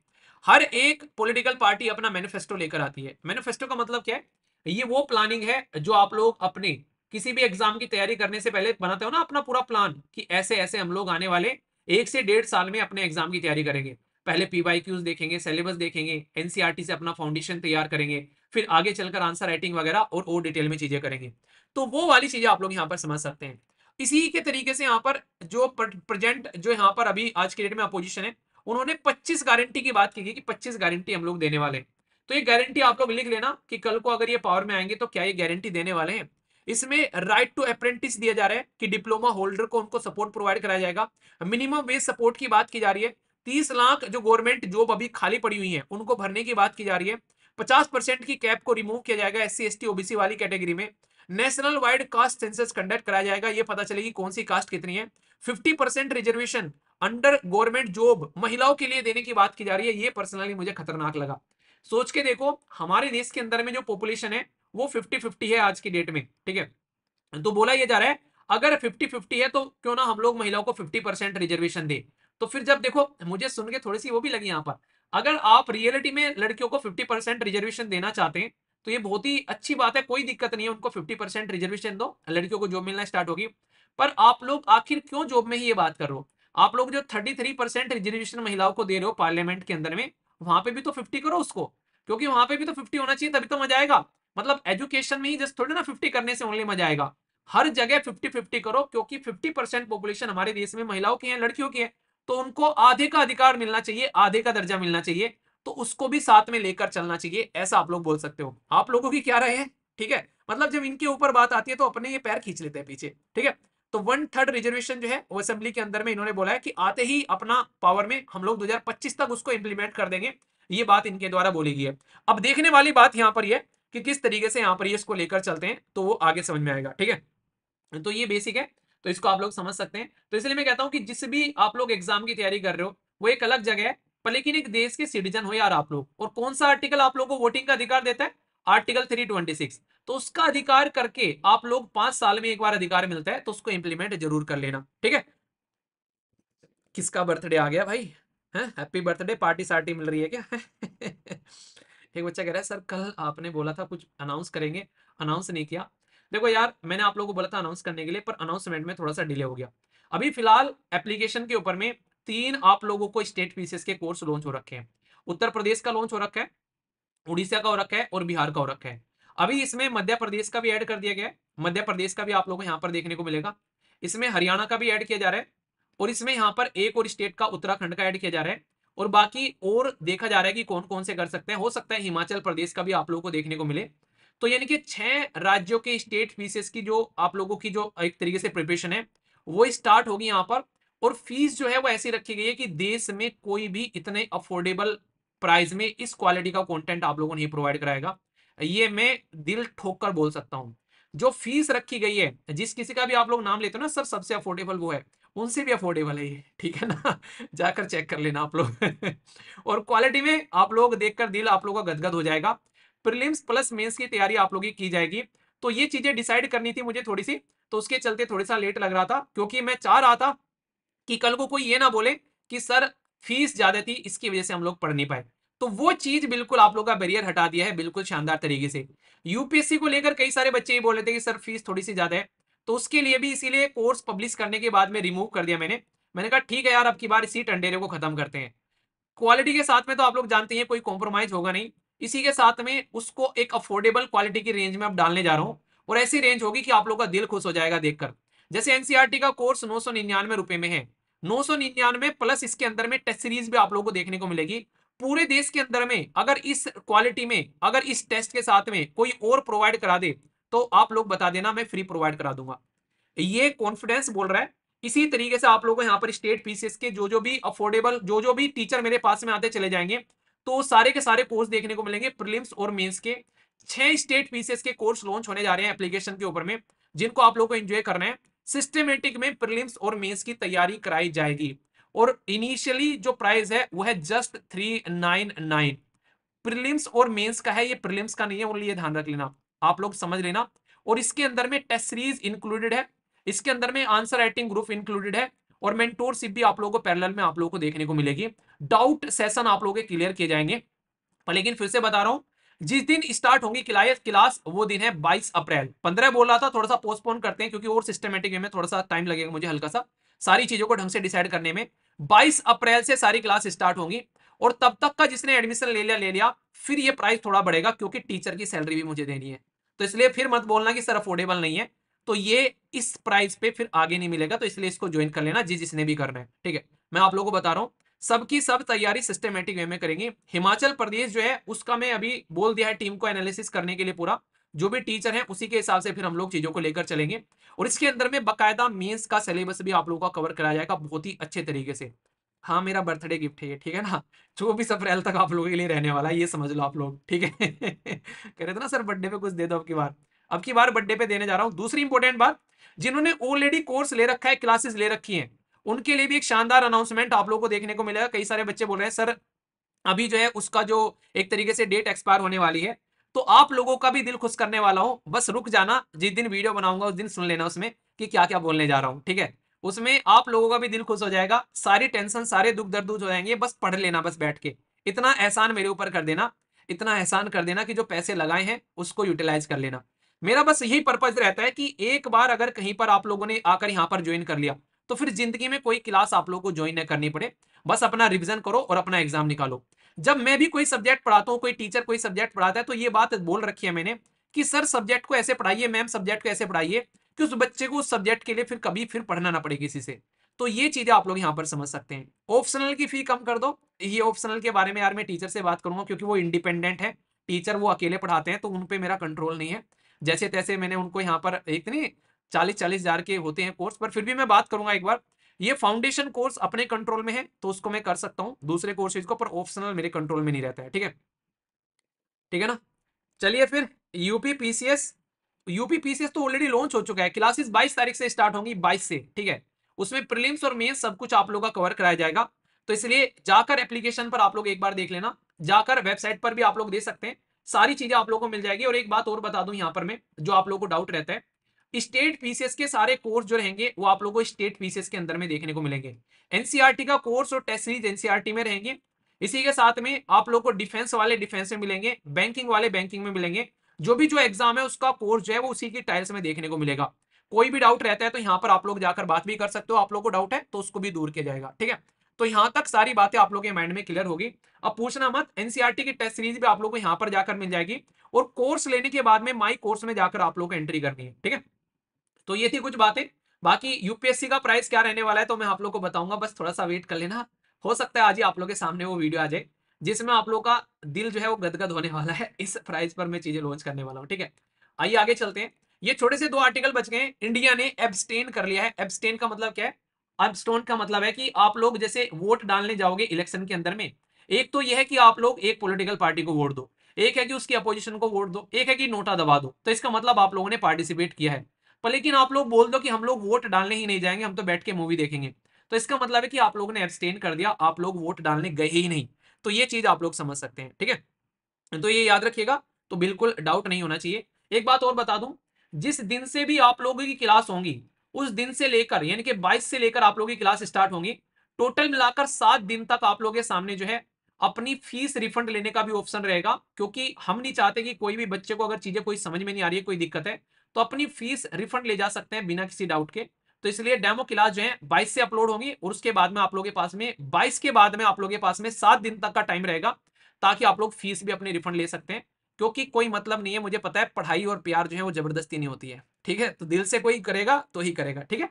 Speaker 1: हर एक पॉलिटिकल पार्टी अपना मैनिफेस्टो लेकर आती है मैनिफेस्टो का मतलब क्या है ये वो प्लानिंग है जो आप लोग अपने किसी भी एग्जाम की तैयारी करने से पहले बनाते हो ना अपना पूरा प्लान कि ऐसे ऐसे हम लोग आने वाले एक से डेढ़ साल में अपने एग्जाम की तैयारी करेंगे पहले पीवाईक्यूज देखेंगे सिलेबस देखेंगे एनसीईआरटी e से अपना फाउंडेशन तैयार करेंगे फिर आगे चलकर आंसर राइटिंग वगैरह और और डिटेल में चीजें करेंगे तो वो वाली चीजें आप लोग यहाँ पर समझ सकते हैं इसी के तरीके से यहाँ पर जो प्रेजेंट जो यहाँ पर अभी आज के डेट में अपोजिशन है उन्होंने 25 गारंटी की बात की कि 25 गारंटी हम लोग देने वाले हैं तो ये गारंटी आप लोग लिख लेना कि कल को अगर ये पावर में आएंगे तो क्या ये गारंटी देने वाले हैं इसमें राइट टू अप्रेंटिस दिया जा रहा है कि डिप्लोमा होल्डर को उनको सपोर्ट प्रोवाइड कराया जाएगा मिनिमम वेज सपोर्ट की बात की जा रही है तीस लाख जो गवर्नमेंट जॉब अभी खाली पड़ी हुई है उनको भरने की बात की जा रही है पचास परसेंट की कैप को रिमूव किया जाएगा एस सी ओबीसी वाली कैटेगरी में national wide caste census conduct कराया जाएगा ये पता चलेगी कौन सी कास्ट कितनी है fifty percent reservation under government job महिलाओं के लिए देने की बात की जा रही है ये पर्सनली मुझे खतरनाक लगा सोच के देखो हमारे देश के अंदर में जो पॉपुलेशन है वो फिफ्टी फिफ्टी है आज की डेट में ठीक है तो बोला यह जा रहा है अगर फिफ्टी फिफ्टी है तो क्यों ना हम लोग महिलाओं को फिफ्टी परसेंट रिजर्वेशन दे तो फिर जब देखो मुझे सुन के थोड़ी सी वो भी लगी यहाँ पर अगर आप रियलिटी में लड़कियों को फिफ्टी परसेंट रिजर्वेशन देना चाहते हैं तो ये बहुत ही अच्छी बात है कोई दिक्कत नहीं है उनको फिफ्टी परसेंट रिजर्वेशन दो लड़कियों को जॉब मिलना स्टार्ट होगी पर आप लोग आखिर क्यों जॉब में ही ये बात करो आप लोग जो थर्टी थ्री परसेंट रिजर्वेशन महिलाओं को दे रहे हो पार्लियामेंट के अंदर में वहां पे भी तो फिफ्टी करो उसको क्योंकि वहां पे भी तो फिफ्टी होना चाहिए तभी तो मजा आएगा मतलब एजुकेशन में ही जस्ट थोड़ी ना फिफ्टी करने से ओनली मजा आएगा हर जगह फिफ्टी फिफ्टी करो क्योंकि फिफ्टी परसेंट पॉपुलेशन हमारे देश में महिलाओं की है लड़कियों की है तो उनको आधे का अधिकार मिलना चाहिए आधे का दर्जा मिलना चाहिए तो उसको भी साथ में लेकर चलना चाहिए ऐसा आप लोग बोल सकते हो आप लोगों की क्या राय है ठीक है मतलब जब इनके ऊपर बात आती है तो अपने ये पैर खींच लेते हैं पीछे ठीक है तो वन थर्ड रिजर्वेशन जो है वो असेंबली के अंदर में इन्होंने बोला है कि आते ही अपना पावर में हम लोग 2025 तक उसको इंप्लीमेंट कर देंगे ये बात इनके द्वारा बोली गई है अब देखने वाली बात यहाँ पर यह कि किस तरीके से यहाँ पर ये इसको लेकर चलते हैं तो वो आगे समझ में आएगा ठीक है तो ये बेसिक है तो इसको आप लोग समझ सकते हैं तो इसलिए मैं कहता हूँ कि जिस भी आप लोग एग्जाम की तैयारी कर रहे हो वो एक अलग जगह है पर लेकिन एक देश के सिटीजन हो यार आप लोग और कौन सा आर्टिकल आप लोग को वोटिंग का अधिकार देता है आर्टिकल थ्री तो उसका अधिकार करके आप लोग पांच साल में एक बार अधिकार मिलता है तो उसको इंप्लीमेंट जरूर कर लेना ठीक है किसका बर्थडे आ गया भाई है हैप्पी बर्थडे पार्टी सार्टी मिल रही है क्या एक बच्चा कह रहा है सर कल आपने बोला था कुछ अनाउंस करेंगे अनाउंस नहीं किया देखो यार मैंने आप लोगों को बोला था अनाउंस करने के लिए पर अनाउंसमेंट में थोड़ा सा डिले हो गया अभी फिलहाल एप्लीकेशन के ऊपर में तीन आप लोगों को स्टेट पीसीएस के कोर्स लॉन्च हो रखे हैं उत्तर प्रदेश का लॉन्च हो रखा है उड़ीसा का हो रखा है और बिहार का हो रखा है अभी इसमें मध्य प्रदेश का भी ऐड कर दिया गया है मध्य प्रदेश का भी आप लोगों को यहाँ पर देखने को मिलेगा इसमें हरियाणा का भी ऐड किया जा रहा है और इसमें यहाँ पर एक और स्टेट का उत्तराखंड का ऐड किया जा रहा है और बाकी और देखा जा रहा है कि कौन कौन से कर सकते हैं हो सकता है हिमाचल प्रदेश का भी आप लोगों को देखने को मिले तो यानी कि छह राज्यों के स्टेट फीसेस की जो आप लोगों की जो एक तरीके से प्रिपरेशन है वो स्टार्ट होगी यहाँ पर और फीस जो है वो ऐसी रखी गई है कि देश में कोई भी इतने अफोर्डेबल प्राइस में इस क्वालिटी का कॉन्टेंट आप लोगों ने प्रोवाइड कराएगा ये मैं दिल ठोक कर बोल सकता हूँ जो फीस रखी गई है जिस किसी का भी आप लोग नाम लेते हो ना सर सबसे अफोर्डेबल वो है उनसे भी अफोर्डेबल है ये ठीक है ना जाकर चेक कर लेना आप लोग और क्वालिटी में आप लोग देखकर दिल आप लोगों का गदगद हो जाएगा प्रिलिम्स प्लस मेंस की तैयारी आप लोगों की जाएगी तो ये चीजें डिसाइड करनी थी मुझे थोड़ी सी तो उसके चलते थोड़ा सा लेट लग रहा था क्योंकि मैं चाह रहा था कि कल को कोई ये ना बोले कि सर फीस ज्यादा थी इसकी वजह से हम लोग पढ़ नहीं पाए तो वो चीज बिल्कुल आप लोग का बैरियर हटा दिया है बिल्कुल शानदार तरीके से यूपीएससी को लेकर कई सारे बच्चे ये बोल रहे थे कि सर फीस थोड़ी सी ज्यादा है तो उसके लिए भी इसीलिए कोर्स पब्लिश करने के बाद में रिमूव कर दिया मैंने मैंने कहा ठीक है यार अब की बार इसी टंडेरे को खत्म करते हैं क्वालिटी के साथ में तो आप लोग जानते हैं कोई कॉम्प्रोमाइज होगा नहीं इसी के साथ में उसको एक अफोर्डेबल क्वालिटी की रेंज में अब डालने जा रहा हूँ और ऐसी रेंज होगी कि आप लोग का दिल खुश हो जाएगा देखकर जैसे एनसीआरटी e का कोर्स नौ सौ निन्यानवे रुपए में है नौ सौ निन्यानवे प्लस इसके अंदर में टेस्ट सीरीज भी आप लोगों को देखने को मिलेगी पूरे देश के अंदर में अगर इस क्वालिटी में अगर इस टेस्ट के साथ में कोई और प्रोवाइड करा दे तो आप लोग बता देना मैं फ्री प्रोवाइड करा दूंगा ये कॉन्फिडेंस बोल रहा है इसी तरीके से आप लोगों यहाँ पर स्टेट पीसीएस के जो जो भी अफोर्डेबल जो जो भी टीचर मेरे पास में आते चले जाएंगे तो सारे के सारे कोर्स देखने को मिलेंगे प्रिलिम्स और मेन्स के छह स्टेट पीसीएस के कोर्स लॉन्च होने जा रहे हैं एप्लीकेशन के ऊपर में जिनको आप लोग को एंजॉय करना है सिस्टमेटिक में प्रिलिम्स और मेन्स की तैयारी कराई जाएगी और इनिशियली जो प्राइस है वो है just three nine nine prelims और मेंस का है ये प्रिलिम्स का नहीं है ओनली ये ध्यान रख लेना आप लोग समझ लेना और इसके अंदर में टेस्ट सीरीज इंक्लूडेड है इसके अंदर में आंसर राइटिंग ग्रुप इंक्लूडेड है और मेंटोरशिप भी आप लोगों को पैरेलल में आप लोगों को देखने को मिलेगी डाउट सेशन आप लोगों के क्लियर किए जाएंगे पर लेकिन फिर से बता रहा हूं जिस दिन स्टार्ट होंगी क्लास वो दिन है 22 अप्रैल 15 बोल रहा था थोड़ा सा पोस्टपोन करते हैं क्योंकि और सिस्टमेटिक वे में थोड़ा सा टाइम लगेगा मुझे हल्का सा सारी चीजों को ढंग से डिसाइड करने में बाईस अप्रैल से सारी क्लास स्टार्ट होंगी और तब तक का जिसने एडमिशन ले लिया ले लिया फिर ये प्राइस थोड़ा बढ़ेगा क्योंकि टीचर की सैलरी भी मुझे देनी है तो इसलिए फिर मत बोलना कि सर अफोर्डेबल नहीं है तो ये इस प्राइस पे फिर आगे नहीं मिलेगा तो इसलिए इसको ज्वाइन कर लेना जी जिसने भी करना है ठीक है मैं आप लोगों को बता रहा हूँ सबकी सब, सब तैयारी सिस्टमेटिक वे में करेंगे हिमाचल प्रदेश जो है उसका मैं अभी बोल दिया है टीम को एनालिसिस करने के लिए पूरा जो भी टीचर हैं उसी के हिसाब से फिर हम लोग चीजों को लेकर चलेंगे और इसके अंदर में बकायदा मेंस का सिलेबस भी आप लोगों का कवर कराया जाएगा बहुत ही अच्छे तरीके से हाँ मेरा बर्थडे गिफ्ट है ये ठीक है ना चौबीस अप्रैल तक आप लोगों के लिए रहने वाला है ये समझ लो आप लोग ठीक है कह रहे थे ना सर बर्थडे पे कुछ दे दो अब की बार अब की बार बर्थडे पे देने जा रहा हूँ दूसरी इंपॉर्टेंट बात जिन्होंने ऑलरेडी कोर्स ले रखा है क्लासेस ले रखी है उनके लिए भी एक शानदार अनाउंसमेंट आप लोग को देखने को मिलेगा कई सारे बच्चे बोल रहे हैं सर अभी जो है उसका जो एक तरीके से डेट एक्सपायर होने वाली है तो आप लोगों का भी दिल खुश करने वाला हूँ बस रुक जाना जिस दिन वीडियो बनाऊंगा उस दिन सुन लेना उसमें कि क्या क्या बोलने जा रहा हूँ ठीक है उसमें आप लोगों का भी दिल खुश हो जाएगा सारी टेंशन सारे दुख दर्द दूर हो जाएंगे बस पढ़ लेना बस बैठ के इतना एहसान मेरे ऊपर कर देना इतना एहसान कर देना कि जो पैसे लगाए हैं उसको यूटिलाइज कर लेना मेरा बस यही पर्पज रहता है कि एक बार अगर कहीं पर आप लोगों ने आकर यहाँ पर ज्वाइन कर लिया तो फिर जिंदगी में कोई क्लास आप लोगों को ज्वाइन न करनी पड़े बस अपना रिविजन करो और अपना एग्जाम निकालो जब मैं भी कोई सब्जेक्ट पढ़ाता हूँ कोई टीचर कोई सब्जेक्ट पढ़ाता है तो ये बात बोल रखी है मैंने कि सर सब्जेक्ट को ऐसे पढ़ाइए मैम सब्जेक्ट को ऐसे पढ़ाइए कि उस बच्चे को उस सब्जेक्ट के लिए फिर कभी फिर पढ़ना ना पड़े किसी से तो ये चीजें आप लोग यहाँ पर समझ सकते हैं ऑप्शनल की फी कम कर दो ये ऑप्शनल के बारे में यार मैं टीचर से बात करूंगा क्योंकि वो इंडिपेंडेंट है टीचर वो अकेले पढ़ाते हैं तो उन पर मेरा कंट्रोल नहीं है जैसे तैसे मैंने उनको यहाँ पर एक नहीं चालीस चालीस हजार के होते हैं कोर्स पर फिर भी मैं बात करूंगा एक बार ये फाउंडेशन कोर्स अपने कंट्रोल में है तो उसको मैं कर सकता हूँ दूसरे कोर्सेज को पर ऑप्शनल मेरे कंट्रोल में नहीं रहता है ठीक है ठीक है ना चलिए फिर यूपी पीसीएस यूपी पीसीएस तो ऑलरेडी लॉन्च हो चुका है क्लासेस बाईस तारीख से स्टार्ट होंगी बाईस से ठीक है उसमें प्रिलिम्स और मेन्स सब कुछ आप लोगों का कवर कराया जाएगा तो इसलिए जाकर एप्लीकेशन पर आप लोग एक बार देख लेना जाकर वेबसाइट पर भी आप लोग दे सकते हैं सारी चीजें आप लोगों को मिल जाएगी और एक बात और बता दूं यहाँ पर मैं जो आप लोगों को डाउट रहता है स्टेट पीसीएस के सारे कोर्स जो रहेंगे वो आप लोगों को स्टेट पीसीएस के अंदर में देखने को मिलेंगे एनसीआरटी e का कोर्स और टेस्ट सीरीज एनसीआरटी में रहेंगे इसी के साथ में आप लोग को डिफेंस वाले डिफेंस में मिलेंगे बैंकिंग वाले बैंकिंग में मिलेंगे जो भी जो एग्जाम है उसका कोर्स जो है वो उसी की टाइल्स में देखने को मिलेगा कोई भी डाउट रहता है तो यहाँ पर आप लोग जाकर बात भी कर सकते हो आप लोग को डाउट है तो उसको भी दूर किया जाएगा ठीक है तो यहाँ तक सारी बातें आप लोगों के माइंड में क्लियर होगी अब पूछना मत एनसीआरटी e की टेस्ट सीरीज भी आप लोग को यहाँ पर जाकर मिल जाएगी और कोर्स लेने के बाद में माई कोर्स में जाकर आप लोग को एंट्री करनी है ठीक है तो ये थी कुछ बातें बाकी यूपीएससी का प्राइस क्या रहने वाला है तो मैं आप लोग को बताऊंगा बस थोड़ा सा वेट कर लेना हो सकता है आज ही आप लोग के सामने वो वीडियो आ जाए जिसमें आप लोग का दिल जो है वो गदगद होने वाला है इस प्राइस पर मैं चीजें लॉन्च करने वाला हूँ ठीक है आइए आगे चलते हैं ये छोटे से दो आर्टिकल बच गए इंडिया ने एब्सटेन कर लिया है एब्सटेन का मतलब क्या है एबस्टोन का मतलब है कि आप लोग जैसे वोट डालने जाओगे इलेक्शन के अंदर में एक तो यह है कि आप लोग एक पॉलिटिकल पार्टी को वोट दो एक है कि उसकी अपोजिशन को वोट दो एक है कि नोटा दबा दो तो इसका मतलब आप लोगों ने पार्टिसिपेट किया है पर लेकिन आप लोग बोल दो कि हम लोग वोट डालने ही नहीं जाएंगे हम तो बैठ के मूवी देखेंगे तो इसका मतलब है कि आप लोगों ने एब्सटेन कर दिया आप लोग वोट डालने गए ही नहीं तो ये चीज आप लोग समझ सकते हैं ठीक है तो ये याद रखिएगा तो बिल्कुल डाउट नहीं होना चाहिए एक बात और बता दूं जिस दिन से भी आप लोगों की क्लास होंगी उस दिन से लेकर यानी कि बाईस से लेकर आप लोगों की क्लास स्टार्ट होंगी टोटल मिलाकर सात दिन तक आप लोगों के सामने जो है अपनी फीस रिफंड लेने का भी ऑप्शन रहेगा क्योंकि हम नहीं चाहते कि कोई भी बच्चे को अगर चीजें कोई समझ में नहीं आ रही है कोई दिक्कत है तो अपनी फीस रिफंड ले जा सकते हैं बिना किसी डाउट के तो इसलिए डेमो क्लास जो है 22 से अपलोड होगी और उसके बाद में आप लोगों के पास में 22 के बाद में आप लोगों के पास में सात दिन तक का टाइम रहेगा ताकि आप लोग फीस भी अपने रिफंड ले सकते हैं क्योंकि कोई मतलब नहीं है मुझे पता है पढ़ाई और प्यार जो है वो जबरदस्ती नहीं होती है ठीक है तो दिल से कोई करेगा तो ही करेगा ठीक है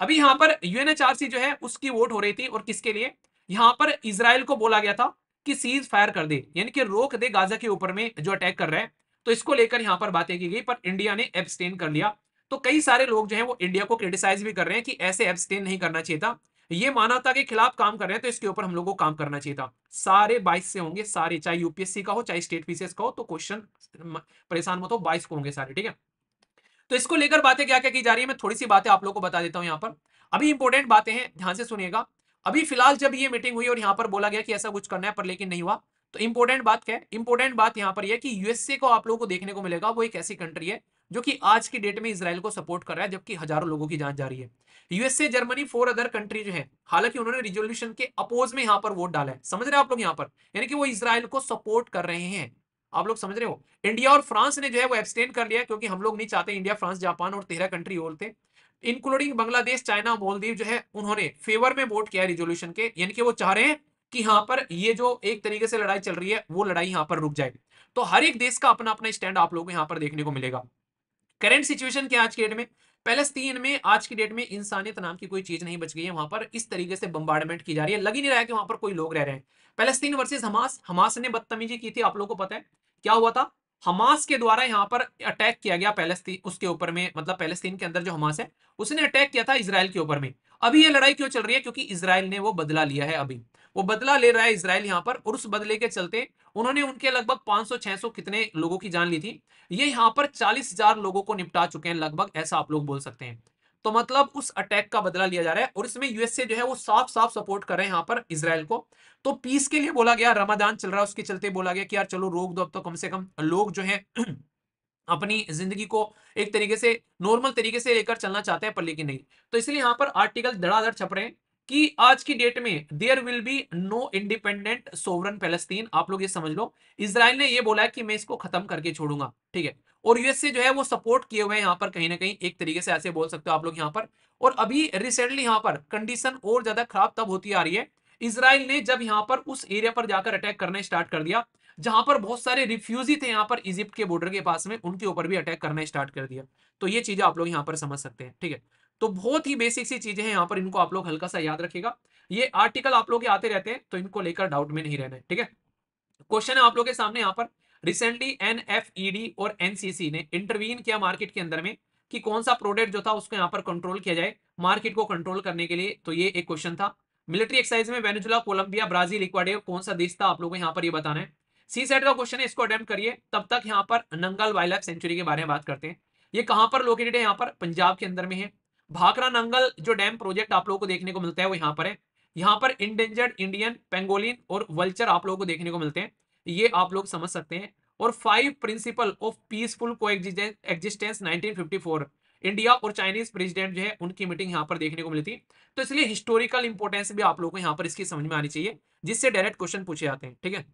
Speaker 1: अभी यहाँ पर यूएनएचआरसी जो है उसकी वोट हो रही थी और किसके लिए यहाँ पर इसराइल को बोला गया था कि सीज फायर कर दे यानी कि रोक दे गाजा के ऊपर में जो अटैक कर रहे हैं तो इसको लेकर यहाँ पर बातें की गई पर इंडिया ने एब्सटेन कर लिया तो कई सारे लोग जो है वो इंडिया को क्रिटिसाइज भी कर रहे हैं कि ऐसे एब्सटेन नहीं करना चाहिए था ये मानवता के खिलाफ काम कर रहे हैं तो इसके ऊपर हम लोग को काम करना चाहिए था सारे बाईस से होंगे सारे चाहे यूपीएससी का हो चाहे स्टेट पीसीएस का हो तो क्वेश्चन परेशान मत हो बाईस को होंगे सारे ठीक है तो इसको लेकर बातें क्या क्या की जा रही है मैं थोड़ी सी बातें आप लोग को बता देता हूँ यहाँ पर अभी इंपॉर्टेंट बातें हैं ध्यान से सुनिएगा अभी फिलहाल जब ये मीटिंग हुई और यहाँ पर बोला गया कि ऐसा कुछ करना है पर लेकिन नहीं हुआ तो इंपॉर्टेंट बात क्या है इंपॉर्टेंट बात यहाँ पर यह कि यूएसए को आप लोगों को देखने को मिलेगा वो एक ऐसी कंट्री है जो कि आज की डेट में इसराइल को सपोर्ट कर रहा है जबकि हजारों लोगों की जान जा रही है USA Germany four other country जो है हालांकि उन्होंने रिजोल्यूशन के अपोज में यहाँ पर वोट डाला है समझ रहे हैं आप लोग यहाँ पर यानी कि वो इसराइल को सपोर्ट कर रहे हैं आप लोग समझ रहे हो इंडिया और फ्रांस ने जो है वो एक्सटेंड कर लिया क्योंकि हम लोग नहीं चाहते इंडिया फ्रांस जापान और तेरह कंट्री और थे इंक्लूडिंग बांग्लादेश चाइना मोलदीव जो है उन्होंने फेवर में वोट किया रिजोल्यूशन के यानी कि वो चाह रहे हैं कि यहाँ पर ये जो एक तरीके से लड़ाई चल रही है वो लड़ाई यहाँ पर रुक जाए तो हर एक देश का अपना अपना स्टैंड आप लोगों को यहाँ पर देखने को मिलेगा करेंट सिचुएशन क्या आज के डेट में फलस्तीन में आज की डेट में इंसानियत नाम की कोई चीज नहीं बच गई है वहां पर इस तरीके से बम्बार्डमेंट की जा रही है लग ही नहीं रहा है कि वहां पर कोई लोग रह रहे हैं फलस्तीन वर्सेज हमास हमास ने बदतमीजी की थी आप लोगों को पता है क्या हुआ था हमास के द्वारा यहाँ पर अटैक किया गया पैलेस्तीन उसके ऊपर में मतलब पैलेस्तीन के अंदर जो हमास है उसने अटैक किया था इसराइल के ऊपर में अभी ये लड़ाई क्यों चल रही है क्योंकि इसराइल ने वो बदला लिया है अभी वो बदला ले रहा है इसराइल यहाँ पर और उस बदले के चलते उन्होंने उनके लगभग 500-600 कितने लोगों की जान ली थी ये यहाँ पर 40,000 लोगों को निपटा चुके हैं लगभग ऐसा आप लोग बोल सकते हैं तो मतलब उस अटैक का बदला लिया जा रहा है और इसमें यूएसए जो है वो साफ साफ सपोर्ट कर रहे हैं यहाँ पर इसराइल को तो पीस के लिए बोला गया रमादान चल रहा है उसके चलते बोला गया कि यार चलो रोक दो अब तो कम से कम लोग जो है अपनी जिंदगी को एक तरीके से नॉर्मल तरीके से लेकर चलना चाहते हैं पर लेकिन नहीं तो इसलिए यहाँ पर आर्टिकल धड़ाधड़ छप रहे हैं कि आज की डेट में there will be no independent sovereign Palestine आप लोग ये समझ लो इसराइल ने ये बोला है कि मैं इसको खत्म करके छोड़ूंगा ठीक है और यूएसए जो है वो सपोर्ट किए हुए हैं यहाँ पर कहीं ना कहीं एक तरीके से ऐसे बोल सकते हो आप लोग यहाँ पर और अभी रिसेंटली यहाँ पर कंडीशन और ज्यादा खराब तब होती आ रही है इसराइल ने जब यहाँ पर उस एरिया पर जाकर अटैक करना स्टार्ट कर दिया जहां पर बहुत सारे रिफ्यूजी थे यहाँ पर इजिप्ट के बॉर्डर के पास में उनके ऊपर भी अटैक करना स्टार्ट कर दिया तो ये चीजें आप लोग यहाँ पर समझ सकते हैं ठीक है तो बहुत ही बेसिक सी चीजें हैं यहाँ पर इनको आप लोग हल्का सा याद रखेगा ये आर्टिकल आप लोग आते रहते हैं तो इनको लेकर डाउट में नहीं रहना ठीक है क्वेश्चन है आप लोग के सामने यहाँ पर रिसेंटली एन e और एनसीसी ने इंटरवीन किया मार्केट के अंदर में कि कौन सा प्रोडक्ट जो था उसको यहाँ पर कंट्रोल किया जाए मार्केट को कंट्रोल करने के लिए तो ये एक क्वेश्चन था मिलिट्री एक्साइज में वेनेजुला कोलंबिया ब्राजील इक्वाडे कौन सा देश था आप लोगों को यहाँ पर ये बताना है सी सेट का क्वेश्चन है इसको अटेम्प्ट करिए तब तक यहाँ पर नंगल वाइल्ड लाइफ सेंचुरी के बारे में बात करते हैं ये कहाँ पर लोकेटेड है यहाँ पर पंजाब के अंदर में है भाखरा नंगल जो डैम प्रोजेक्ट आप लोगों को देखने को मिलता है वो यहाँ पर है यहाँ पर इंडेंजर्ड इंडियन पेंगोलिन और वल्चर आप लोगों को देखने को मिलते हैं ये आप लोग समझ सकते हैं और five principle of peaceful coexistence 1954 India और चाइनीज प्रेसिडेंट जो है उनकी मीटिंग यहाँ पर देखने को मिलती तो इसलिए हिस्टोरिकल इंपोर्टेंस भी आप लोगों को यहाँ पर इसकी समझ में आनी चाहिए जिससे डायरेक्ट क्वेश्चन पूछे जाते हैं ठीक है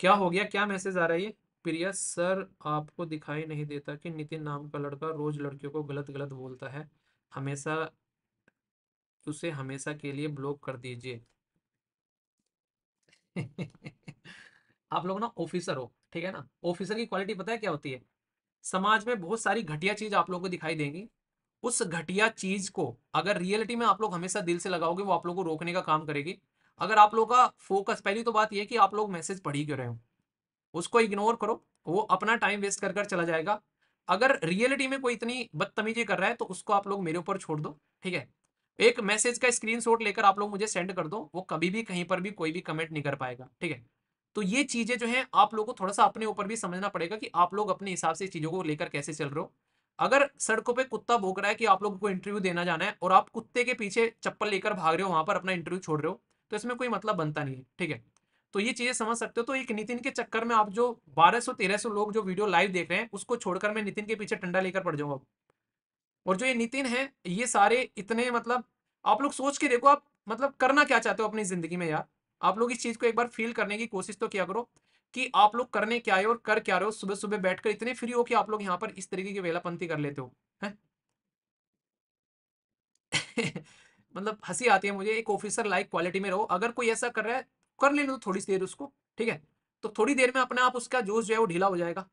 Speaker 1: क्या हो गया क्या मैसेज आ रहा है ये प्रिया सर आपको दिखाई नहीं देता कि नितिन नाम का लड़का रोज लड़कियों को गलत गलत बोलता है हमेशा उसे हमेशा के लिए ब्लॉक कर दीजिए आप लोग ना ऑफिसर हो ठीक है ना ऑफिसर की क्वालिटी पता है क्या होती है समाज में बहुत सारी घटिया चीज आप लोगों को दिखाई देंगी उस घटिया चीज को अगर रियलिटी में आप लोग हमेशा दिल से लगाओगे वो आप लोगों को रोकने का काम करेगी अगर आप लोगों का फोकस पहली तो बात यह कि आप लोग मैसेज पढ़ ही क्यों रहे हो उसको इग्नोर करो वो अपना टाइम वेस्ट कर कर चला जाएगा अगर रियलिटी में कोई इतनी बदतमीजी कर रहा है तो उसको आप लोग मेरे ऊपर छोड़ दो ठीक है एक मैसेज का स्क्रीनशॉट लेकर आप लोग मुझे सेंड कर दो वो कभी भी कहीं पर भी कोई भी कमेंट नहीं कर पाएगा ठीक है तो ये चीजें जो है आप लोगों को थोड़ा सा अपने ऊपर भी समझना पड़ेगा कि आप लोग अपने हिसाब से चीजों को लेकर कैसे चल रहे हो अगर सड़कों पे कुत्ता भोग रहा है कि आप लोगों को इंटरव्यू देना जाना है और आप कुत्ते के पीछे चप्पल लेकर भाग रहे हो वहां पर अपना इंटरव्यू छोड़ रहे हो तो इसमें कोई मतलब बनता नहीं है ठीक है तो ये चीजें समझ सकते हो तो एक नितिन के चक्कर में आप जो 1200-1300 लोग जो वीडियो लाइव देख रहे हैं उसको छोड़कर मैं नितिन के पीछे ठंडा लेकर पड़ जाऊंगा और जो ये नितिन है ये सारे इतने मतलब आप लोग सोच के देखो आप मतलब करना क्या चाहते हो अपनी जिंदगी में यार आप लोग इस चीज को एक बार फील करने की कोशिश तो किया करो कि आप लोग करने क्या है और कर क्या रहे हो सुबह सुबह बैठकर इतने फ्री हो कि आप लोग यहाँ पर इस तरीके की वेलापंथी कर लेते हो मतलब हंसी आती है मुझे एक ऑफिसर लाइक क्वालिटी में रहो अगर कोई ऐसा कर रहा है कर ले तो थोड़ी देर उसको ठीक है तो थोड़ी देर में अपने आप उसका जोश जो है वो ढीला हो जाएगा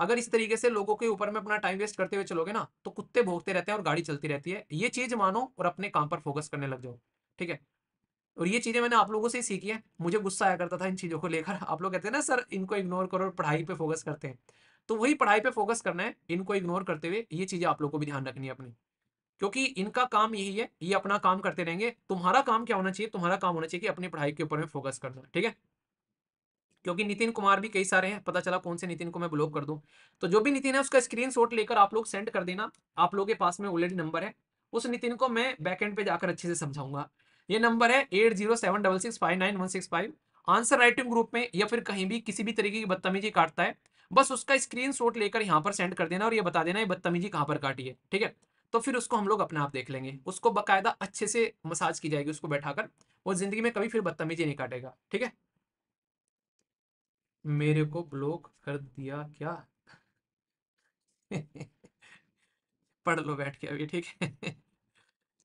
Speaker 1: अगर इस तरीके से लोगों के ऊपर में अपना टाइम वेस्ट करते हुए चलोगे ना तो कुत्ते भोगते रहते हैं और गाड़ी चलती रहती है ये चीज मानो और अपने काम पर फोकस करने लग जाओ ठीक है और ये चीजें मैंने आप लोगों से ही सीखी है मुझे गुस्सा आया करता था इन चीजों को लेकर आप लोग कहते हैं ना सर इनको इग्नोर करो और पढ़ाई पे फोकस करते हैं तो वही पढ़ाई पे फोकस करना है इनको इग्नोर करते हुए ये चीजें आप लोग को भी ध्यान रखनी है अपनी क्योंकि इनका काम यही है ये अपना काम करते रहेंगे तुम्हारा काम क्या होना चाहिए तुम्हारा काम होना चाहिए कि अपनी पढ़ाई के ऊपर में फोकस करना ठीक है क्योंकि नितिन कुमार भी कई सारे हैं पता चला कौन से नितिन को मैं ब्लॉक कर दूं तो जो भी नितिन है उसका स्क्रीन लेकर आप लोग सेंड कर देना आप लोग के पास में ऑलरेडी नंबर है उस नितिन को मैं बैकेंड पे जाकर अच्छे से समझाऊंगा ये नंबर है eight zero seven double six five nine one six five answer writing group में या फिर कहीं भी किसी भी तरीके की बदतमीजी काटता है बस उसका स्क्रीन लेकर यहाँ पर सेंड कर देना और ये बता देना ये बदतमीजी कहाँ पर काटी है ठीक है तो फिर उसको हम लोग अपने आप देख लेंगे उसको बकायदा अच्छे से मसाज की जाएगी उसको बैठाकर वो जिंदगी में कभी फिर बदतमीजी नहीं काटेगा ठीक है मेरे को ब्लॉक कर दिया क्या पढ़ लो बैठ के अभी ठीक है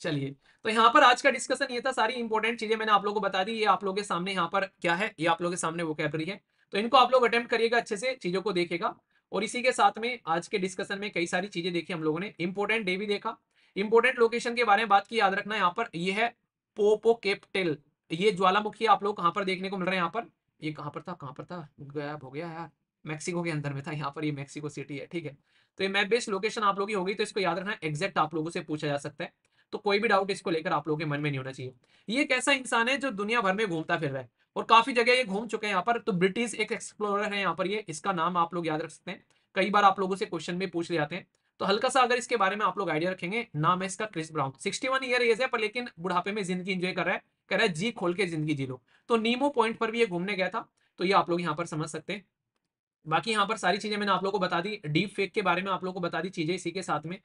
Speaker 1: चलिए तो यहाँ पर आज का डिस्कशन ये था सारी इंपॉर्टेंट चीजें मैंने आप लोगों को बता दी ये आप लोगों के सामने यहाँ पर क्या है ये आप लोगों के सामने वो कैबरी है तो इनको आप लोग अटेम्प्ट करिएगा अच्छे से चीजों को देखेगा और इसी के साथ में आज के डिस्कशन में कई सारी चीजें देखी हम लोगों ने इंपोर्टेंट डे भी देखा इंपोर्टेंट लोकेशन के बारे में बात की याद रखना यहाँ पर यह है पोपो केपटेल ये ज्वालामुखी आप लोग कहाँ पर देखने को मिल रहे हैं यहाँ पर ये कहाँ पर था कहाँ पर था गायब हो गया यार मेक्सिको के अंदर में था यहाँ पर ये मेक्सिको सिटी है ठीक है तो ये मैप बेस्ड लोकेशन आप लोग की होगी तो इसको याद रखना एग्जैक्ट आप लोगों से पूछा जा सकता है तो कोई भी डाउट इसको लेकर आप लोगों के मन में नहीं होना चाहिए ये एक ऐसा इंसान है जो दुनिया भर में घूमता फिर रहा है और काफी जगह ये घूम चुके हैं यहाँ पर तो ब्रिटिश एक एक्सप्लोरर है यहाँ पर ये इसका नाम आप लोग याद रख सकते हैं कई बार आप लोगों से क्वेश्चन में पूछ ले जाते हैं तो हल्का सा अगर इसके बारे में आप लोग आइडिया रखेंगे नाम है इसका Chris Brown one year age है पर लेकिन बुढ़ापे में जिंदगी इंजॉय कर रहा है कह रहा है जी खोल के जिंदगी जी लो तो नीमो पॉइंट पर भी ये घूमने गया था तो ये आप लोग यहाँ पर समझ सकते हैं बाकी यहाँ पर सारी चीजें मैंने आप लोगों को बता दी डीप फेक के बारे में आप लोगों को बता दी चीजें इसी के साथ में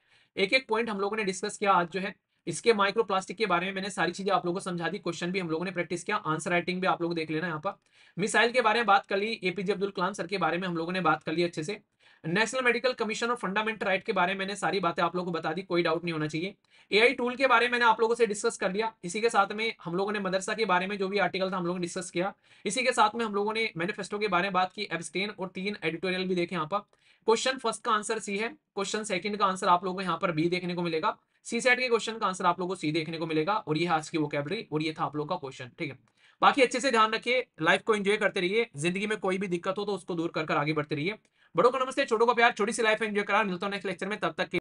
Speaker 1: एक एक पॉइंट हम लोगों ने डिस्कस किया आज जो है इसके माइक्रोप्लास्टिक के बारे में मैंने सारी चीजें आप लोगों को समझा दी क्वेश्चन भी हम लोगों ने प्रैक्टिस किया आंसर राइटिंग भी आप लोग देख लेना यहाँ पर मिसाइल के बारे में बात कर ली एपीजे अब्दुल कलाम सर के बारे में हम लोगों ने बात कर ली अच्छे से नेशनल मेडिकल कमीशन और फंडामेंटल राइट के बारे में मैंने सारी बातें आप लोगों को बता दी कोई डाउट नहीं होना चाहिए एआई टूल के बारे में मैंने आप लोगों से डिस्कस कर लिया इसी के साथ में हम लोगों ने मदरसा के बारे में जो भी आर्टिकल था हम लोगों ने डिस्कस किया इसी के साथ में हम लोगों ने मैनिफेस्टो के बारे में बात की एबस्टेन और तीन एडिटोरियल भी देखे यहाँ पर क्वेश्चन फर्स्ट का आंसर सी है क्वेश्चन सेकंड का आंसर आप लोगों को यहाँ पर बी देखने को मिलेगा सी सेट के क्वेश्चन का आंसर आप लोगों को सी देखने को मिलेगा और ये आज की वो कैबरी और ये था आप लोगों का क्वेश्चन ठीक है बाकी अच्छे से ध्यान रखिए लाइफ को एंजॉय करते रहिए जिंदगी में कोई भी दिक्कत हो तो उसको दूर कर कर आगे बढ़ते रहिए बड़ों को नमस्ते छोटों को प्यार छोटी सी लाइफ एंजॉय करा मिलता हूं नेक्स्ट लेक्चर में तब तक